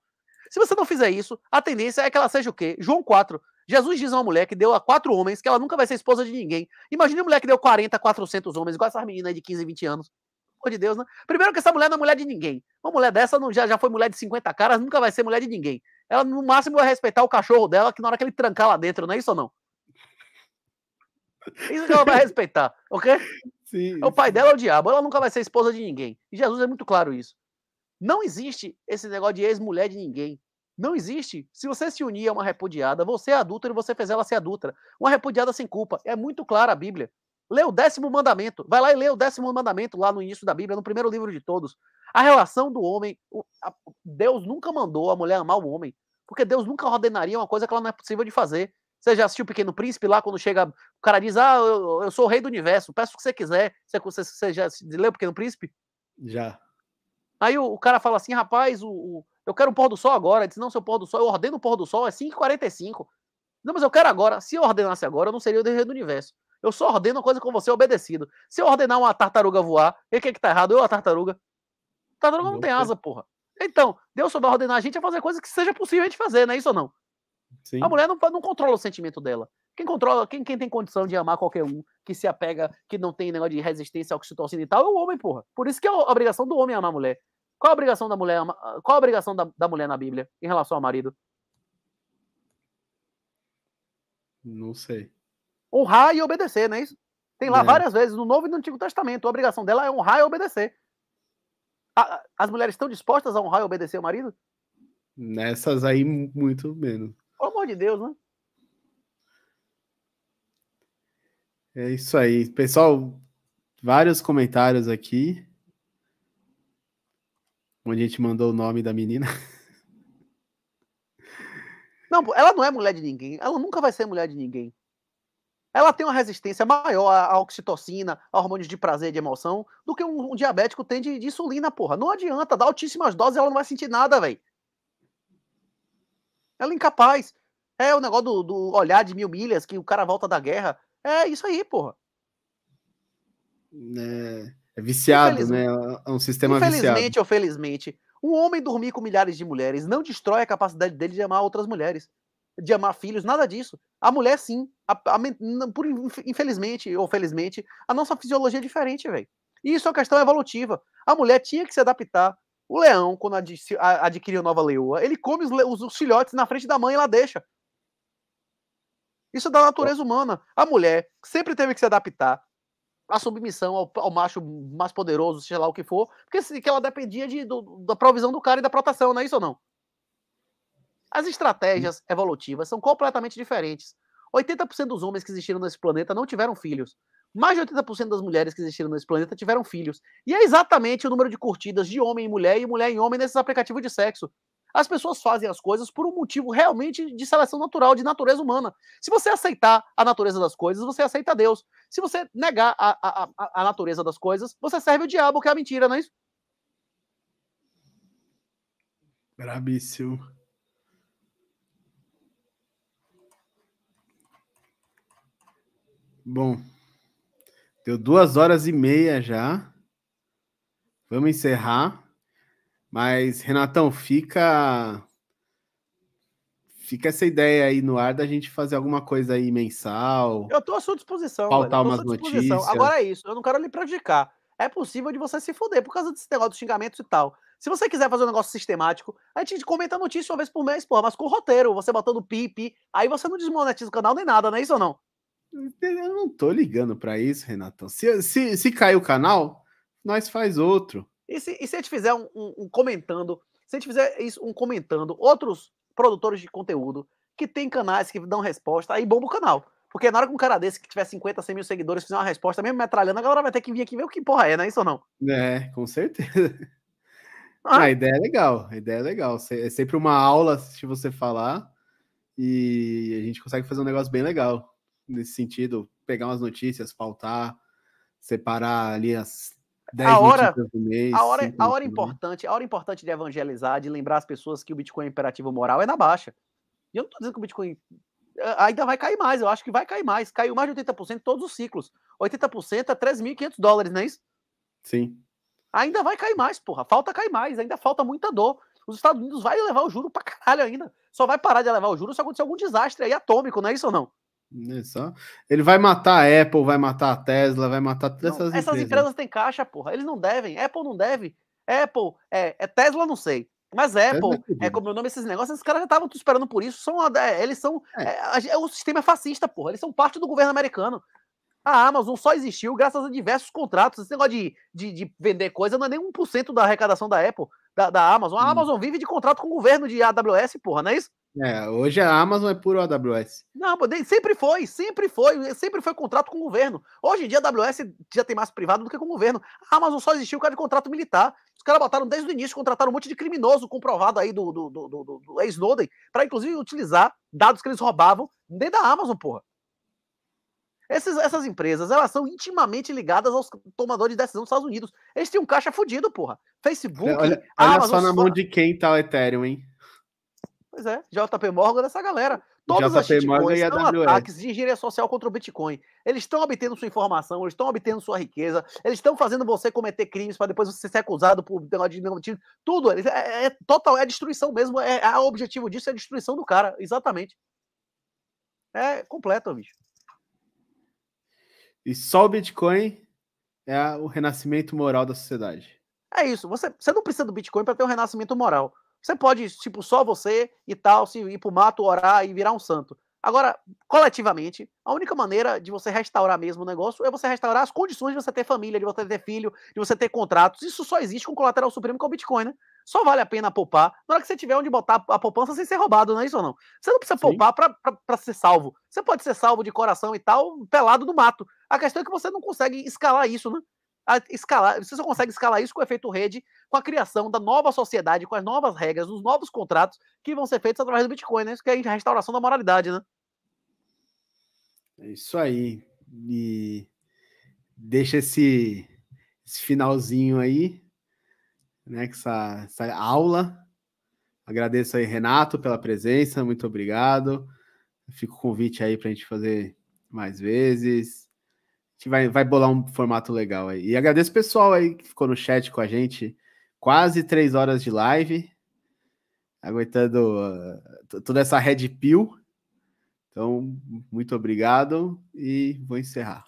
Se você não fizer isso, a tendência é que ela seja o quê? João 4. Jesus diz a uma mulher que deu a quatro homens que ela nunca vai ser esposa de ninguém. Imagina uma mulher que deu 40, 400 homens, igual essa menina aí de 15, 20 anos. Pô de Deus, né? Primeiro que essa mulher não é mulher de ninguém. Uma mulher dessa não, já, já foi mulher de 50 caras, nunca vai ser mulher de ninguém. Ela, no máximo, vai respeitar o cachorro dela, que na hora que ele trancar lá dentro, não é isso ou não? Isso que ela vai respeitar, ok? Sim, é o pai dela é o diabo, ela nunca vai ser esposa de ninguém. E Jesus é muito claro isso. Não existe esse negócio de ex-mulher de ninguém. Não existe. Se você se unir a uma repudiada, você é adúltero e você fez ela ser adulta. Uma repudiada sem culpa. É muito clara a Bíblia. Lê o décimo mandamento. Vai lá e lê o décimo mandamento lá no início da Bíblia, no primeiro livro de todos. A relação do homem. O, a, Deus nunca mandou a mulher amar o homem. Porque Deus nunca ordenaria uma coisa que ela não é possível de fazer. Você já assistiu o Pequeno Príncipe lá, quando chega, o cara diz: Ah, eu, eu sou o rei do universo, peço o que você quiser. Você, você, você já leu o Pequeno Príncipe? Já. Aí o, o cara fala assim: Rapaz, o, o, eu quero o pôr do sol agora. Ele diz: Não, seu pôr do sol, eu ordeno o pôr do sol, é 5h45. Não, mas eu quero agora. Se eu ordenasse agora, eu não seria o rei do universo. Eu só ordeno a coisa com você obedecido. Se eu ordenar uma tartaruga voar, o que é que tá errado? Eu a tartaruga? A tartaruga não, não tem asa, porra. Então, Deus só vai ordenar a gente a fazer coisas que seja possível a gente fazer, não é isso ou não? Sim. A mulher não, não controla o sentimento dela. Quem controla, quem, quem tem condição de amar qualquer um, que se apega, que não tem negócio de resistência ao oxitocina e tal, é o homem, porra. Por isso que é a obrigação do homem é amar a mulher. Qual a obrigação da mulher, qual a obrigação da, da mulher na Bíblia em relação ao marido? Não sei. Honrar e obedecer, não é isso? Tem lá é. várias vezes no Novo e no Antigo Testamento. A obrigação dela é honrar e obedecer. A, as mulheres estão dispostas a honrar e obedecer o marido?
Nessas aí, muito menos amor de Deus, né? É isso aí. Pessoal, vários comentários aqui. Onde a gente mandou o nome da menina.
Não, ela não é mulher de ninguém. Ela nunca vai ser mulher de ninguém. Ela tem uma resistência maior à oxitocina, a hormônios de prazer e de emoção, do que um, um diabético tem de, de, insulina, porra. Não adianta, dá altíssimas doses, ela não vai sentir nada, velho. Ela é incapaz. É o negócio do, do olhar de mil milhas, que o cara volta da guerra. É isso aí, porra. É,
é viciado, né? É um sistema infelizmente, viciado. Infelizmente
ou felizmente, um homem dormir com milhares de mulheres não destrói a capacidade dele de amar outras mulheres, de amar filhos, nada disso. A mulher, sim. A, a, por, infelizmente ou felizmente, a nossa fisiologia é diferente, velho. E isso é uma questão evolutiva. A mulher tinha que se adaptar. O leão, quando ad, adquiriu nova leoa, ele come os, os, os filhotes na frente da mãe e ela deixa. Isso é da natureza humana. A mulher sempre teve que se adaptar à submissão ao, ao macho mais poderoso, seja lá o que for, porque se, que ela dependia de, do, da provisão do cara e da proteção, não é isso ou não? As estratégias hum. evolutivas são completamente diferentes. 80% dos homens que existiram nesse planeta não tiveram filhos. Mais de 80% das mulheres que existiram nesse planeta tiveram filhos. E é exatamente o número de curtidas de homem em mulher e mulher em homem nesses aplicativos de sexo. As pessoas fazem as coisas por um motivo realmente de seleção natural, de natureza humana. Se você aceitar a natureza das coisas, você aceita Deus. Se você negar a, a, a natureza das coisas, você serve o diabo, que é a mentira, não é isso?
Brabíssimo. Bom, deu duas horas e meia já. Vamos encerrar. Mas, Renatão, fica. Fica essa ideia aí no ar da gente fazer alguma coisa aí mensal.
Eu tô à sua disposição. Faltar umas notícias. Agora é isso, eu não quero lhe prejudicar. É possível de você se fuder por causa desse negócio dos xingamentos e tal. Se você quiser fazer um negócio sistemático, a gente comenta notícia uma vez por mês, porra, mas com roteiro, você botando pipi, aí você não desmonetiza o canal nem nada, não é isso ou não? Eu não
tô ligando para isso, Renatão. Se, se, se cair o canal,
nós faz outro. E se, e se a gente fizer um, um, um comentando, se a gente fizer isso, um comentando, outros produtores de conteúdo que tem canais que dão resposta, aí bomba o canal. Porque na hora que um cara desse que tiver 50, 100 mil seguidores fizer uma resposta, mesmo metralhando, a galera vai ter que vir aqui ver o que porra é, não é isso ou não?
É, com certeza. É? Ah. A ideia é legal, a ideia é legal. É sempre uma aula se você falar e a gente consegue fazer um negócio bem legal nesse sentido, pegar umas notícias, pautar, separar ali as 10 a hora, mês, a hora, a hora importante,
a hora importante de evangelizar, de lembrar as pessoas que o Bitcoin é imperativo moral é na baixa. E eu não estou dizendo que o Bitcoin eh, ainda vai cair mais, eu acho que vai cair mais. Caiu mais de 80% todos os ciclos. 80% a 3.500 dólares, não é isso? Sim. Ainda vai cair mais, porra. Falta cair mais, ainda falta muita dor. Os Estados Unidos vai levar o juro pra caralho ainda. Só vai parar de levar o juro se acontecer algum desastre aí atômico, não é isso ou não?
Né, só. Ele vai matar a Apple, vai matar a Tesla, vai matar todas essas, essas empresas. empresas
têm caixa, porra. Eles não devem. Apple não deve. Apple, é, é Tesla, não sei. Mas é Apple, é, é como o nome esses negócios, esses caras já estavam esperando por isso. São, é, eles são. É. É, o sistema é fascista, porra. Eles são parte do governo americano. A Amazon só existiu graças a diversos contratos. Esse negócio de, de, de vender coisa não é nem 1% da arrecadação da Apple, da, da Amazon. A hum. Amazon vive de contrato com o governo de AWS, porra, não é isso?
É, hoje a Amazon é puro AWS.
Não, sempre foi, sempre foi, sempre foi contrato com o governo. Hoje em dia a AWS já tem mais privado do que com o governo. A Amazon só existiu por causa de contrato militar. Os caras botaram desde o início, contrataram um monte de criminoso comprovado aí do, do, do, do, do ex-Snowden, para inclusive utilizar dados que eles roubavam dentro da Amazon, porra. Essas, essas empresas, elas são intimamente ligadas aos tomadores de decisão dos Estados Unidos. Eles têm um caixa fudido, porra. Facebook, Olha, olha Amazon, só na mão
de quem tá o Ethereum, hein?
Pois é, JP Morgan dessa galera. Todas JP as shitcoins são ataques de engenharia social contra o Bitcoin. Eles estão obtendo sua informação, eles estão obtendo sua riqueza, eles estão fazendo você cometer crimes para depois você ser acusado por negativo. Tudo. É, é, é total, é destruição mesmo. É, é, o objetivo disso é a destruição do cara, exatamente. É completo, bicho.
E só o Bitcoin é o
renascimento
moral da sociedade.
É isso. Você, você não precisa do Bitcoin para ter um renascimento moral. Você pode, tipo, só você e tal, se ir pro mato, orar e virar um santo. Agora, coletivamente, a única maneira de você restaurar mesmo o negócio é você restaurar as condições de você ter família, de você ter filho, de você ter contratos. Isso só existe com colateral supremo, que é o Bitcoin, né? Só vale a pena poupar na hora que você tiver onde botar a poupança sem ser roubado, não é isso ou não? Você não precisa Sim. poupar para ser salvo. Você pode ser salvo de coração e tal, pelado no mato. A questão é que você não consegue escalar isso, né? A escalar, você só consegue escalar isso com o efeito rede, com a criação da nova sociedade, com as novas regras, os novos contratos que vão ser feitos através do Bitcoin, né? Isso que é a restauração da moralidade, né?
É isso aí. E deixa esse, esse finalzinho aí, né? Com essa, essa aula. Agradeço aí, Renato, pela presença, muito obrigado. Fica o convite aí para a gente fazer mais vezes gente vai, vai bolar um formato legal aí. E agradeço o pessoal aí que ficou no chat com a gente. Quase três horas de live. Aguentando uh, toda essa red pill. Então, muito obrigado e vou encerrar.